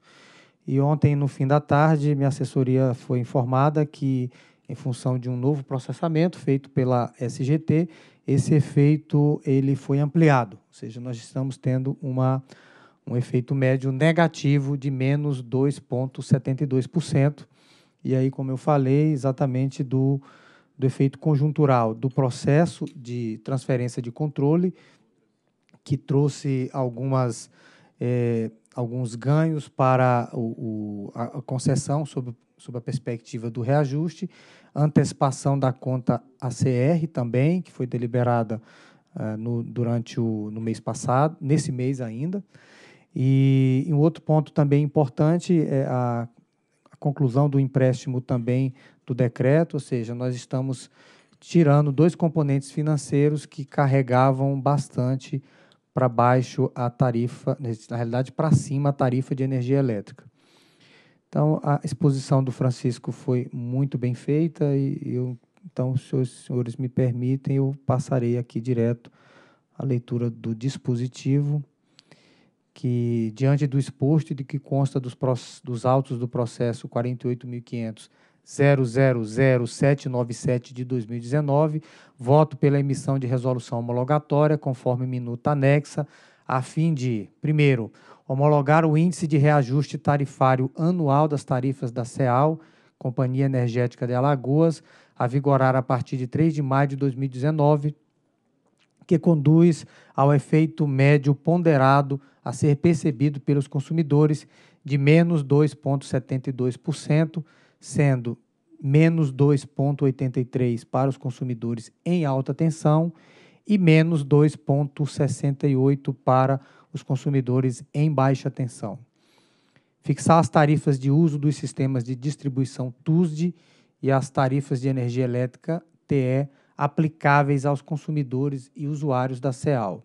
e ontem, no fim da tarde, minha assessoria foi informada que em função de um novo processamento feito pela SGT, esse efeito ele foi ampliado, ou seja, nós estamos tendo uma, um efeito médio negativo de menos 2,72%. E aí, como eu falei, exatamente do, do efeito conjuntural do processo de transferência de controle, que trouxe algumas, eh, alguns ganhos para o, o, a concessão sob, sob a perspectiva do reajuste, antecipação da conta ACR também, que foi deliberada uh, no, durante o no mês passado, nesse mês ainda. E, e um outro ponto também importante é a, a conclusão do empréstimo também do decreto, ou seja, nós estamos tirando dois componentes financeiros que carregavam bastante para baixo a tarifa, na realidade para cima a tarifa de energia elétrica. Então, a exposição do Francisco foi muito bem feita e eu, então, se os senhores me permitem, eu passarei aqui direto a leitura do dispositivo que, diante do exposto e de que consta dos, dos autos do processo 48.500 000797 de 2019, voto pela emissão de resolução homologatória, conforme minuta anexa, a fim de, primeiro, homologar o índice de reajuste tarifário anual das tarifas da CEAL, Companhia Energética de Alagoas, a vigorar a partir de 3 de maio de 2019, que conduz ao efeito médio ponderado a ser percebido pelos consumidores de menos 2,72%, sendo menos 2,83% para os consumidores em alta tensão e menos 2,68% para os consumidores em baixa tensão. Fixar as tarifas de uso dos sistemas de distribuição TUSD e as tarifas de energia elétrica TE aplicáveis aos consumidores e usuários da CEAL.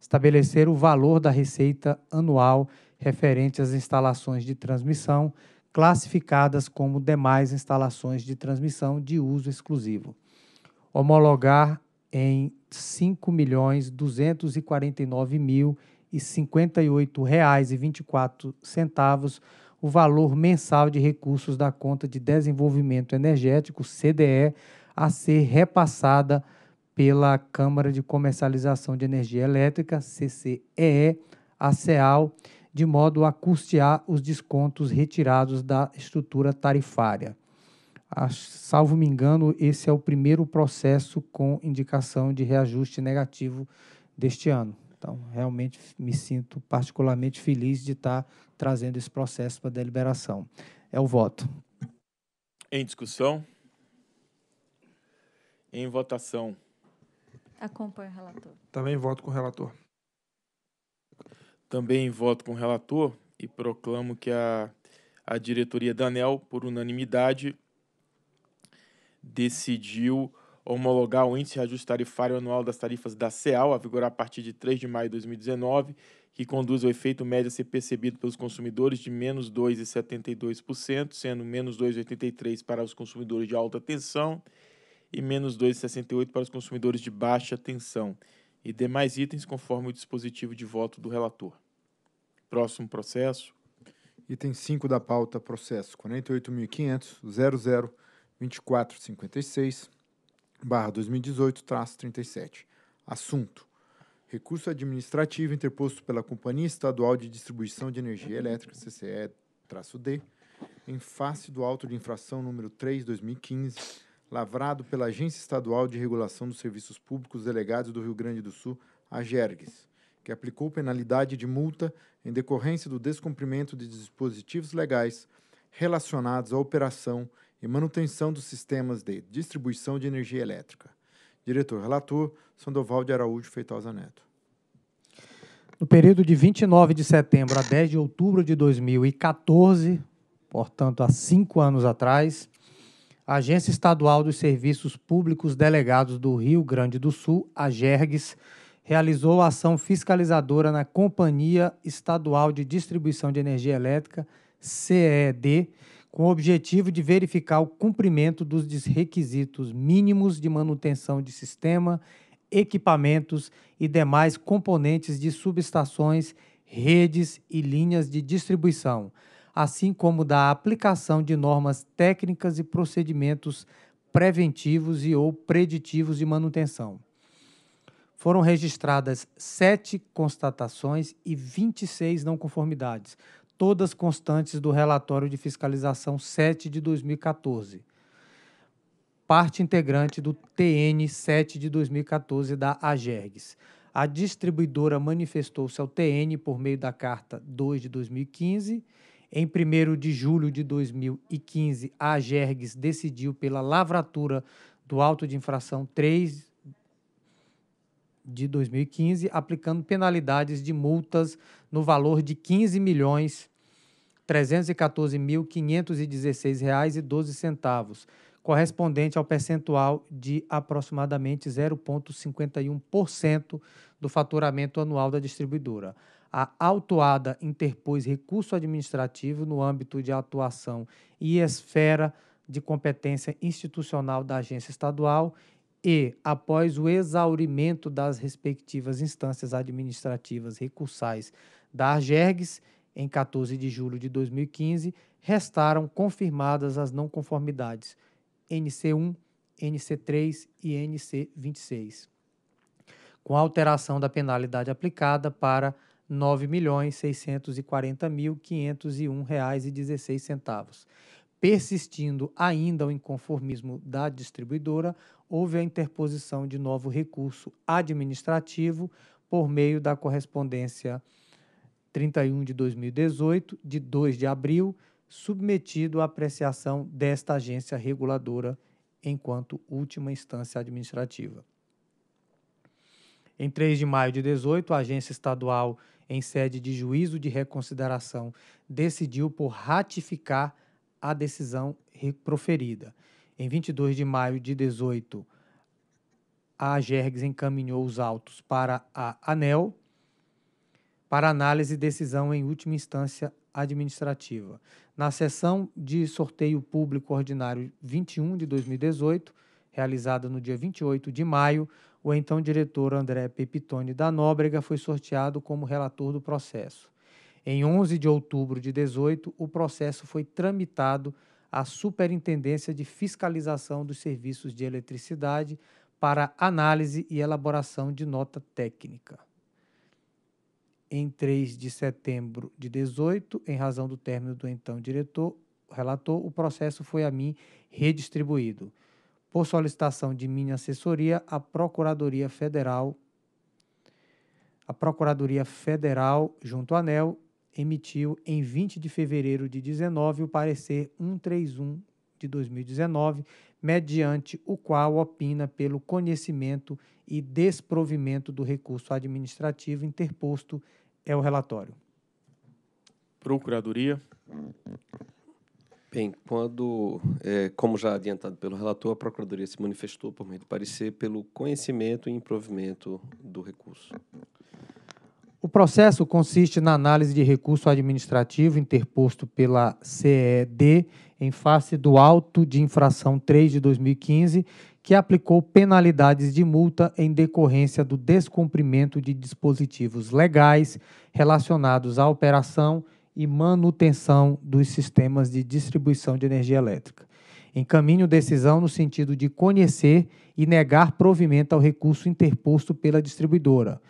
Estabelecer o valor da receita anual referente às instalações de transmissão classificadas como demais instalações de transmissão de uso exclusivo. Homologar em R$ 5.249.000 e R$ 58,24 o valor mensal de recursos da conta de desenvolvimento energético CDE a ser repassada pela Câmara de Comercialização de Energia Elétrica CCEE a CEAL, de modo a custear os descontos retirados da estrutura tarifária. A, salvo me engano, esse é o primeiro processo com indicação de reajuste negativo deste ano. Então, realmente me sinto particularmente feliz de estar trazendo esse processo para deliberação. É o voto. Em discussão? Em votação. Acompanho o relator. Também voto com o relator. Também voto com o relator e proclamo que a, a diretoria da ANEL, por unanimidade, decidiu homologar o índice de ajuste tarifário anual das tarifas da CEAL, a vigorar a partir de 3 de maio de 2019, que conduz ao efeito médio a ser percebido pelos consumidores de menos 2,72%, sendo menos 2,83% para os consumidores de alta tensão e menos 2,68% para os consumidores de baixa tensão, e demais itens conforme o dispositivo de voto do relator. Próximo processo. Item 5 da pauta, processo 48.500.002456 barra 2018-37. Assunto: Recurso administrativo interposto pela Companhia Estadual de Distribuição de Energia Elétrica, CCE-D, em face do auto de infração número 3-2015, lavrado pela Agência Estadual de Regulação dos Serviços Públicos Delegados do Rio Grande do Sul, a GERGS, que aplicou penalidade de multa em decorrência do descumprimento de dispositivos legais relacionados à operação e manutenção dos sistemas de distribuição de energia elétrica. Diretor relator Sandoval de Araújo Feitosa Neto. No período de 29 de setembro a 10 de outubro de 2014, portanto há cinco anos atrás, a Agência Estadual dos Serviços Públicos Delegados do Rio Grande do Sul, a GERGS, realizou ação fiscalizadora na Companhia Estadual de Distribuição de Energia Elétrica, CED, com o objetivo de verificar o cumprimento dos requisitos mínimos de manutenção de sistema, equipamentos e demais componentes de subestações, redes e linhas de distribuição, assim como da aplicação de normas técnicas e procedimentos preventivos e ou preditivos de manutenção. Foram registradas sete constatações e 26 não conformidades, todas constantes do relatório de fiscalização 7 de 2014, parte integrante do TN 7 de 2014 da AGERGS. A distribuidora manifestou-se ao TN por meio da carta 2 de 2015. Em 1 de julho de 2015, a AGERGS decidiu pela lavratura do auto de infração 3 de 2015, aplicando penalidades de multas no valor de R$ milhões reais e centavos, correspondente ao percentual de aproximadamente 0,51% do faturamento anual da distribuidora. A autuada interpôs recurso administrativo no âmbito de atuação e esfera de competência institucional da agência estadual e, após o exaurimento das respectivas instâncias administrativas recursais da Argergues, em 14 de julho de 2015, restaram confirmadas as não conformidades NC1, NC3 e NC26, com alteração da penalidade aplicada para R$ 9.640.501,16. Persistindo ainda o inconformismo da distribuidora, houve a interposição de novo recurso administrativo por meio da correspondência 31 de 2018, de 2 de abril, submetido à apreciação desta agência reguladora enquanto última instância administrativa. Em 3 de maio de 2018, a agência estadual, em sede de juízo de reconsideração, decidiu por ratificar a decisão proferida. Em 22 de maio de 2018, a AGERGS encaminhou os autos para a ANEL para análise e decisão em última instância administrativa. Na sessão de sorteio público ordinário 21 de 2018, realizada no dia 28 de maio, o então diretor André Pepitone da Nóbrega foi sorteado como relator do processo. Em 11 de outubro de 18, o processo foi tramitado à Superintendência de Fiscalização dos Serviços de Eletricidade para análise e elaboração de nota técnica em 3 de setembro de 18, em razão do término do então diretor, relator, o processo foi a mim redistribuído. Por solicitação de minha assessoria, a Procuradoria Federal a Procuradoria Federal, junto à ANEL, emitiu em 20 de fevereiro de 19 o parecer 131 de 2019, mediante o qual opina pelo conhecimento e desprovimento do recurso administrativo interposto é o relatório. Procuradoria. Bem, quando, é, como já adiantado pelo relator, a Procuradoria se manifestou por meio do parecer pelo conhecimento e improvimento do recurso. O processo consiste na análise de recurso administrativo interposto pela CED em face do auto de infração 3 de 2015, que aplicou penalidades de multa em decorrência do descumprimento de dispositivos legais relacionados à operação e manutenção dos sistemas de distribuição de energia elétrica. Encaminho decisão no sentido de conhecer e negar provimento ao recurso interposto pela distribuidora.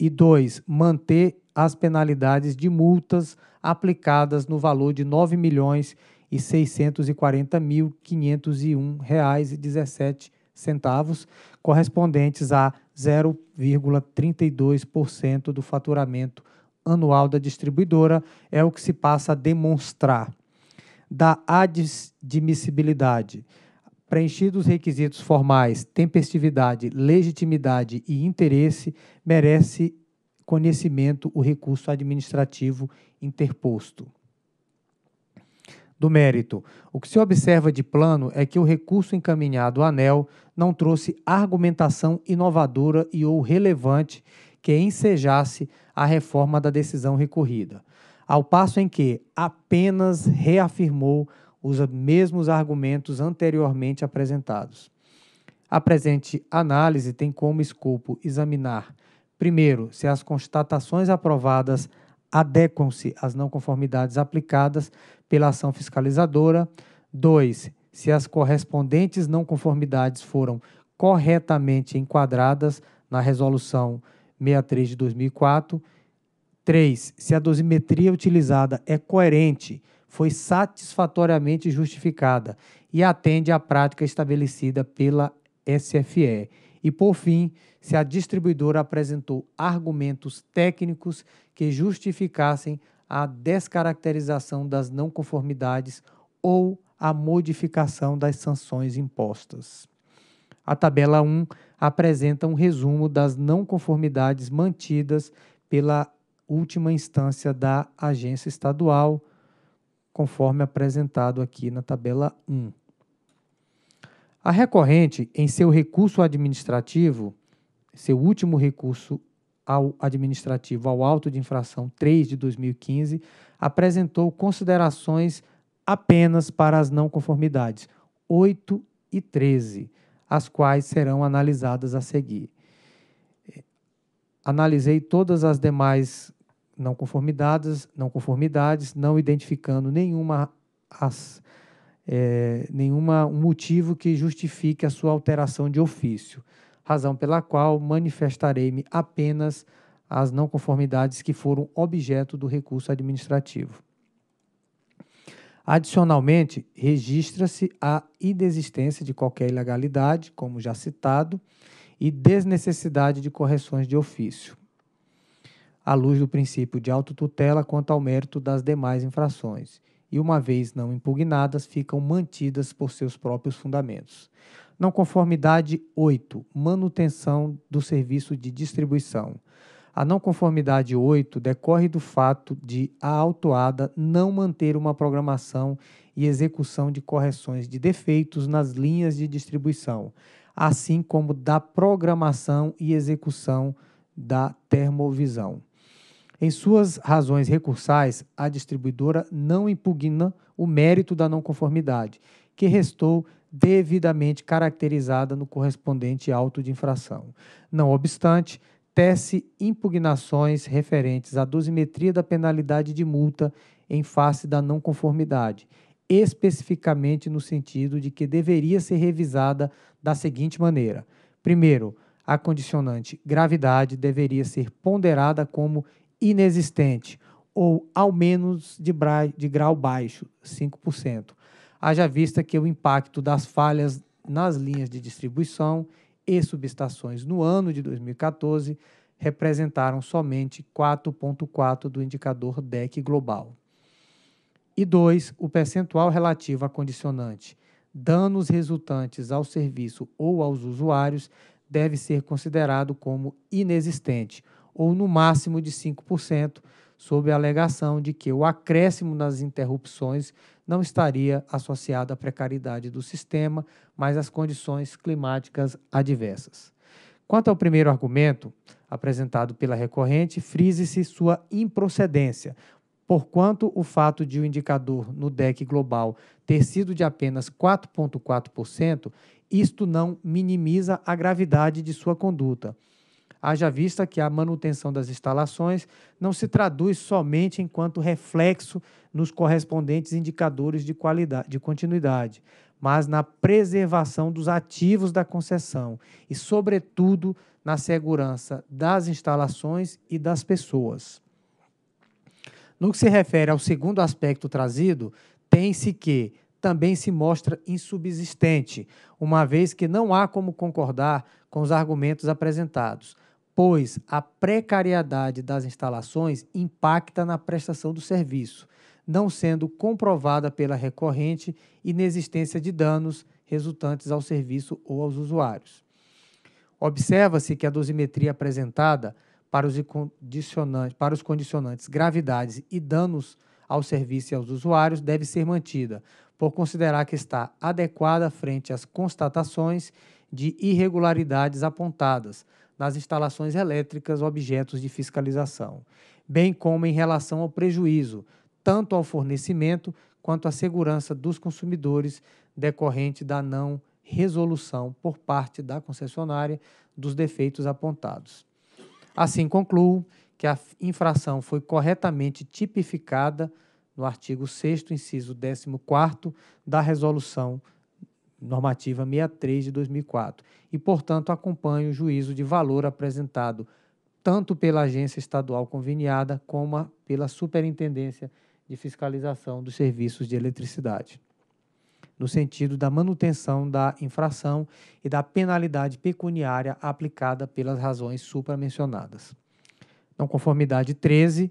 E dois, manter as penalidades de multas aplicadas no valor de R$ 9 milhões e 640.501 reais e centavos, correspondentes a 0,32% do faturamento anual da distribuidora, é o que se passa a demonstrar. Da admissibilidade. Preenchidos os requisitos formais, tempestividade, legitimidade e interesse, merece conhecimento o recurso administrativo interposto do mérito. O que se observa de plano é que o recurso encaminhado à ANEL não trouxe argumentação inovadora e ou relevante que ensejasse a reforma da decisão recorrida, ao passo em que apenas reafirmou os mesmos argumentos anteriormente apresentados. A presente análise tem como escopo examinar, primeiro, se as constatações aprovadas adequam-se às não conformidades aplicadas pela ação fiscalizadora. 2. Se as correspondentes não conformidades foram corretamente enquadradas na resolução 63 de 2004. 3. Se a dosimetria utilizada é coerente, foi satisfatoriamente justificada e atende à prática estabelecida pela SFE. E, por fim, se a distribuidora apresentou argumentos técnicos que justificassem à descaracterização das não conformidades ou à modificação das sanções impostas. A tabela 1 apresenta um resumo das não conformidades mantidas pela última instância da agência estadual, conforme apresentado aqui na tabela 1. A recorrente, em seu recurso administrativo, seu último recurso ao administrativo ao auto de infração 3 de 2015, apresentou considerações apenas para as não conformidades 8 e 13, as quais serão analisadas a seguir. Analisei todas as demais não conformidades, não conformidades, não identificando nenhuma as, é, nenhuma um motivo que justifique a sua alteração de ofício razão pela qual manifestarei-me apenas as não conformidades que foram objeto do recurso administrativo. Adicionalmente, registra-se a inexistência de qualquer ilegalidade, como já citado, e desnecessidade de correções de ofício, à luz do princípio de autotutela quanto ao mérito das demais infrações, e uma vez não impugnadas, ficam mantidas por seus próprios fundamentos. Não conformidade 8, manutenção do serviço de distribuição. A não conformidade 8 decorre do fato de a autuada não manter uma programação e execução de correções de defeitos nas linhas de distribuição, assim como da programação e execução da termovisão. Em suas razões recursais, a distribuidora não impugna o mérito da não conformidade, que restou devidamente caracterizada no correspondente auto de infração. Não obstante, tece impugnações referentes à dosimetria da penalidade de multa em face da não conformidade, especificamente no sentido de que deveria ser revisada da seguinte maneira: primeiro, a condicionante gravidade deveria ser ponderada como inexistente ou ao menos de, de grau baixo, 5% haja vista que o impacto das falhas nas linhas de distribuição e subestações no ano de 2014 representaram somente 4,4% do indicador DEC global. E dois O percentual relativo a condicionante danos resultantes ao serviço ou aos usuários deve ser considerado como inexistente, ou no máximo de 5%, sob a alegação de que o acréscimo nas interrupções não estaria associado à precariedade do sistema, mas às condições climáticas adversas. Quanto ao primeiro argumento, apresentado pela recorrente, frise-se sua improcedência, porquanto o fato de o indicador no DEC global ter sido de apenas 4,4%, isto não minimiza a gravidade de sua conduta haja vista que a manutenção das instalações não se traduz somente enquanto reflexo nos correspondentes indicadores de qualidade, de continuidade, mas na preservação dos ativos da concessão e, sobretudo, na segurança das instalações e das pessoas. No que se refere ao segundo aspecto trazido, tem-se que também se mostra insubsistente, uma vez que não há como concordar com os argumentos apresentados pois a precariedade das instalações impacta na prestação do serviço, não sendo comprovada pela recorrente inexistência de danos resultantes ao serviço ou aos usuários. Observa-se que a dosimetria apresentada para os, para os condicionantes gravidades e danos ao serviço e aos usuários deve ser mantida, por considerar que está adequada frente às constatações de irregularidades apontadas, nas instalações elétricas objetos de fiscalização, bem como em relação ao prejuízo, tanto ao fornecimento quanto à segurança dos consumidores decorrente da não resolução por parte da concessionária dos defeitos apontados. Assim, concluo que a infração foi corretamente tipificada no artigo 6, inciso 14 da Resolução normativa 63 de 2004, e, portanto, acompanha o juízo de valor apresentado tanto pela agência estadual conveniada como pela Superintendência de Fiscalização dos Serviços de Eletricidade, no sentido da manutenção da infração e da penalidade pecuniária aplicada pelas razões supramencionadas. Não conformidade 13,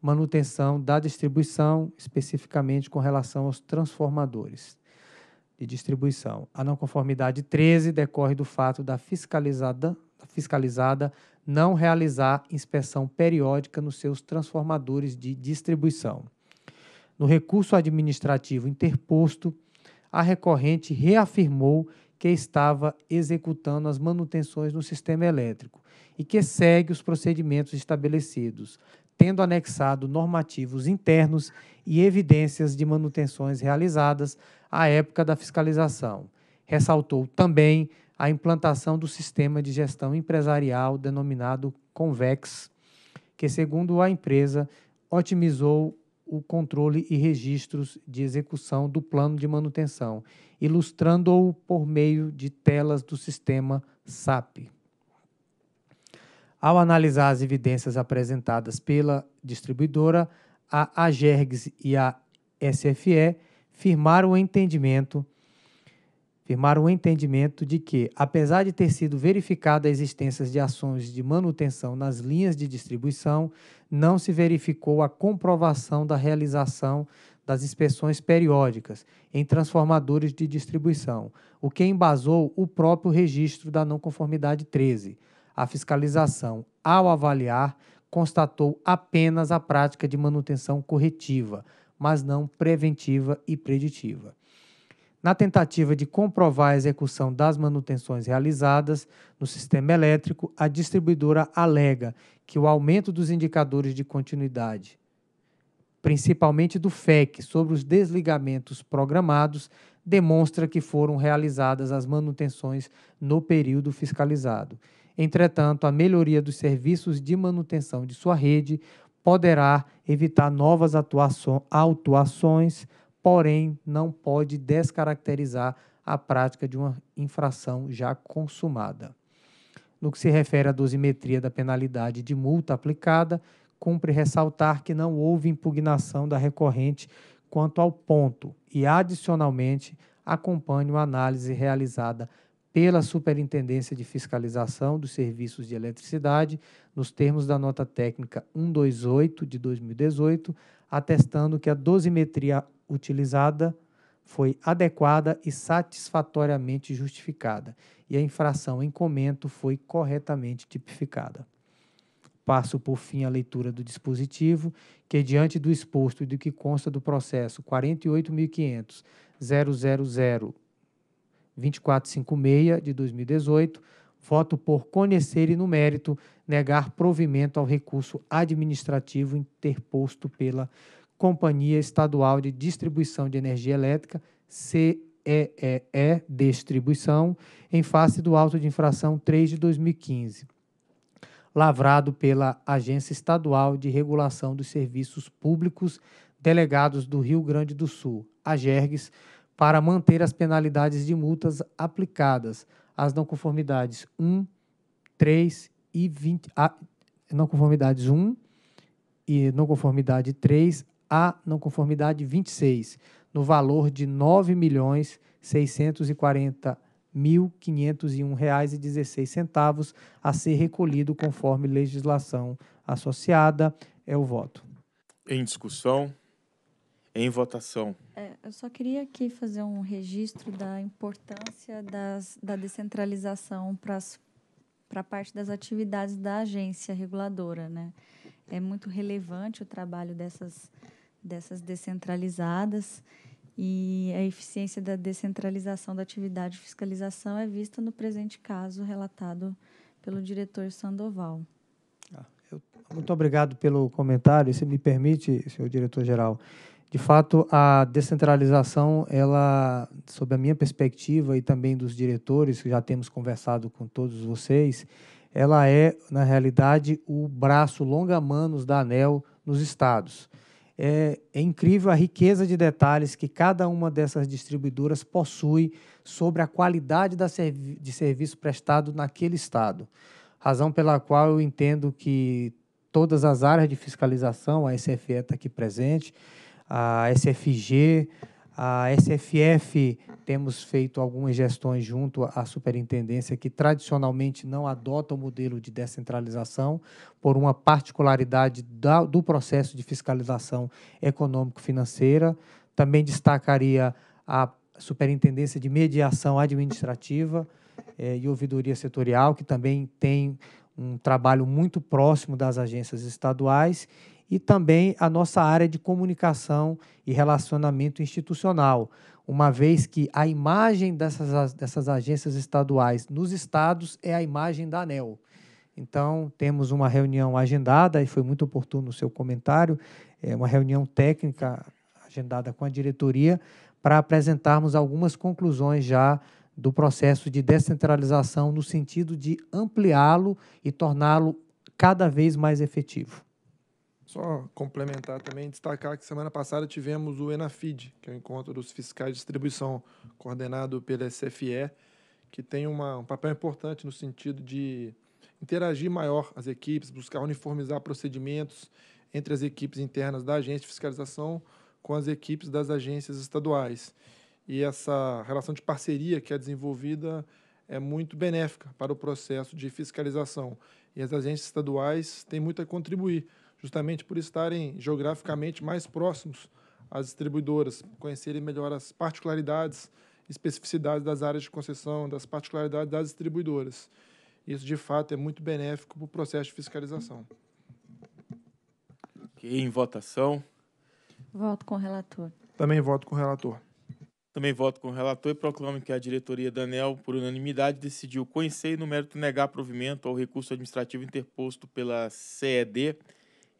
manutenção da distribuição, especificamente com relação aos transformadores e distribuição. A não conformidade 13 decorre do fato da fiscalizada, da fiscalizada não realizar inspeção periódica nos seus transformadores de distribuição. No recurso administrativo interposto, a recorrente reafirmou que estava executando as manutenções no sistema elétrico e que segue os procedimentos estabelecidos, tendo anexado normativos internos e evidências de manutenções realizadas à época da fiscalização. Ressaltou também a implantação do sistema de gestão empresarial denominado Convex, que, segundo a empresa, otimizou o controle e registros de execução do plano de manutenção, ilustrando-o por meio de telas do sistema SAP. Ao analisar as evidências apresentadas pela distribuidora, a AGERGS e a SFE firmar o entendimento firmar o entendimento de que, apesar de ter sido verificada a existência de ações de manutenção nas linhas de distribuição, não se verificou a comprovação da realização das inspeções periódicas em transformadores de distribuição, o que embasou o próprio registro da não conformidade 13. A fiscalização, ao avaliar, constatou apenas a prática de manutenção corretiva mas não preventiva e preditiva. Na tentativa de comprovar a execução das manutenções realizadas no sistema elétrico, a distribuidora alega que o aumento dos indicadores de continuidade, principalmente do FEC, sobre os desligamentos programados, demonstra que foram realizadas as manutenções no período fiscalizado. Entretanto, a melhoria dos serviços de manutenção de sua rede poderá evitar novas autuações, porém não pode descaracterizar a prática de uma infração já consumada. No que se refere à dosimetria da penalidade de multa aplicada, cumpre ressaltar que não houve impugnação da recorrente quanto ao ponto e, adicionalmente, acompanhe uma análise realizada pela Superintendência de Fiscalização dos Serviços de Eletricidade nos termos da nota técnica 128 de 2018, atestando que a dosimetria utilizada foi adequada e satisfatoriamente justificada e a infração em comento foi corretamente tipificada. Passo por fim a leitura do dispositivo, que diante do exposto e do que consta do processo 48.500.000.2456 2456 de 2018, voto por conhecer e, no mérito, negar provimento ao recurso administrativo interposto pela Companhia Estadual de Distribuição de Energia Elétrica, CEE Distribuição, em face do auto de infração 3 de 2015, lavrado pela Agência Estadual de Regulação dos Serviços Públicos Delegados do Rio Grande do Sul, AGERGS, para manter as penalidades de multas aplicadas as não conformidades 1, 3 e 20. A, não conformidades 1 e não conformidade 3 a não conformidade 26, no valor de R$ 9.640.501,16 a ser recolhido conforme legislação associada. É o voto. Em discussão. Em votação. É, eu só queria aqui fazer um registro da importância das, da descentralização para a parte das atividades da agência reguladora. Né? É muito relevante o trabalho dessas, dessas descentralizadas e a eficiência da descentralização da atividade de fiscalização é vista no presente caso relatado pelo diretor Sandoval. Ah, eu, muito obrigado pelo comentário. E se me permite, senhor diretor-geral, de fato, a descentralização, ela, sob a minha perspectiva e também dos diretores, que já temos conversado com todos vocês, ela é, na realidade, o braço longa-manos da ANEL nos estados. É, é, incrível a riqueza de detalhes que cada uma dessas distribuidoras possui sobre a qualidade da servi de serviço prestado naquele estado. Razão pela qual eu entendo que todas as áreas de fiscalização, a SFE está aqui presente, a SFG, a SFF, temos feito algumas gestões junto à superintendência que tradicionalmente não adota o modelo de descentralização por uma particularidade da, do processo de fiscalização econômico-financeira. Também destacaria a Superintendência de Mediação Administrativa eh, e Ouvidoria Setorial, que também tem um trabalho muito próximo das agências estaduais e também a nossa área de comunicação e relacionamento institucional, uma vez que a imagem dessas, dessas agências estaduais nos estados é a imagem da ANEL. Então, temos uma reunião agendada, e foi muito oportuno o seu comentário, é uma reunião técnica agendada com a diretoria para apresentarmos algumas conclusões já do processo de descentralização no sentido de ampliá-lo e torná-lo cada vez mais efetivo. Só complementar também, destacar que semana passada tivemos o ENAFID, que é o Encontro dos Fiscais de Distribuição, coordenado pela SFE, que tem uma, um papel importante no sentido de interagir maior as equipes, buscar uniformizar procedimentos entre as equipes internas da agência de fiscalização com as equipes das agências estaduais. E essa relação de parceria que é desenvolvida é muito benéfica para o processo de fiscalização. E as agências estaduais têm muito a contribuir justamente por estarem geograficamente mais próximos às distribuidoras, conhecerem melhor as particularidades, especificidades das áreas de concessão, das particularidades das distribuidoras. Isso, de fato, é muito benéfico para o processo de fiscalização. Ok, em votação. Voto com o relator. Também voto com o relator. Também voto com o relator e proclamo que a diretoria da ANEL, por unanimidade, decidiu conhecer e, no mérito, negar provimento ao recurso administrativo interposto pela CED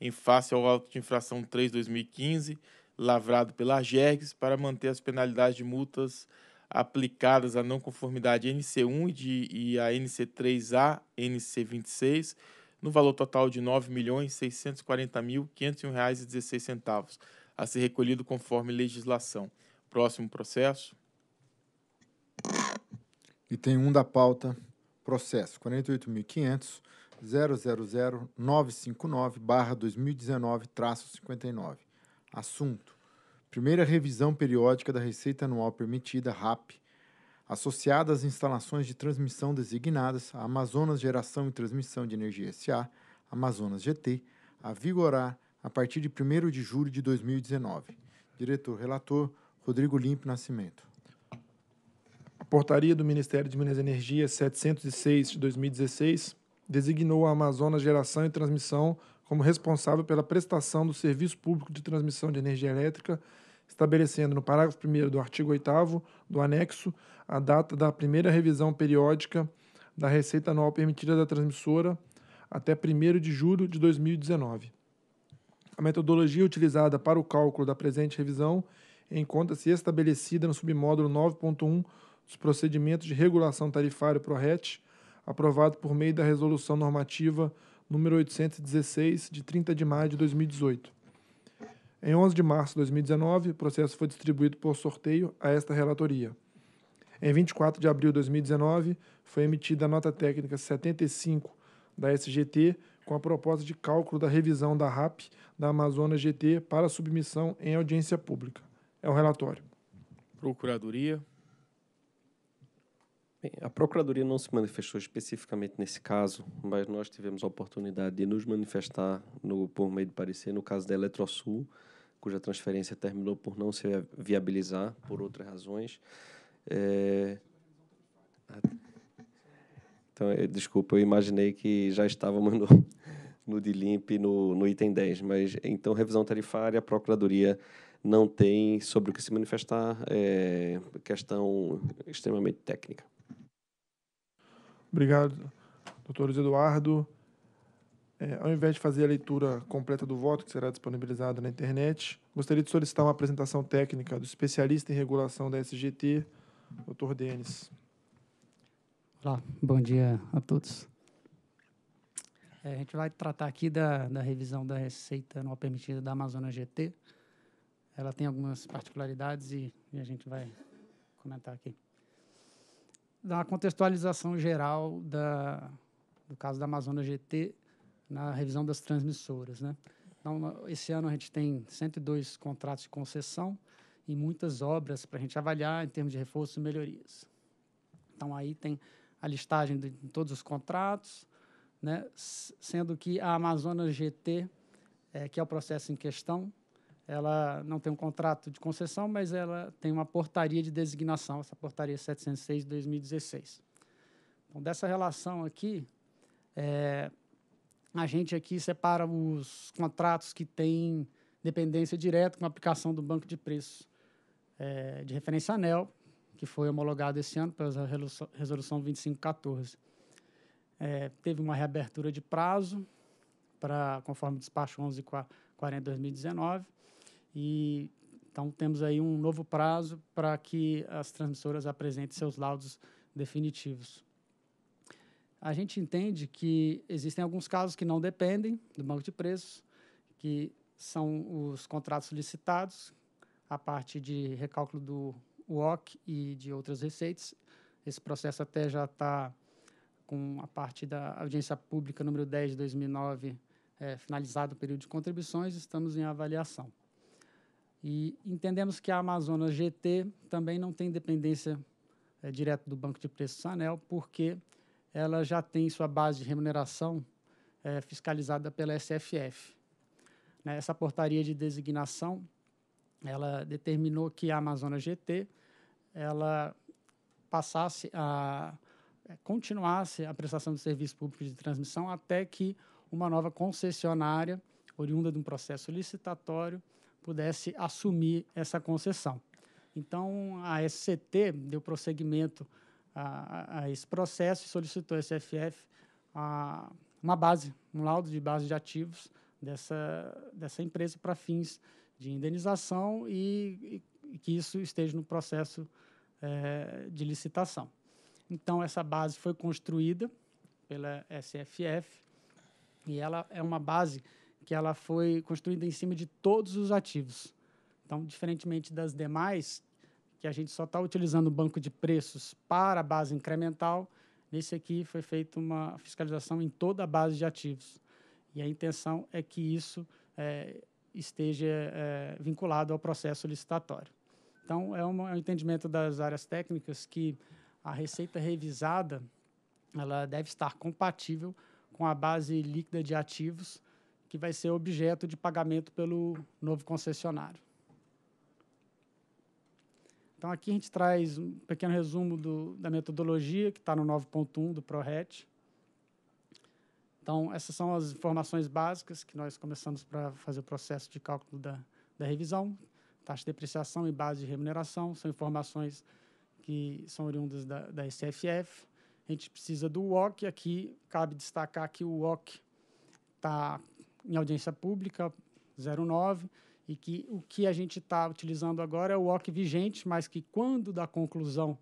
em face ao auto de infração 3-2015, lavrado pela AGERGS, para manter as penalidades de multas aplicadas à não conformidade NC1 e, de, e a NC3A, NC26, no valor total de R$ 9.640.501,16, a ser recolhido conforme legislação. Próximo processo. E tem um da pauta, processo 48.500 00959-2019-59. Assunto: Primeira revisão periódica da receita anual permitida, RAP, associada às instalações de transmissão designadas a Amazonas Geração e Transmissão de Energia SA, Amazonas GT, a vigorar a partir de 1 de julho de 2019. Diretor relator Rodrigo Limpo Nascimento. A portaria do Ministério de Minas e Energia 706 de 2016 designou a Amazonas Geração e Transmissão como responsável pela prestação do serviço público de transmissão de energia elétrica, estabelecendo no parágrafo 1 do artigo 8 do anexo a data da primeira revisão periódica da receita anual permitida da transmissora até 1 de julho de 2019. A metodologia utilizada para o cálculo da presente revisão encontra-se estabelecida no submódulo 9.1 dos procedimentos de regulação tarifário PRORET, aprovado por meio da Resolução Normativa número 816, de 30 de maio de 2018. Em 11 de março de 2019, o processo foi distribuído por sorteio a esta relatoria. Em 24 de abril de 2019, foi emitida a nota técnica 75 da SGT com a proposta de cálculo da revisão da RAP da Amazonas GT para submissão em audiência pública. É o relatório. Procuradoria. Bem, a Procuradoria não se manifestou especificamente nesse caso, mas nós tivemos a oportunidade de nos manifestar no, por meio de parecer no caso da Eletrosul, cuja transferência terminou por não se viabilizar por outras razões. É... Então, eu, desculpa, eu imaginei que já estávamos no, no DILIMP, no, no item 10, mas então revisão tarifária, a Procuradoria não tem sobre o que se manifestar, é questão extremamente técnica. Obrigado, doutores Eduardo. É, ao invés de fazer a leitura completa do voto, que será disponibilizado na internet, gostaria de solicitar uma apresentação técnica do especialista em regulação da SGT, doutor Denis. Olá, bom dia a todos. É, a gente vai tratar aqui da, da revisão da receita não permitida da Amazônia GT. Ela tem algumas particularidades e, e a gente vai comentar aqui da contextualização geral da, do caso da Amazônia GT na revisão das transmissoras. Né? Então, esse ano a gente tem 102 contratos de concessão e muitas obras para a gente avaliar em termos de reforço e melhorias. Então, aí tem a listagem de todos os contratos, né? sendo que a Amazônia GT, é, que é o processo em questão, ela não tem um contrato de concessão, mas ela tem uma portaria de designação, essa portaria 706 de 2016. Então, dessa relação aqui, é, a gente aqui separa os contratos que têm dependência direta com a aplicação do banco de preços é, de referência ANEL, que foi homologado esse ano pela resolução 2514. É, teve uma reabertura de prazo, para conforme o despacho 1140 2019, e então temos aí um novo prazo para que as transmissoras apresentem seus laudos definitivos. A gente entende que existem alguns casos que não dependem do banco de preços, que são os contratos licitados, a parte de recálculo do UOC e de outras receitas. Esse processo até já está com a parte da audiência pública número 10 de 2009 é, eh, finalizado o período de contribuições, estamos em avaliação. E entendemos que a Amazonas GT também não tem dependência é, direta do Banco de Preços Anel, porque ela já tem sua base de remuneração é, fiscalizada pela SFF. Né, essa portaria de designação, ela determinou que a Amazonas GT ela passasse a eh, continuasse a prestação de serviço público de transmissão até que uma nova concessionária, oriunda de um processo licitatório, pudesse assumir essa concessão. Então, a SCT deu prosseguimento a, a esse processo e solicitou a SFF a, uma base, um laudo de base de ativos dessa, dessa empresa para fins de indenização e, e, que isso esteja no processo é, de licitação. Então, essa base foi construída pela SFF e ela é uma base que ela foi construída em cima de todos os ativos. Então, diferentemente das demais, que a gente só está utilizando o banco de preços para a base incremental, nesse aqui foi feita uma fiscalização em toda a base de ativos. E a intenção é que isso é, esteja é, vinculado ao processo licitatório. Então, é, uma, é um entendimento das áreas técnicas que a receita revisada ela deve estar compatível com a base líquida de ativos que vai ser objeto de pagamento pelo novo concessionário. Então, aqui a gente traz um pequeno resumo do, da metodologia, que está no 9.1 do ProRet. Então, essas são as informações básicas que nós começamos para fazer o processo de cálculo da, da revisão. Taxa de depreciação e base de remuneração são informações que são oriundas da, da SFF. A gente precisa do WOC. Aqui, cabe destacar que o WOC está em audiência pública 09 e que o que a gente está utilizando agora é o OC vigente, mas que quando da conclusão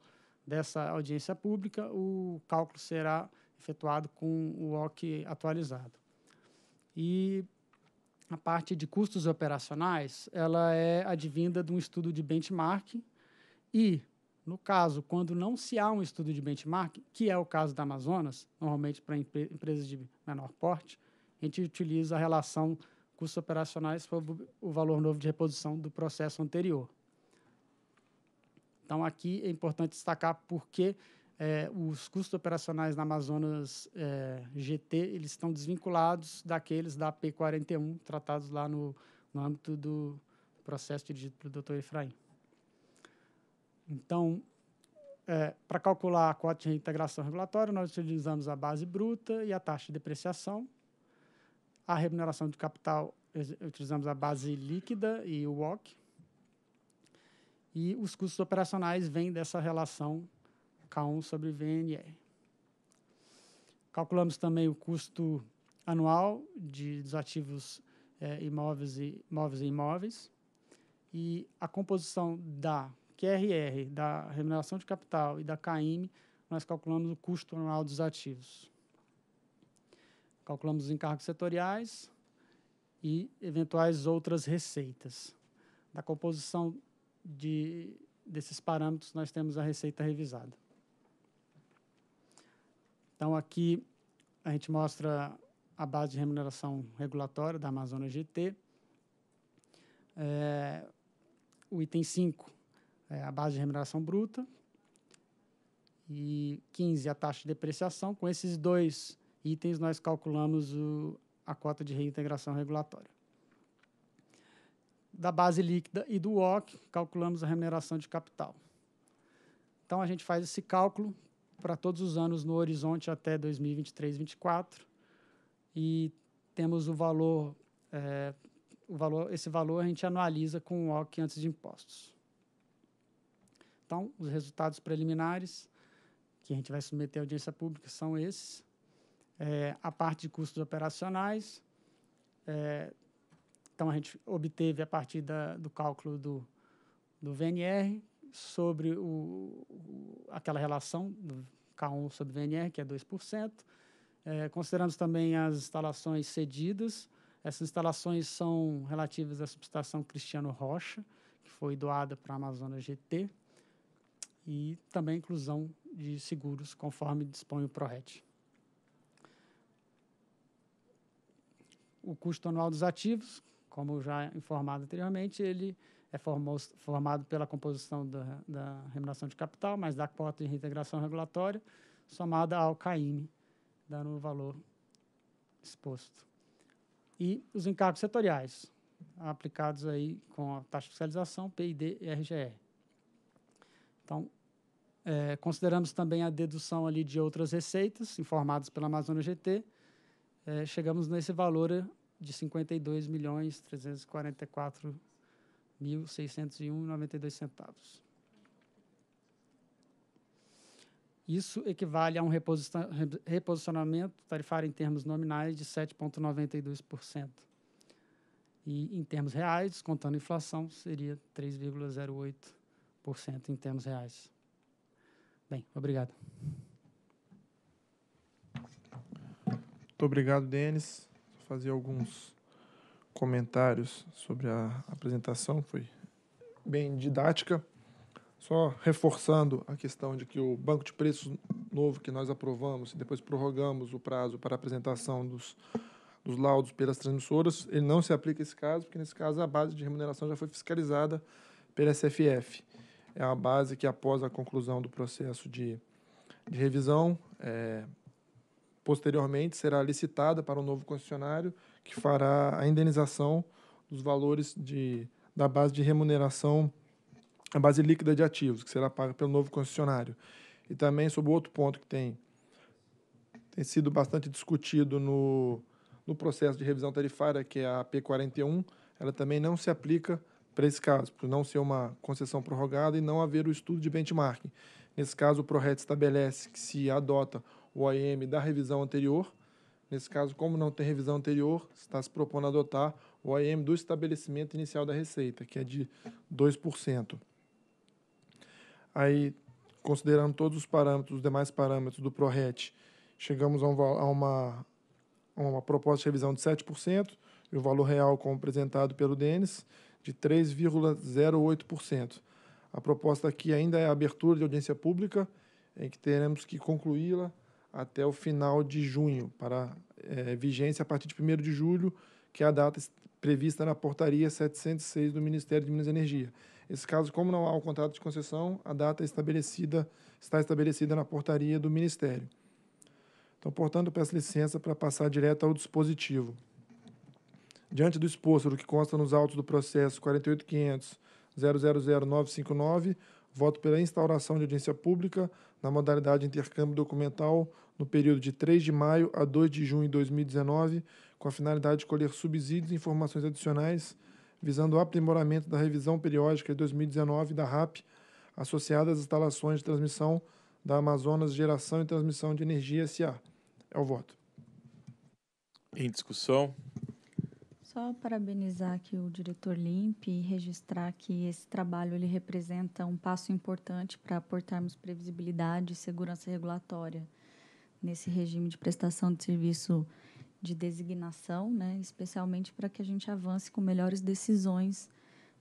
dessa audiência pública, o cálculo será efetuado com o OC atualizado. E a parte de custos operacionais, ela é advinda de um estudo de benchmark e, no caso, quando não se há um estudo de benchmark, que é o caso da Amazonas, normalmente para empresas de menor porte, a gente utiliza a relação custos operacionais sobre o valor novo de reposição do processo anterior. Então, aqui é importante destacar porque é, os custos operacionais na Amazonas é, GT eles estão desvinculados daqueles da P41, tratados lá no, no âmbito do processo dirigido pelo Dr. Efraim. Então, é, para calcular a cota de reintegração regulatória, nós utilizamos a base bruta e a taxa de depreciação, a remuneração de capital, utilizamos a base líquida e o WOC. E os custos operacionais vêm dessa relação K1 sobre VNR. Calculamos também o custo anual de, dos ativos é, imóveis, e, imóveis e imóveis. E a composição da QRR, da remuneração de capital e da KM, nós calculamos o custo anual dos ativos. Calculamos os encargos setoriais e eventuais outras receitas. Da composição de, desses parâmetros, nós temos a receita revisada. Então, aqui a gente mostra a base de remuneração regulatória da Amazônia GT. É, o item 5 é a base de remuneração bruta. E 15 a taxa de depreciação. Com esses dois itens nós calculamos o, a cota de reintegração regulatória. Da base líquida e do OC, calculamos a remuneração de capital. Então, a gente faz esse cálculo para todos os anos no horizonte até 2023, 2024 e temos o valor, é, o valor, esse valor a gente anualiza com o OC antes de impostos. Então, os resultados preliminares que a gente vai submeter à audiência pública são esses é, a parte de custos operacionais. É, então, a gente obteve a partir da, do cálculo do, do VNR sobre o, o, aquela relação do K1 sobre VNR, que é 2%. É, consideramos também as instalações cedidas. Essas instalações são relativas à subestação Cristiano Rocha, que foi doada para a Amazonas GT, e também a inclusão de seguros, conforme dispõe o PRORET. o custo anual dos ativos, como já informado anteriormente, ele é formado pela composição da, da, remuneração de capital, mais da cota de reintegração regulatória, somada ao CAIME, dando o valor exposto. E os encargos setoriais, aplicados aí com a taxa de fiscalização, PID e RGE. Então, é, consideramos também a dedução ali de outras receitas, informadas pela Amazônia GT, é, chegamos nesse valor de 52 milhões 344 mil 601,92 centavos. Isso equivale a um reposicionamento tarifário em termos nominais de 7,92%. E em termos reais, descontando a inflação, seria 3,08% em termos reais. Bem, obrigado. Muito obrigado, Denis. Vou fazer alguns comentários sobre a apresentação, foi bem didática. Só reforçando a questão de que o banco de preços novo que nós aprovamos e depois prorrogamos o prazo para apresentação dos, dos laudos pelas transmissoras, ele não se aplica a esse caso, porque nesse caso a base de remuneração já foi fiscalizada pela SFF. É a base que, após a conclusão do processo de, de revisão, é, posteriormente será licitada para o um novo concessionário, que fará a indenização dos valores de, da base de remuneração, a base líquida de ativos, que será paga pelo novo concessionário. E também sobre outro ponto que tem, tem sido bastante discutido no, no processo de revisão tarifária, que é a P41, ela também não se aplica para esse caso, por não ser uma concessão prorrogada e não haver o estudo de benchmarking. Nesse caso, o ProRet estabelece que se adota o OIM da revisão anterior. Nesse caso, como não tem revisão anterior, está se propondo adotar o OIM do estabelecimento inicial da receita, que é de 2%. Aí, considerando todos os parâmetros, os demais parâmetros do PRORET, chegamos a, um, a uma, uma proposta de revisão de 7%, e o valor real, como apresentado pelo Denis, de 3,08%. A proposta aqui ainda é a abertura de audiência pública, em que teremos que concluí-la até o final de junho, para é, vigência a partir de 1 de julho, que é a data prevista na portaria 706 do Ministério de Minas e Energia. Esse caso, como não há um contrato de concessão, a data é estabelecida está estabelecida na portaria do Ministério. Então, portanto, peço licença para passar direto ao dispositivo. Diante do exposto do que consta nos autos do processo 48500 Voto pela instauração de audiência pública na modalidade intercâmbio documental no período de 3 de maio a 2 de junho de 2019, com a finalidade de colher subsídios e informações adicionais visando o aprimoramento da revisão periódica de 2019 da RAP, associada às instalações de transmissão da Amazonas Geração e Transmissão de Energia SA. É o voto. Em discussão. Só parabenizar aqui o diretor Limp e registrar que esse trabalho ele representa um passo importante para aportarmos previsibilidade e segurança regulatória nesse regime de prestação de serviço de designação, né, especialmente para que a gente avance com melhores decisões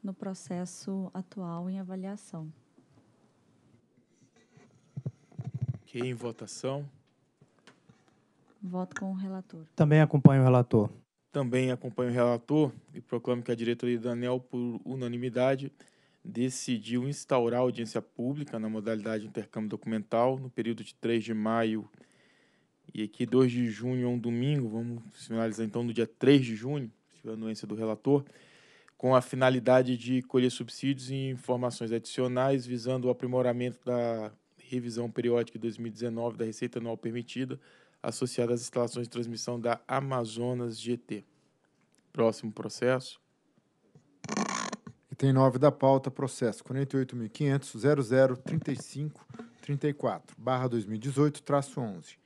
no processo atual em avaliação. Ok, em votação. Voto com o relator. Também acompanho o relator. Também acompanho o relator e proclamo que a diretoria do ANEL, por unanimidade, decidiu instaurar audiência pública na modalidade intercâmbio documental no período de 3 de maio e aqui 2 de junho é um domingo, vamos finalizar então no dia 3 de junho, se a anuência do relator, com a finalidade de colher subsídios e informações adicionais visando o aprimoramento da revisão periódica de 2019 da receita anual permitida associada às instalações de transmissão da Amazonas GT. Próximo processo. Item 9 da pauta, processo 48.500.003534, barra 2018, traço 11.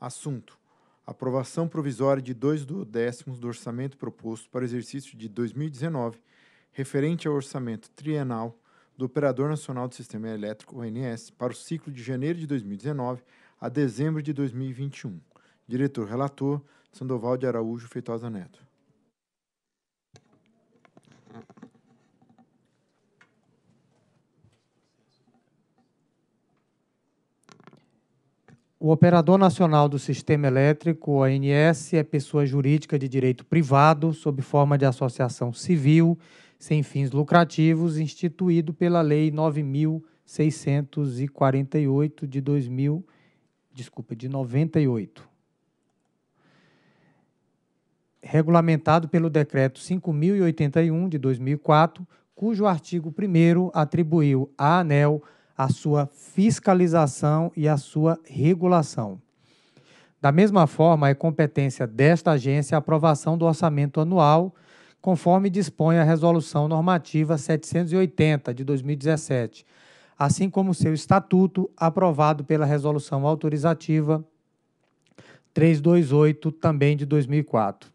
Assunto. Aprovação provisória de dois do décimos do orçamento proposto para o exercício de 2019, referente ao orçamento trienal do Operador Nacional do Sistema Elétrico, ONS, para o ciclo de janeiro de 2019 a dezembro de 2021. Diretor relator Sandoval de Araújo Feitosa Neto. O Operador Nacional do Sistema Elétrico, ONS, é pessoa jurídica de direito privado, sob forma de associação civil, sem fins lucrativos, instituído pela Lei 9648 de 2000 desculpa, de 98. Regulamentado pelo decreto 5081 de 2004, cujo artigo 1 atribuiu à ANEL a sua fiscalização e a sua regulação. Da mesma forma, é competência desta agência a aprovação do orçamento anual, conforme dispõe a Resolução Normativa 780 de 2017 assim como seu estatuto, aprovado pela Resolução Autorizativa 328, também de 2004.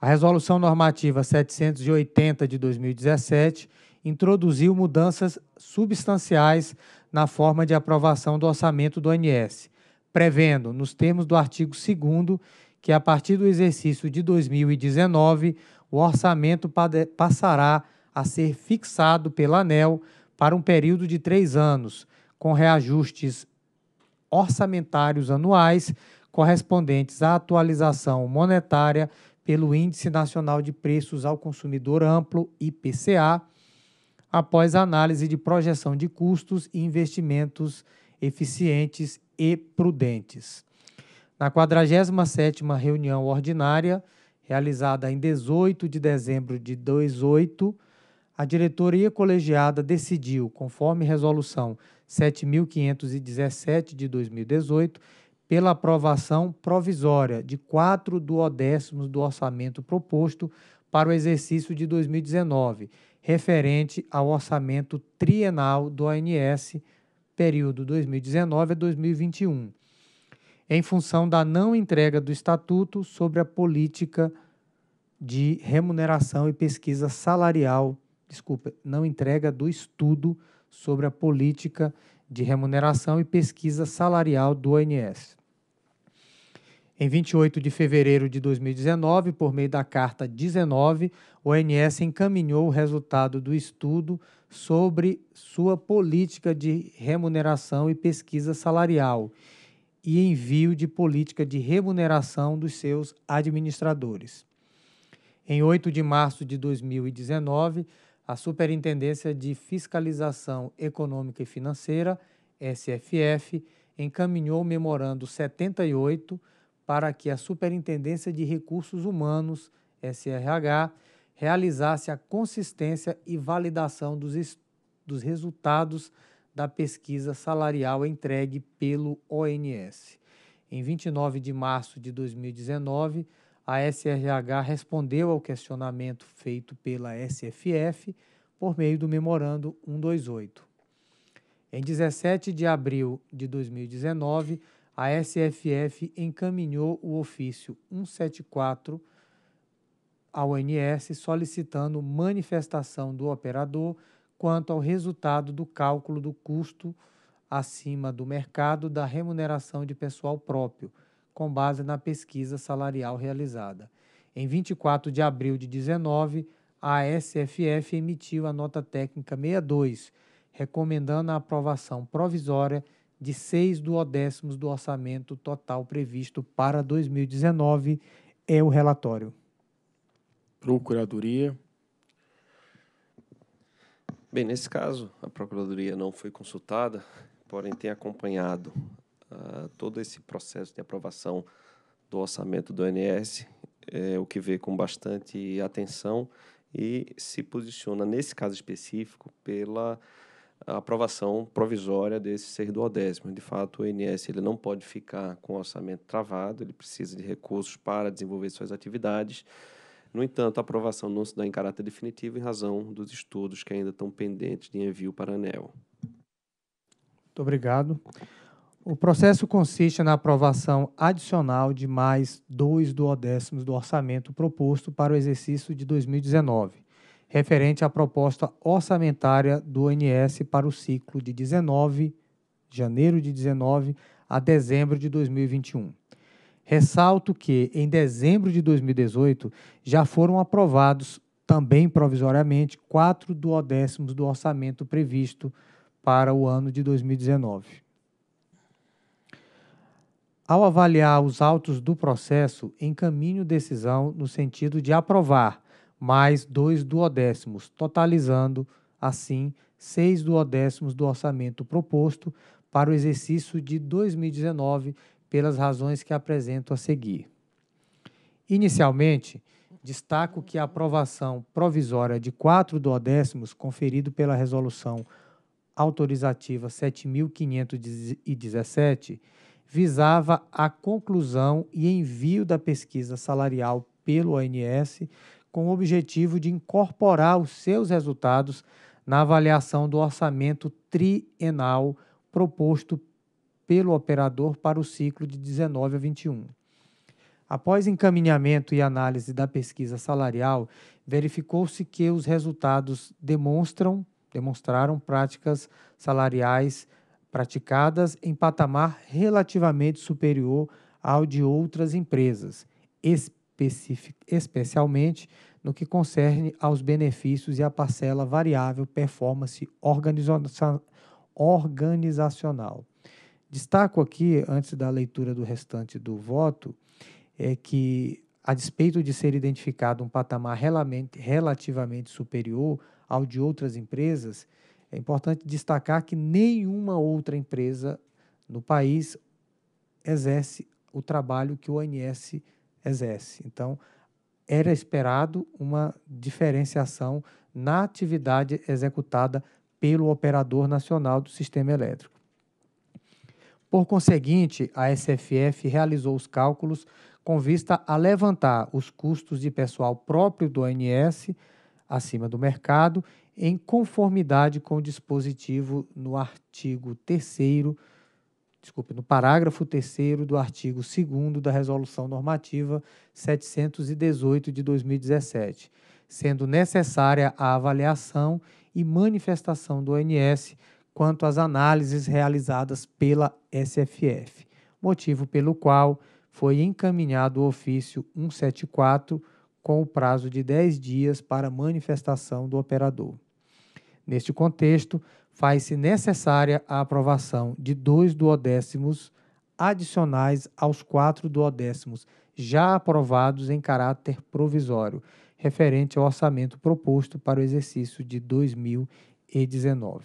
A Resolução Normativa 780 de 2017 introduziu mudanças substanciais na forma de aprovação do orçamento do ANS, prevendo, nos termos do artigo 2 que a partir do exercício de 2019, o orçamento passará a ser fixado pela ANEL para um período de três anos, com reajustes orçamentários anuais correspondentes à atualização monetária pelo Índice Nacional de Preços ao Consumidor Amplo, IPCA, após análise de projeção de custos e investimentos eficientes e prudentes. Na 47ª reunião ordinária, realizada em 18 de dezembro de 2008 a diretoria colegiada decidiu, conforme resolução 7517 de 2018, pela aprovação provisória de quatro duodécimos do orçamento proposto para o exercício de 2019, referente ao orçamento trienal do ONS, período 2019 a 2021, em função da não entrega do estatuto sobre a política de remuneração e pesquisa salarial desculpa, não entrega do estudo sobre a política de remuneração e pesquisa salarial do ONS. Em 28 de fevereiro de 2019, por meio da carta 19, o ONS encaminhou o resultado do estudo sobre sua política de remuneração e pesquisa salarial e envio de política de remuneração dos seus administradores. Em 8 de março de 2019, a Superintendência de Fiscalização Econômica e Financeira, SFF, encaminhou o Memorando 78 para que a Superintendência de Recursos Humanos, SRH, realizasse a consistência e validação dos, dos resultados da pesquisa salarial entregue pelo ONS. Em 29 de março de 2019, a SRH respondeu ao questionamento feito pela SFF por meio do Memorando 128. Em 17 de abril de 2019, a SFF encaminhou o ofício 174 ao ANS solicitando manifestação do operador quanto ao resultado do cálculo do custo acima do mercado da remuneração de pessoal próprio com base na pesquisa salarial realizada. Em 24 de abril de 19, a SFF emitiu a nota técnica 62, recomendando a aprovação provisória de seis duodécimos do orçamento total previsto para 2019. É o relatório. Procuradoria. Bem, nesse caso, a Procuradoria não foi consultada, porém tem acompanhado uh, todo esse processo de aprovação do orçamento do ONS, é o que vê com bastante atenção e se posiciona, nesse caso específico, pela aprovação provisória desse ser décimo. De fato, o ONS ele não pode ficar com o orçamento travado, ele precisa de recursos para desenvolver suas atividades. No entanto, a aprovação não se dá em caráter definitivo em razão dos estudos que ainda estão pendentes de envio para a ANEL. Muito obrigado. O processo consiste na aprovação adicional de mais dois duodécimos do orçamento proposto para o exercício de 2019, referente à proposta orçamentária do ONS para o ciclo de 19, janeiro de 19 a dezembro de 2021. Ressalto que, em dezembro de 2018, já foram aprovados, também provisoriamente, quatro duodécimos do orçamento previsto para o ano de 2019 ao avaliar os autos do processo, encaminho decisão no sentido de aprovar mais dois duodécimos, totalizando, assim, seis duodécimos do orçamento proposto para o exercício de 2019, pelas razões que apresento a seguir. Inicialmente, destaco que a aprovação provisória de quatro duodécimos, conferido pela Resolução Autorizativa 7517, visava a conclusão e envio da pesquisa salarial pelo ONS com o objetivo de incorporar os seus resultados na avaliação do orçamento trienal proposto pelo operador para o ciclo de 19 a 21. Após encaminhamento e análise da pesquisa salarial, verificou-se que os resultados demonstram demonstraram práticas salariais praticadas em patamar relativamente superior ao de outras empresas, especialmente no que concerne aos benefícios e à parcela variável performance organizacional. Destaco aqui, antes da leitura do restante do voto, é que, a despeito de ser identificado um patamar relativamente superior ao de outras empresas, é importante destacar que nenhuma outra empresa no país exerce o trabalho que o ONS exerce. Então, era esperado uma diferenciação na atividade executada pelo operador nacional do sistema elétrico. Por conseguinte, a SFF realizou os cálculos com vista a levantar os custos de pessoal próprio do ONS acima do mercado em conformidade com o dispositivo no artigo 3 desculpe, no parágrafo 3 do artigo 2 da Resolução Normativa 718 de 2017, sendo necessária a avaliação e manifestação do ONS quanto às análises realizadas pela SFF, motivo pelo qual foi encaminhado o ofício 174 com o prazo de 10 dias para manifestação do operador. Neste contexto, faz-se necessária a aprovação de dois duodécimos adicionais aos quatro duodécimos já aprovados em caráter provisório, referente ao orçamento proposto para o exercício de 2019.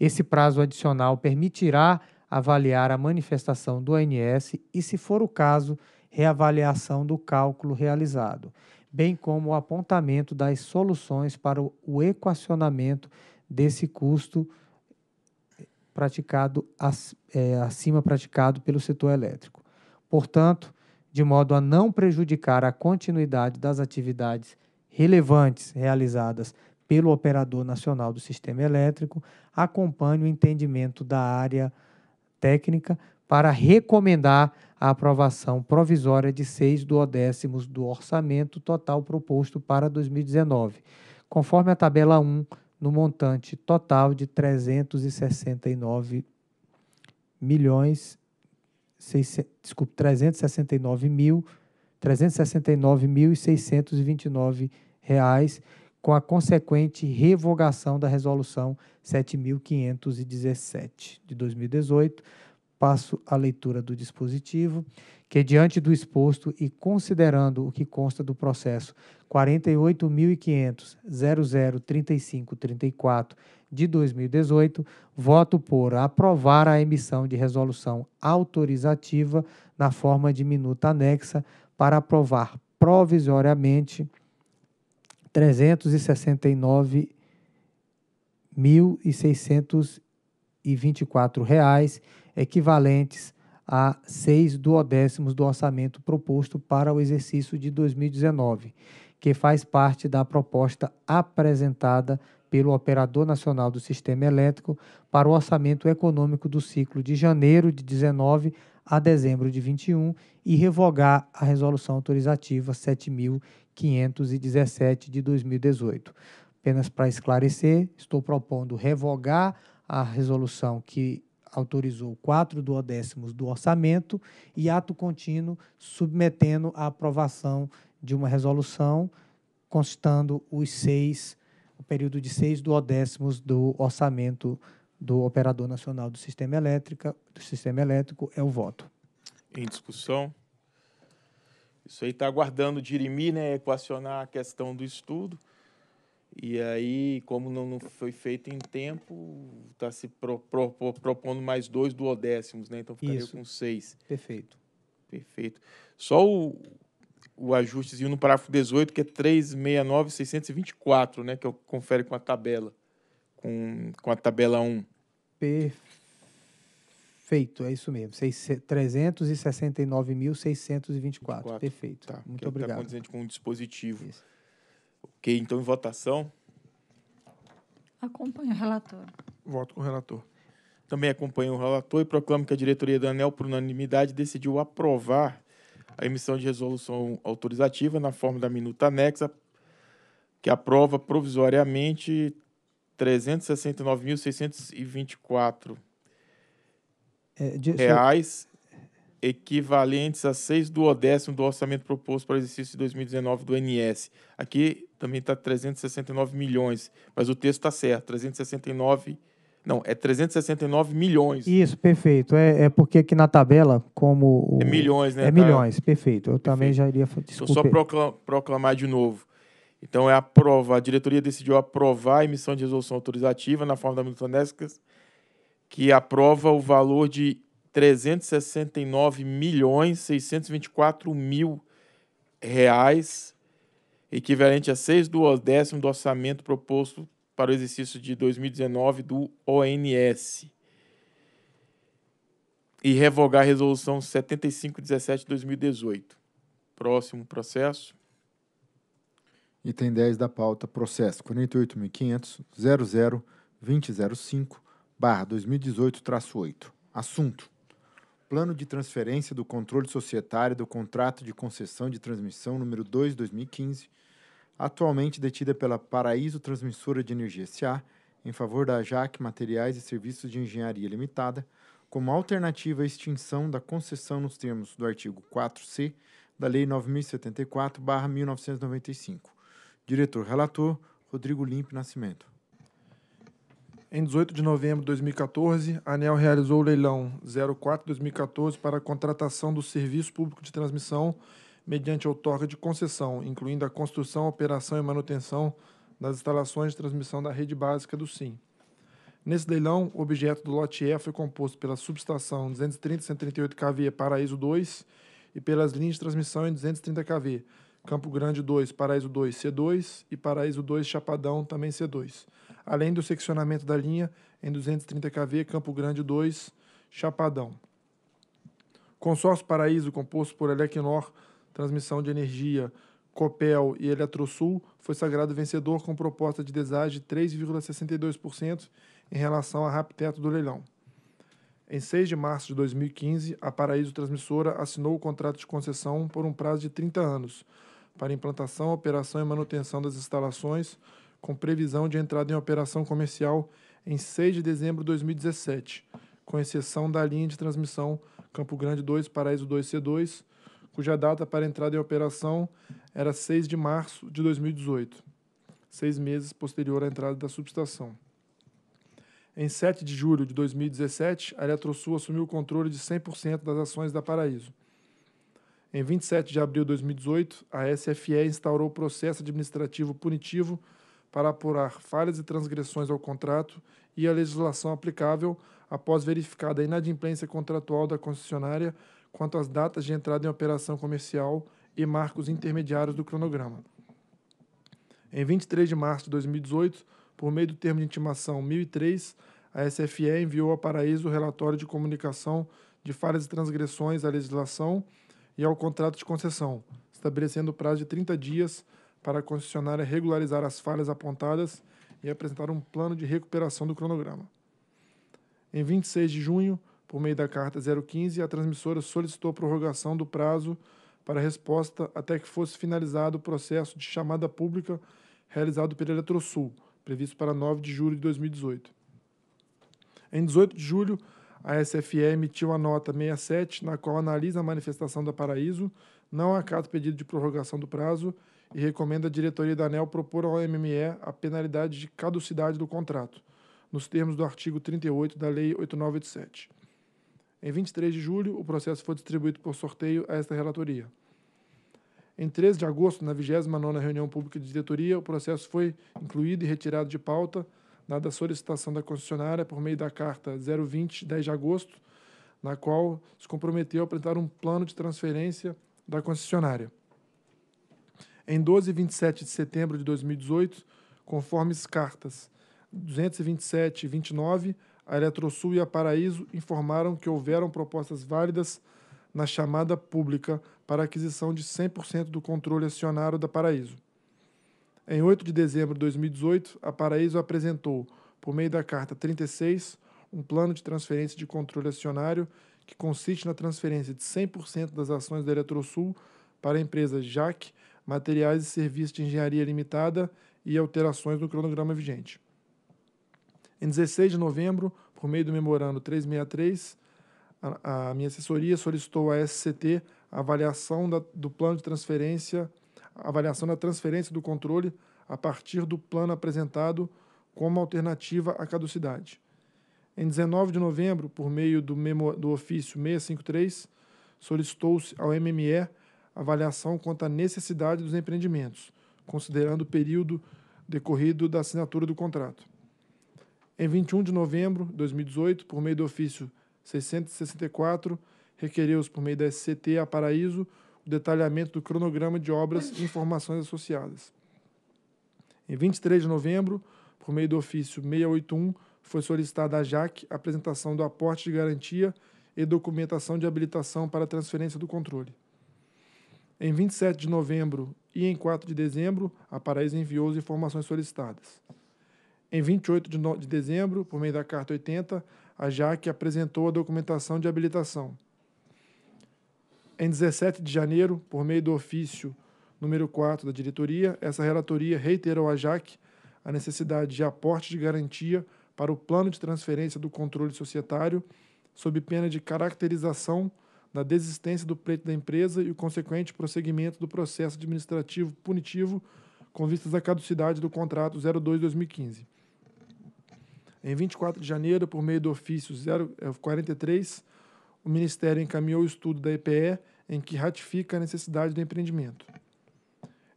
Esse prazo adicional permitirá avaliar a manifestação do ANS e, se for o caso, reavaliação do cálculo realizado bem como o apontamento das soluções para o equacionamento desse custo praticado é, acima praticado pelo setor elétrico. Portanto, de modo a não prejudicar a continuidade das atividades relevantes realizadas pelo operador nacional do sistema elétrico, acompanhe o entendimento da área técnica para recomendar a aprovação provisória de seis duodécimos décimos do orçamento total proposto para 2019, conforme a tabela 1, no montante total de 369 milhões 6, desculpe, 369 mil 369.629 reais, com a consequente revogação da resolução 7517 de 2018 passo à leitura do dispositivo, que é diante do exposto e considerando o que consta do processo 48.500.003534 de 2018, voto por aprovar a emissão de resolução autorizativa na forma de minuta anexa para aprovar provisoriamente 369.624 reais equivalentes a seis duodécimos do orçamento proposto para o exercício de 2019, que faz parte da proposta apresentada pelo Operador Nacional do Sistema Elétrico para o orçamento econômico do ciclo de janeiro de 19 a dezembro de 21 e revogar a Resolução Autorizativa 7517 de 2018. Apenas para esclarecer, estou propondo revogar a resolução que autorizou quatro duodécimos do orçamento e ato contínuo submetendo à aprovação de uma resolução constando os seis, o período de seis duodécimos do orçamento do Operador Nacional do Sistema, Elétrica, do Sistema Elétrico é o voto. Em discussão. Isso aí está aguardando dirimir, né, equacionar a questão do estudo. E aí, como não, não foi feito em tempo, está se pro, pro, pro, propondo mais dois duodécimos, né? Então ficaria Isso. com seis. Perfeito. Perfeito. Só o, o ajustezinho no parágrafo 18, que é 3.69.624, né? Que eu confere com a tabela, com, com a tabela 1. Perfeito, é isso mesmo. 369.624. Perfeito. Tá, Muito é tá obrigado. Está acontecendo com o dispositivo. Isso. Ok, então em votação. Acompanho o relator. Voto com o relator. Também acompanho o relator e proclamo que a diretoria da ANEL, por unanimidade, decidiu aprovar a emissão de resolução autorizativa na forma da minuta anexa, que aprova provisoriamente 369.624 é, de, reais equivalentes a 6 do décimo do orçamento proposto para o exercício de 2019 do NS. Aqui também está 369 milhões, mas o texto está certo, 369 não, é 369 milhões. Isso, perfeito. É, é porque aqui na tabela, como. O... É milhões, né? É tá? milhões, tá... perfeito. Eu perfeito. também já iria. Desculpa. Só proclamar, proclamar de novo. Então, é prova. A diretoria decidiu aprovar a emissão de resolução autorizativa na forma da minuta Nescas, que aprova o valor de 369 milhões 624 mil reais, equivalente a 6 do décimo do orçamento proposto para o exercício de 2019 do ONS. E revogar a resolução 7517 de 2018. Próximo processo. Item 10 da pauta, processo 48.500.00.2005, barra 2018, traço 8. Assunto: Plano de Transferência do Controle Societário do Contrato de Concessão de Transmissão número 2-2015, atualmente detida pela Paraíso Transmissora de Energia S.A., em favor da AJAC Materiais e Serviços de Engenharia Limitada, como alternativa à extinção da concessão nos termos do artigo 4C da Lei 9074-1995. Diretor-relator, Rodrigo Limpe Nascimento. Em 18 de novembro de 2014, a ANEL realizou o leilão 04-2014 para a contratação do Serviço Público de Transmissão mediante outorga de concessão, incluindo a construção, operação e manutenção das instalações de transmissão da rede básica do SIM. Nesse leilão, o objeto do lote E foi composto pela subestação 230-138 kV Paraíso 2 e pelas linhas de transmissão em 230 kV, Campo Grande 2, Paraíso 2, C2 e Paraíso 2, Chapadão, também C2 além do seccionamento da linha em 230 kV Campo Grande 2, Chapadão. Consórcio Paraíso, composto por Elequinor, Transmissão de Energia, Copel e Eletrosul, foi sagrado vencedor com proposta de deságio de 3,62% em relação à rapteto do leilão. Em 6 de março de 2015, a Paraíso Transmissora assinou o contrato de concessão por um prazo de 30 anos para implantação, operação e manutenção das instalações com previsão de entrada em operação comercial em 6 de dezembro de 2017, com exceção da linha de transmissão Campo Grande 2 Paraíso 2C2, cuja data para entrada em operação era 6 de março de 2018, seis meses posterior à entrada da subestação. Em 7 de julho de 2017, a Eletrosul assumiu o controle de 100% das ações da Paraíso. Em 27 de abril de 2018, a SFE instaurou processo administrativo punitivo para apurar falhas e transgressões ao contrato e à legislação aplicável após verificada a inadimplência contratual da concessionária quanto às datas de entrada em operação comercial e marcos intermediários do cronograma. Em 23 de março de 2018, por meio do termo de intimação 1003, a SFE enviou a Paraíso o relatório de comunicação de falhas e transgressões à legislação e ao contrato de concessão, estabelecendo o prazo de 30 dias para a concessionária regularizar as falhas apontadas e apresentar um plano de recuperação do cronograma. Em 26 de junho, por meio da carta 015, a transmissora solicitou a prorrogação do prazo para resposta até que fosse finalizado o processo de chamada pública realizado pela Eletrosul, previsto para 9 de julho de 2018. Em 18 de julho, a SFE emitiu a nota 67, na qual analisa a manifestação da Paraíso, não acata o pedido de prorrogação do prazo e recomenda à diretoria da ANEL propor ao MME a penalidade de caducidade do contrato, nos termos do artigo 38 da Lei 8987. Em 23 de julho, o processo foi distribuído por sorteio a esta relatoria. Em 13 de agosto, na 29ª reunião pública de diretoria, o processo foi incluído e retirado de pauta na da solicitação da concessionária por meio da carta 020 10 de agosto, na qual se comprometeu a apresentar um plano de transferência da concessionária. Em 12 e 27 de setembro de 2018, conforme cartas 227 e 29, a Eletrosul e a Paraíso informaram que houveram propostas válidas na chamada pública para aquisição de 100% do controle acionário da Paraíso. Em 8 de dezembro de 2018, a Paraíso apresentou, por meio da carta 36, um plano de transferência de controle acionário que consiste na transferência de 100% das ações da Eletrosul para a empresa JAC materiais e serviços de engenharia limitada e alterações no cronograma vigente. Em 16 de novembro, por meio do memorando 363, a, a minha assessoria solicitou à SCT a avaliação da, do plano de transferência, avaliação da transferência do controle a partir do plano apresentado como alternativa à caducidade. Em 19 de novembro, por meio do, memo, do ofício 653, solicitou-se ao MME avaliação quanto à necessidade dos empreendimentos, considerando o período decorrido da assinatura do contrato. Em 21 de novembro de 2018, por meio do ofício 664, requereu-se por meio da SCT a Paraíso o detalhamento do cronograma de obras e informações associadas. Em 23 de novembro, por meio do ofício 681, foi solicitada à JAC a apresentação do aporte de garantia e documentação de habilitação para transferência do controle. Em 27 de novembro e em 4 de dezembro, a Paraíso enviou as informações solicitadas. Em 28 de, de dezembro, por meio da Carta 80, a JAC apresentou a documentação de habilitação. Em 17 de janeiro, por meio do ofício número 4 da diretoria, essa relatoria reiterou à JAC a necessidade de aporte de garantia para o plano de transferência do controle societário, sob pena de caracterização da desistência do pleito da empresa e o consequente prosseguimento do processo administrativo punitivo com vistas à caducidade do contrato 02-2015. Em 24 de janeiro, por meio do ofício 043, o Ministério encaminhou o estudo da EPE em que ratifica a necessidade do empreendimento.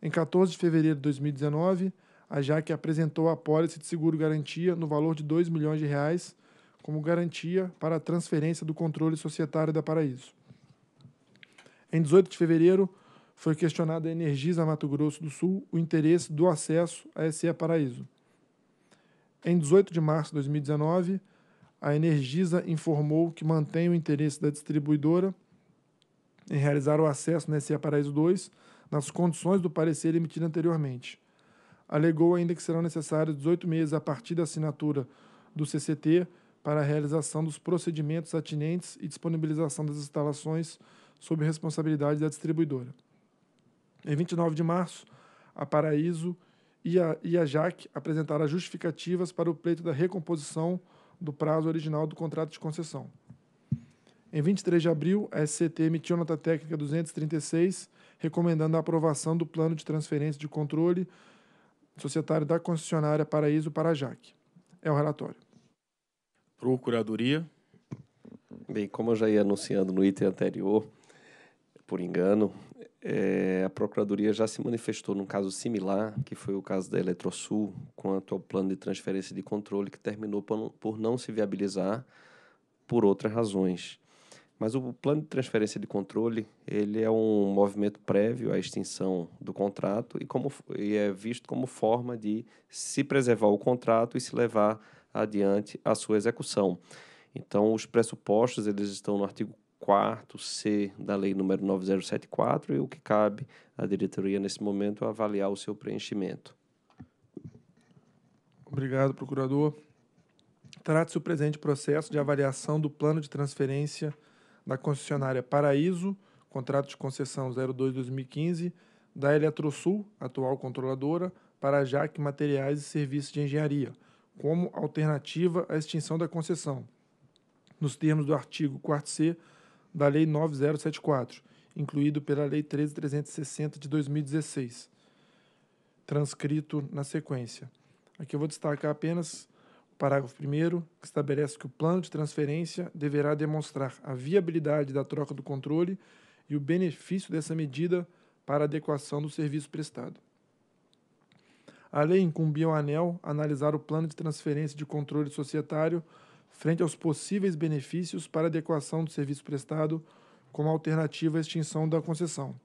Em 14 de fevereiro de 2019, a JAC apresentou a apólice de seguro-garantia no valor de 2 milhões de reais como garantia para a transferência do controle societário da Paraíso. Em 18 de fevereiro, foi questionada a Energisa Mato Grosso do Sul o interesse do acesso à SE é Paraíso. Em 18 de março de 2019, a Energisa informou que mantém o interesse da distribuidora em realizar o acesso na SE é Paraíso 2 nas condições do parecer emitido anteriormente. Alegou ainda que serão necessários 18 meses a partir da assinatura do CCT para a realização dos procedimentos atinentes e disponibilização das instalações sob responsabilidade da distribuidora. Em 29 de março, a Paraíso e a, e a JAC apresentaram justificativas para o pleito da recomposição do prazo original do contrato de concessão. Em 23 de abril, a SCT emitiu nota técnica 236, recomendando a aprovação do plano de transferência de controle societário da concessionária Paraíso para a JAC. É o relatório. Procuradoria. Bem, como eu já ia anunciando no item anterior, por engano, é, a Procuradoria já se manifestou num caso similar, que foi o caso da Eletrosul, quanto ao plano de transferência de controle, que terminou por não, por não se viabilizar por outras razões. Mas o plano de transferência de controle ele é um movimento prévio à extinção do contrato e, como, e é visto como forma de se preservar o contrato e se levar adiante a sua execução. Então, os pressupostos eles estão no artigo 4 C da lei número 9074 e o que cabe à diretoria nesse momento é avaliar o seu preenchimento. Obrigado, procurador. Trata-se o presente processo de avaliação do plano de transferência da concessionária Paraíso, contrato de concessão 02-2015, da Eletrosul, atual controladora, para a JAC Materiais e Serviços de Engenharia, como alternativa à extinção da concessão, nos termos do artigo 4C da Lei 9074, incluído pela Lei 13360 de 2016, transcrito na sequência. Aqui eu vou destacar apenas o parágrafo 1, que estabelece que o plano de transferência deverá demonstrar a viabilidade da troca do controle e o benefício dessa medida para adequação do serviço prestado. A lei incumbia ao ANEL analisar o plano de transferência de controle societário frente aos possíveis benefícios para adequação do serviço prestado como alternativa à extinção da concessão.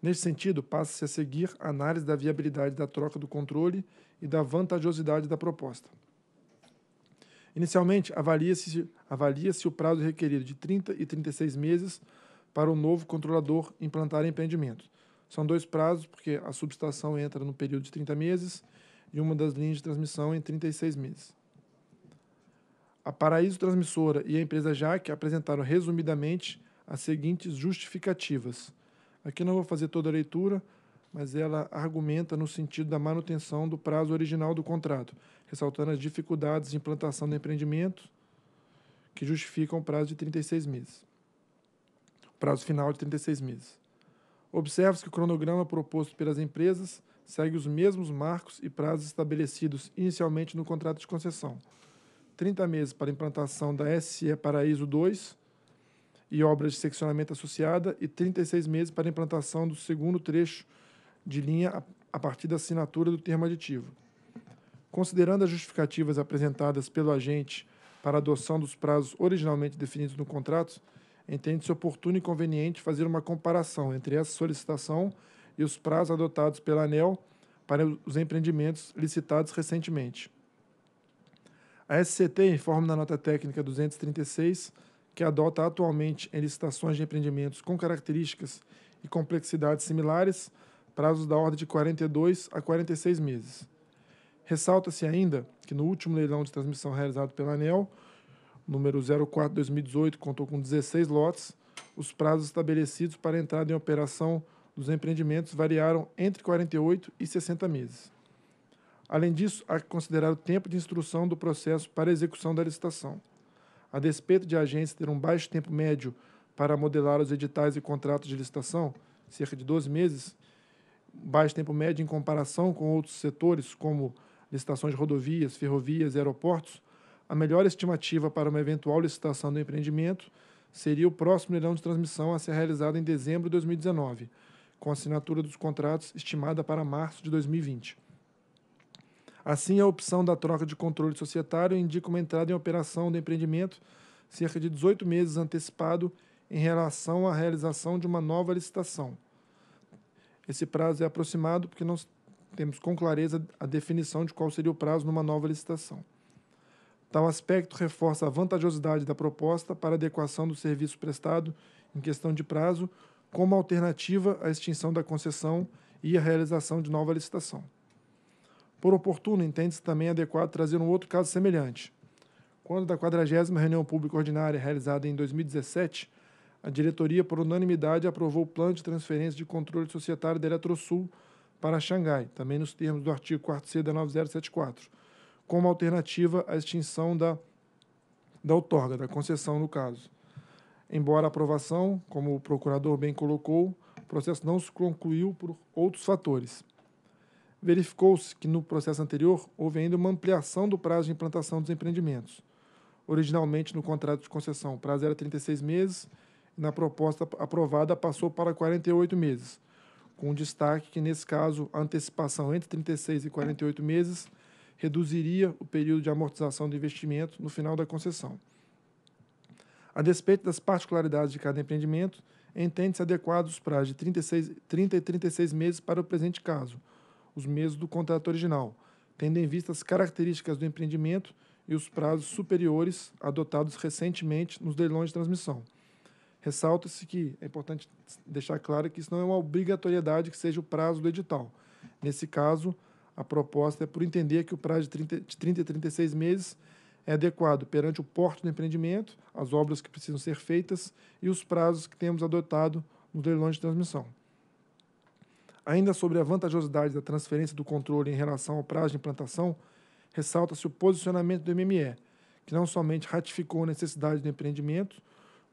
Neste sentido, passa-se a seguir a análise da viabilidade da troca do controle e da vantajosidade da proposta. Inicialmente, avalia-se avalia o prazo requerido de 30 e 36 meses para o novo controlador implantar empreendimentos. São dois prazos, porque a subestação entra no período de 30 meses e uma das linhas de transmissão em 36 meses a Paraíso Transmissora e a empresa JAC apresentaram resumidamente as seguintes justificativas. Aqui não vou fazer toda a leitura, mas ela argumenta no sentido da manutenção do prazo original do contrato, ressaltando as dificuldades de implantação do empreendimento que justificam o prazo de 36 meses. O prazo final de 36 meses. Observa-se que o cronograma proposto pelas empresas segue os mesmos marcos e prazos estabelecidos inicialmente no contrato de concessão 30 meses para implantação da SE Paraíso 2 e obras de seccionamento associada e 36 meses para implantação do segundo trecho de linha a partir da assinatura do termo aditivo. Considerando as justificativas apresentadas pelo agente para adoção dos prazos originalmente definidos no contrato, entende-se oportuno e conveniente fazer uma comparação entre essa solicitação e os prazos adotados pela ANEL para os empreendimentos licitados recentemente. A SCT informa na nota técnica 236 que adota atualmente em licitações de empreendimentos com características e complexidades similares prazos da ordem de 42 a 46 meses. Ressalta-se ainda que no último leilão de transmissão realizado pela ANEL, número 04-2018, contou com 16 lotes, os prazos estabelecidos para a entrada em operação dos empreendimentos variaram entre 48 e 60 meses. Além disso, há que considerar o tempo de instrução do processo para execução da licitação. A despeito de a agência ter um baixo tempo médio para modelar os editais e contratos de licitação, cerca de 12 meses, baixo tempo médio em comparação com outros setores, como licitações de rodovias, ferrovias e aeroportos, a melhor estimativa para uma eventual licitação do empreendimento seria o próximo leilão de transmissão a ser realizado em dezembro de 2019, com assinatura dos contratos estimada para março de 2020. Assim, a opção da troca de controle societário indica uma entrada em operação do empreendimento cerca de 18 meses antecipado em relação à realização de uma nova licitação. Esse prazo é aproximado porque não temos com clareza a definição de qual seria o prazo numa nova licitação. Tal aspecto reforça a vantajosidade da proposta para adequação do serviço prestado em questão de prazo como alternativa à extinção da concessão e à realização de nova licitação por oportuno, entende-se também adequado trazer um outro caso semelhante. Quando da 40 reunião pública ordinária realizada em 2017, a diretoria, por unanimidade, aprovou o plano de transferência de controle societário da Eletrosul para Xangai, também nos termos do artigo 4C da 9074, como alternativa à extinção da, da outorga, da concessão no caso. Embora a aprovação, como o procurador bem colocou, o processo não se concluiu por outros fatores verificou-se que no processo anterior houve ainda uma ampliação do prazo de implantação dos empreendimentos. Originalmente, no contrato de concessão, o prazo era 36 meses e na proposta aprovada passou para 48 meses, com destaque que, nesse caso, a antecipação entre 36 e 48 meses reduziria o período de amortização do investimento no final da concessão. A despeito das particularidades de cada empreendimento, entende-se adequados os prazos de 36, 30 e 36 meses para o presente caso, os meses do contrato original, tendo em vista as características do empreendimento e os prazos superiores adotados recentemente nos leilões de transmissão. Ressalta-se que é importante deixar claro que isso não é uma obrigatoriedade que seja o prazo do edital. Nesse caso, a proposta é por entender que o prazo de 30, de 30 e 36 meses é adequado perante o porte do empreendimento, as obras que precisam ser feitas e os prazos que temos adotado nos leilões de transmissão. Ainda sobre a vantajosidade da transferência do controle em relação ao prazo de implantação, ressalta-se o posicionamento do MME, que não somente ratificou a necessidade do empreendimento,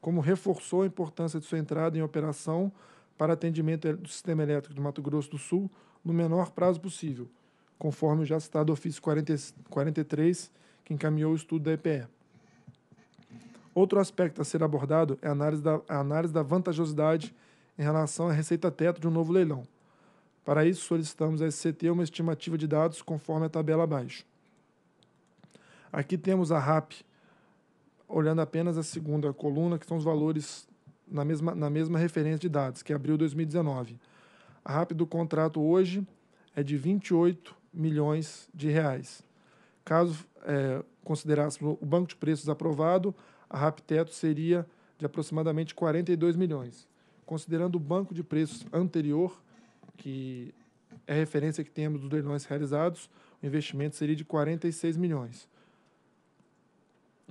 como reforçou a importância de sua entrada em operação para atendimento do sistema elétrico do Mato Grosso do Sul no menor prazo possível, conforme o já citado ofício 40, 43, que encaminhou o estudo da EPE. Outro aspecto a ser abordado é a análise da, a análise da vantajosidade em relação à receita teto de um novo leilão. Para isso, solicitamos à SCT uma estimativa de dados conforme a tabela abaixo. Aqui temos a RAP, olhando apenas a segunda coluna, que são os valores na mesma, na mesma referência de dados, que é abril de 2019. A RAP do contrato hoje é de 28 milhões de reais. Caso é, considerássemos o banco de preços aprovado, a RAP teto seria de aproximadamente 42 milhões. Considerando o banco de preços anterior, que é a referência que temos dos leilões realizados, o investimento seria de 46 milhões.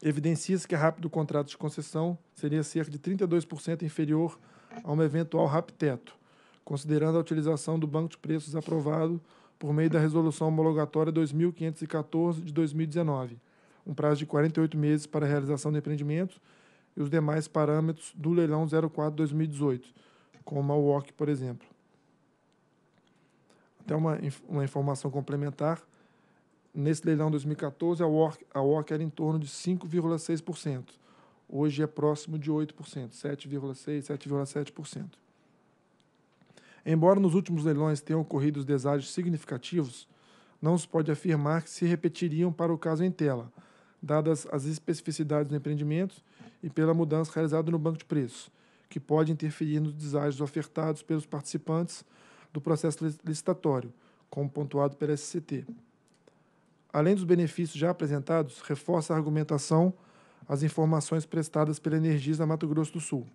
Evidencia-se que a RAP do contrato de concessão seria cerca de 32% inferior a uma eventual RAP teto, considerando a utilização do banco de preços aprovado por meio da Resolução Homologatória 2514 de 2019, um prazo de 48 meses para a realização do empreendimento e os demais parâmetros do leilão 04-2018, como a WOC, por exemplo. Até uma, uma informação complementar, nesse leilão 2014, a ORC, a ORC era em torno de 5,6%. Hoje é próximo de 8%, 7,6%, 7,7%. Embora nos últimos leilões tenham ocorrido deságios significativos, não se pode afirmar que se repetiriam para o caso em tela, dadas as especificidades do empreendimento e pela mudança realizada no banco de preços, que pode interferir nos deságios ofertados pelos participantes do processo licitatório, como pontuado pela SCT. Além dos benefícios já apresentados, reforça a argumentação as informações prestadas pela Energisa Mato Grosso do Sul.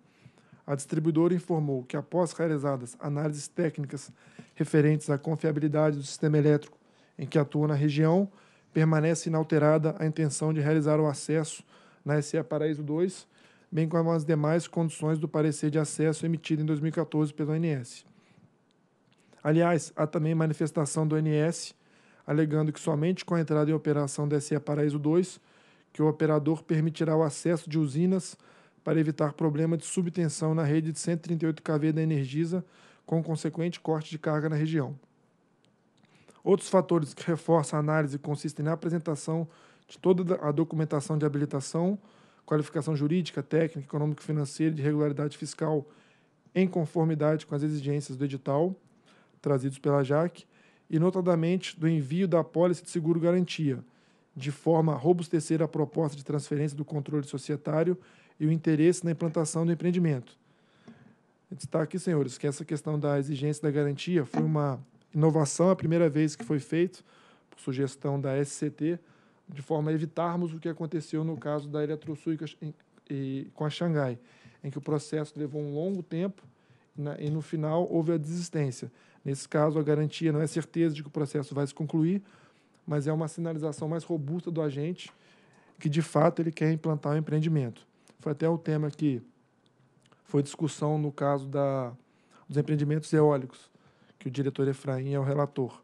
A distribuidora informou que, após realizadas análises técnicas referentes à confiabilidade do sistema elétrico em que atua na região, permanece inalterada a intenção de realizar o acesso na SE Paraíso 2, bem como as demais condições do parecer de acesso emitido em 2014 pelo ANS. Aliás, há também manifestação do NS alegando que somente com a entrada em operação da SE Paraíso 2 que o operador permitirá o acesso de usinas para evitar problema de subtenção na rede de 138 kV da Energisa, com consequente corte de carga na região. Outros fatores que reforçam a análise consistem na apresentação de toda a documentação de habilitação, qualificação jurídica, técnica, econômico-financeira e de regularidade fiscal em conformidade com as exigências do edital, trazidos pela JAC, e notadamente do envio da apólice de seguro garantia, de forma a robustecer a proposta de transferência do controle societário e o interesse na implantação do empreendimento. Destaque, senhores, que essa questão da exigência da garantia foi uma inovação, a primeira vez que foi feito, por sugestão da SCT, de forma a evitarmos o que aconteceu no caso da Eletrosul e, e com a Xangai, em que o processo levou um longo tempo né, e no final houve a desistência. Nesse caso, a garantia não é certeza de que o processo vai se concluir, mas é uma sinalização mais robusta do agente que, de fato, ele quer implantar o um empreendimento. Foi até o tema que foi discussão no caso da, dos empreendimentos eólicos, que o diretor Efraim é o relator.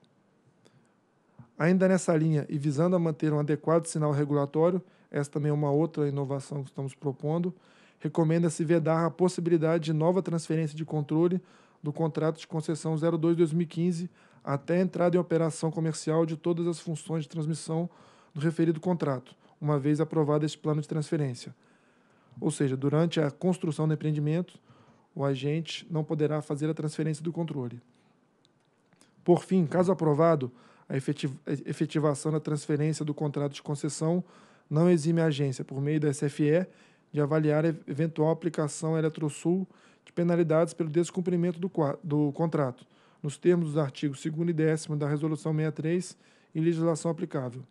Ainda nessa linha e visando a manter um adequado sinal regulatório, essa também é uma outra inovação que estamos propondo, recomenda-se vedar a possibilidade de nova transferência de controle do contrato de concessão 02-2015 até a entrada em operação comercial de todas as funções de transmissão do referido contrato, uma vez aprovado este plano de transferência. Ou seja, durante a construção do empreendimento, o agente não poderá fazer a transferência do controle. Por fim, caso aprovado, a efetivação da transferência do contrato de concessão não exime a agência, por meio da SFE, de avaliar a eventual aplicação Eletrosul de penalidades pelo descumprimento do, do contrato, nos termos dos artigos 2 e 10 da Resolução 63 e legislação aplicável.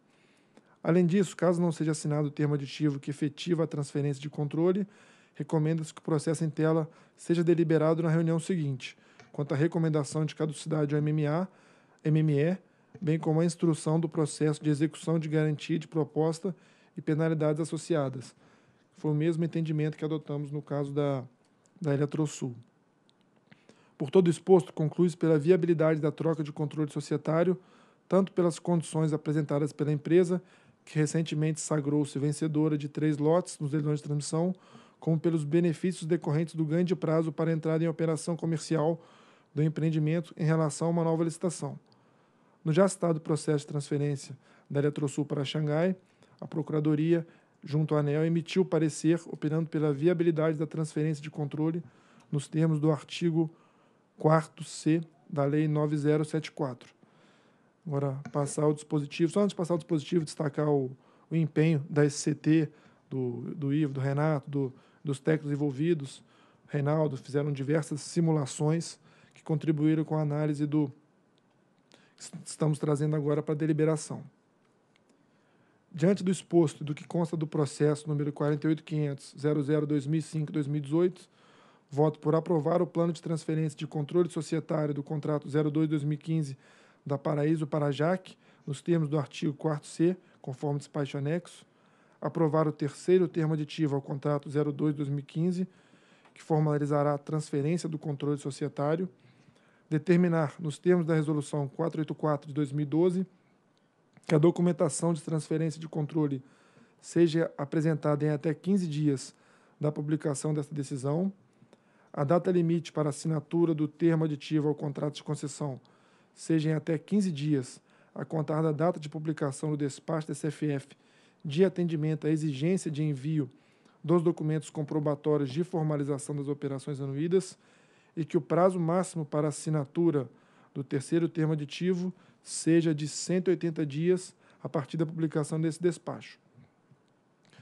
Além disso, caso não seja assinado o termo aditivo que efetiva a transferência de controle, recomenda-se que o processo em tela seja deliberado na reunião seguinte, quanto à recomendação de caducidade ao MMA, MME, bem como a instrução do processo de execução de garantia de proposta e penalidades associadas. Foi o mesmo entendimento que adotamos no caso da da Eletrosul. Por todo exposto, conclui-se pela viabilidade da troca de controle societário, tanto pelas condições apresentadas pela empresa, que recentemente sagrou-se vencedora de três lotes nos leilões de transmissão, como pelos benefícios decorrentes do ganho de prazo para entrada em operação comercial do empreendimento em relação a uma nova licitação. No já citado processo de transferência da Eletrosul para Xangai, a Procuradoria junto à ANEL, emitiu parecer opinando pela viabilidade da transferência de controle nos termos do artigo 4C da Lei 9074. Agora, passar o dispositivo, só antes de passar o dispositivo, destacar o, o empenho da SCT, do, do Ivo, do Renato, do, dos técnicos envolvidos, Reinaldo, fizeram diversas simulações que contribuíram com a análise do que estamos trazendo agora para a deliberação. Diante do exposto e do que consta do processo número 48.500.00.2005.2018, voto por aprovar o plano de transferência de controle societário do contrato 02-2015 da Paraíso para a JAC, nos termos do artigo 4C, conforme despacho anexo. Aprovar o terceiro termo aditivo ao contrato 02-2015, que formalizará a transferência do controle societário. Determinar, nos termos da Resolução 484 de 2012, que a documentação de transferência de controle seja apresentada em até 15 dias da publicação desta decisão. A data limite para assinatura do termo aditivo ao contrato de concessão seja em até 15 dias a contar da data de publicação do despacho da CFF de atendimento à exigência de envio dos documentos comprobatórios de formalização das operações anuídas e que o prazo máximo para assinatura do terceiro termo aditivo seja de 180 dias a partir da publicação desse despacho.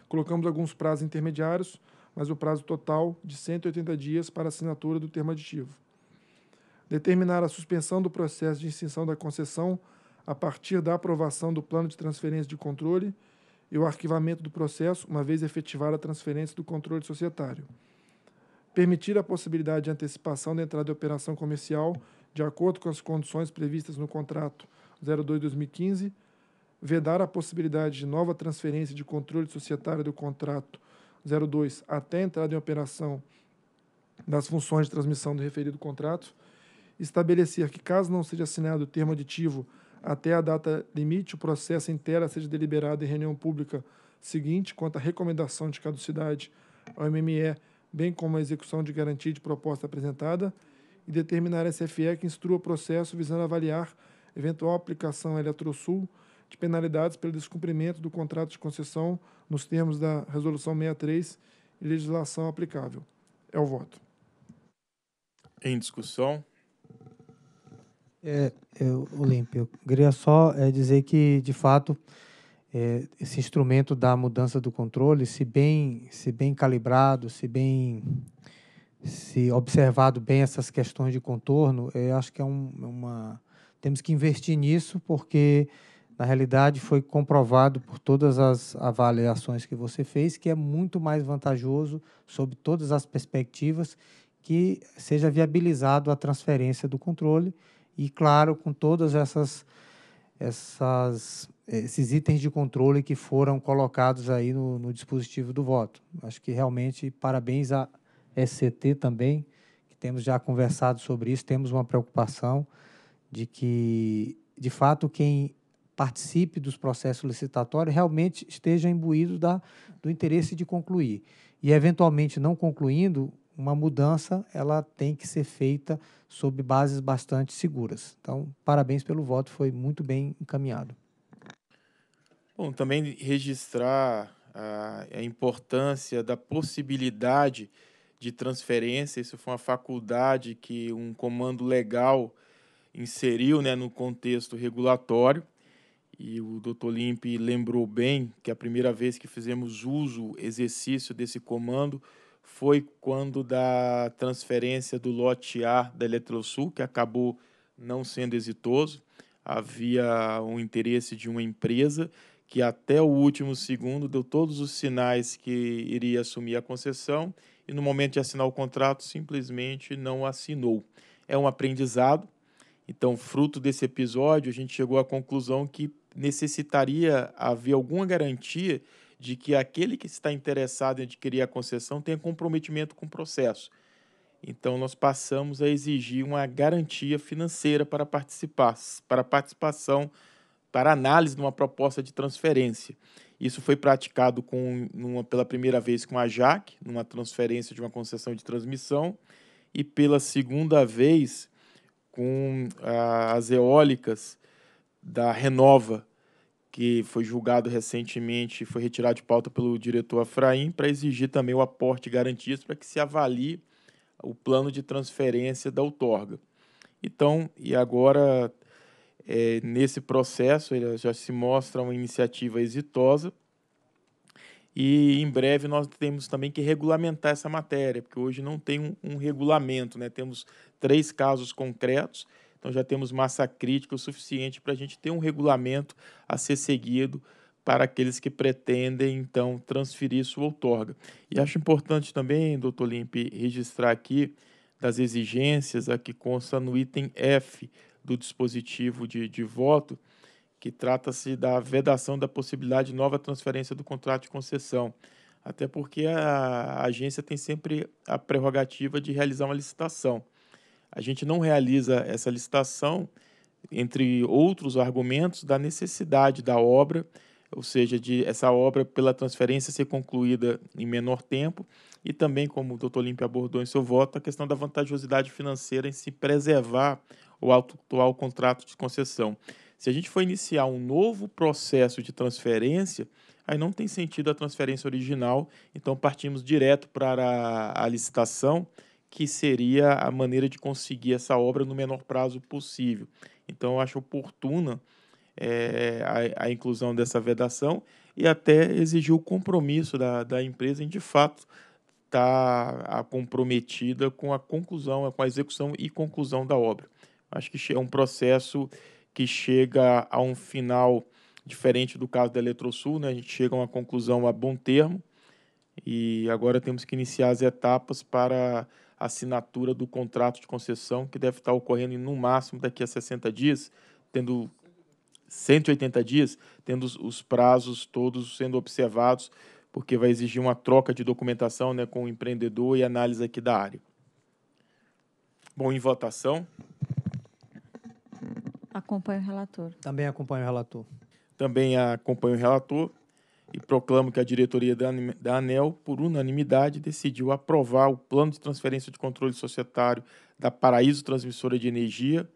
Colocamos alguns prazos intermediários, mas o prazo total de 180 dias para assinatura do termo aditivo. Determinar a suspensão do processo de extinção da concessão a partir da aprovação do plano de transferência de controle e o arquivamento do processo, uma vez efetivada a transferência do controle societário. Permitir a possibilidade de antecipação da entrada em operação comercial de acordo com as condições previstas no contrato 02-2015, vedar a possibilidade de nova transferência de controle societário do contrato 02 até a entrada em operação das funções de transmissão do referido contrato, estabelecer que, caso não seja assinado o termo aditivo até a data limite, o processo inteiro seja deliberado em reunião pública seguinte quanto à recomendação de caducidade ao MME, bem como a execução de garantia de proposta apresentada, e determinar a SFE que instrua o processo visando avaliar eventual aplicação à Eletrosul de penalidades pelo descumprimento do contrato de concessão nos termos da Resolução 63 e legislação aplicável. É o voto. Em discussão. É, eu, Olímpio, eu queria só é, dizer que, de fato, é, esse instrumento da mudança do controle, se bem, se bem calibrado, se bem se observado bem essas questões de contorno, é, eu acho que é um, é uma. Temos que investir nisso, porque na realidade foi comprovado por todas as avaliações que você fez que é muito mais vantajoso, sob todas as perspectivas, que seja viabilizado a transferência do controle e, claro, com todas essas. essas esses itens de controle que foram colocados aí no, no dispositivo do voto. Acho que realmente parabéns a, SCT também, que temos já conversado sobre isso, temos uma preocupação de que, de fato, quem participe dos processos licitatórios realmente esteja imbuído da, do interesse de concluir. E, eventualmente, não concluindo, uma mudança ela tem que ser feita sob bases bastante seguras. Então, parabéns pelo voto, foi muito bem encaminhado. Bom, também registrar a, a importância da possibilidade de transferência, isso foi uma faculdade que um comando legal inseriu né, no contexto regulatório. E o doutor Limpe lembrou bem que a primeira vez que fizemos uso, exercício desse comando foi quando da transferência do lote A da Eletrosul, que acabou não sendo exitoso. Havia um interesse de uma empresa que até o último segundo deu todos os sinais que iria assumir a concessão e no momento de assinar o contrato simplesmente não assinou. É um aprendizado. Então, fruto desse episódio, a gente chegou à conclusão que necessitaria haver alguma garantia de que aquele que está interessado em adquirir a concessão tenha comprometimento com o processo. Então, nós passamos a exigir uma garantia financeira para participar, para participação, para análise de uma proposta de transferência. Isso foi praticado com, pela primeira vez com a JAC, numa transferência de uma concessão de transmissão, e pela segunda vez com ah, as eólicas da Renova, que foi julgado recentemente, foi retirado de pauta pelo diretor Afraim, para exigir também o aporte de garantias para que se avalie o plano de transferência da outorga. Então, e agora é, nesse processo, ele já se mostra uma iniciativa exitosa. E em breve nós temos também que regulamentar essa matéria, porque hoje não tem um, um regulamento, né? Temos três casos concretos, então já temos massa crítica o suficiente para a gente ter um regulamento a ser seguido para aqueles que pretendem, então, transferir sua outorga. E acho importante também, doutor Limpe, registrar aqui das exigências a que consta no item F do dispositivo de, de voto, que trata-se da vedação da possibilidade de nova transferência do contrato de concessão. Até porque a agência tem sempre a prerrogativa de realizar uma licitação. A gente não realiza essa licitação, entre outros argumentos, da necessidade da obra, ou seja, de essa obra, pela transferência, ser concluída em menor tempo, e também, como o doutor Olímpio abordou em seu voto, a questão da vantajosidade financeira em se preservar o atual contrato de concessão. Se a gente for iniciar um novo processo de transferência, aí não tem sentido a transferência original, então partimos direto para a, a licitação, que seria a maneira de conseguir essa obra no menor prazo possível. Então, eu acho oportuna é, a, a, inclusão dessa vedação e até exigir o compromisso da, da empresa em, de fato, estar tá, comprometida com a conclusão, com a execução e conclusão da obra acho que é um processo que chega a um final diferente do caso da Eletrosul, né? A gente chega a uma conclusão a bom termo e agora temos que iniciar as etapas para a assinatura do contrato de concessão, que deve estar ocorrendo no máximo daqui a 60 dias, tendo 180 dias, tendo os prazos todos sendo observados, porque vai exigir uma troca de documentação né, com o empreendedor e análise aqui da área. Bom, em votação. Acompanho o relator. Também acompanho o relator. Também acompanho o relator e proclamo que a diretoria da ANEL, por unanimidade, decidiu aprovar o plano de transferência de controle societário da Paraíso Transmissora de Energia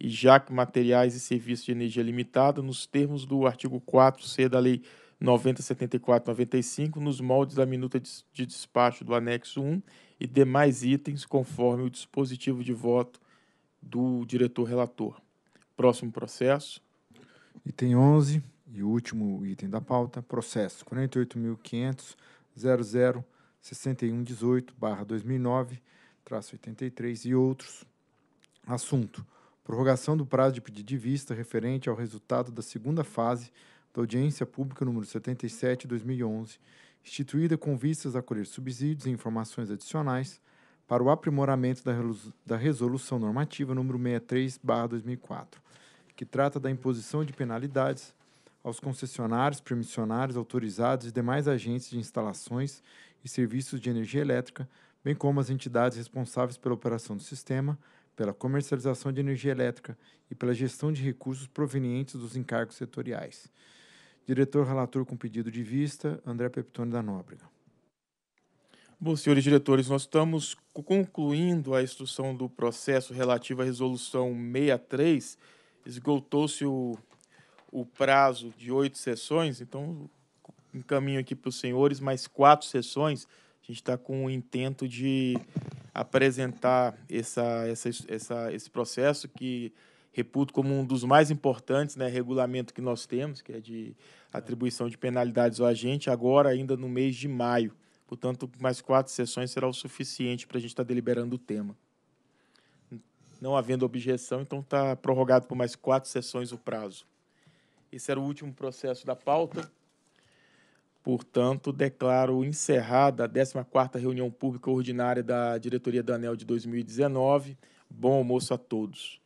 e JAC Materiais e Serviços de Energia Limitada, nos termos do artigo 4C da Lei 9074-95, nos moldes da minuta de despacho do anexo 1 e demais itens, conforme o dispositivo de voto do diretor relator. Próximo processo. Item 11 e o último item da pauta, processo 48.500.006118/2009, traço 83 e outros. Assunto: prorrogação do prazo de pedido de vista referente ao resultado da segunda fase da audiência pública número 77 2011, instituída com vistas a colher subsídios e informações adicionais para o aprimoramento da resolução normativa número 63/2004, que trata da imposição de penalidades aos concessionários, permissionários, autorizados e demais agentes de instalações e serviços de energia elétrica, bem como as entidades responsáveis pela operação do sistema, pela comercialização de energia elétrica e pela gestão de recursos provenientes dos encargos setoriais. Diretor relator com pedido de vista, André Peptone da Nóbrega. Bom, senhores diretores, nós estamos concluindo a instrução do processo relativo à resolução 63. Esgotou-se o, o prazo de oito sessões, então encaminho aqui para os senhores mais quatro sessões. A gente está com o intento de apresentar essa, essa, essa, esse processo que reputo como um dos mais importantes né, regulamento que nós temos, que é de atribuição de penalidades ao agente, agora ainda no mês de maio. Portanto, mais quatro sessões será o suficiente para a gente estar tá deliberando o tema. Não havendo objeção, então está prorrogado por mais quatro sessões o prazo. Esse era o último processo da pauta. Portanto, declaro encerrada a 14ª reunião pública ordinária da diretoria da ANEL de 2019. Bom almoço a todos.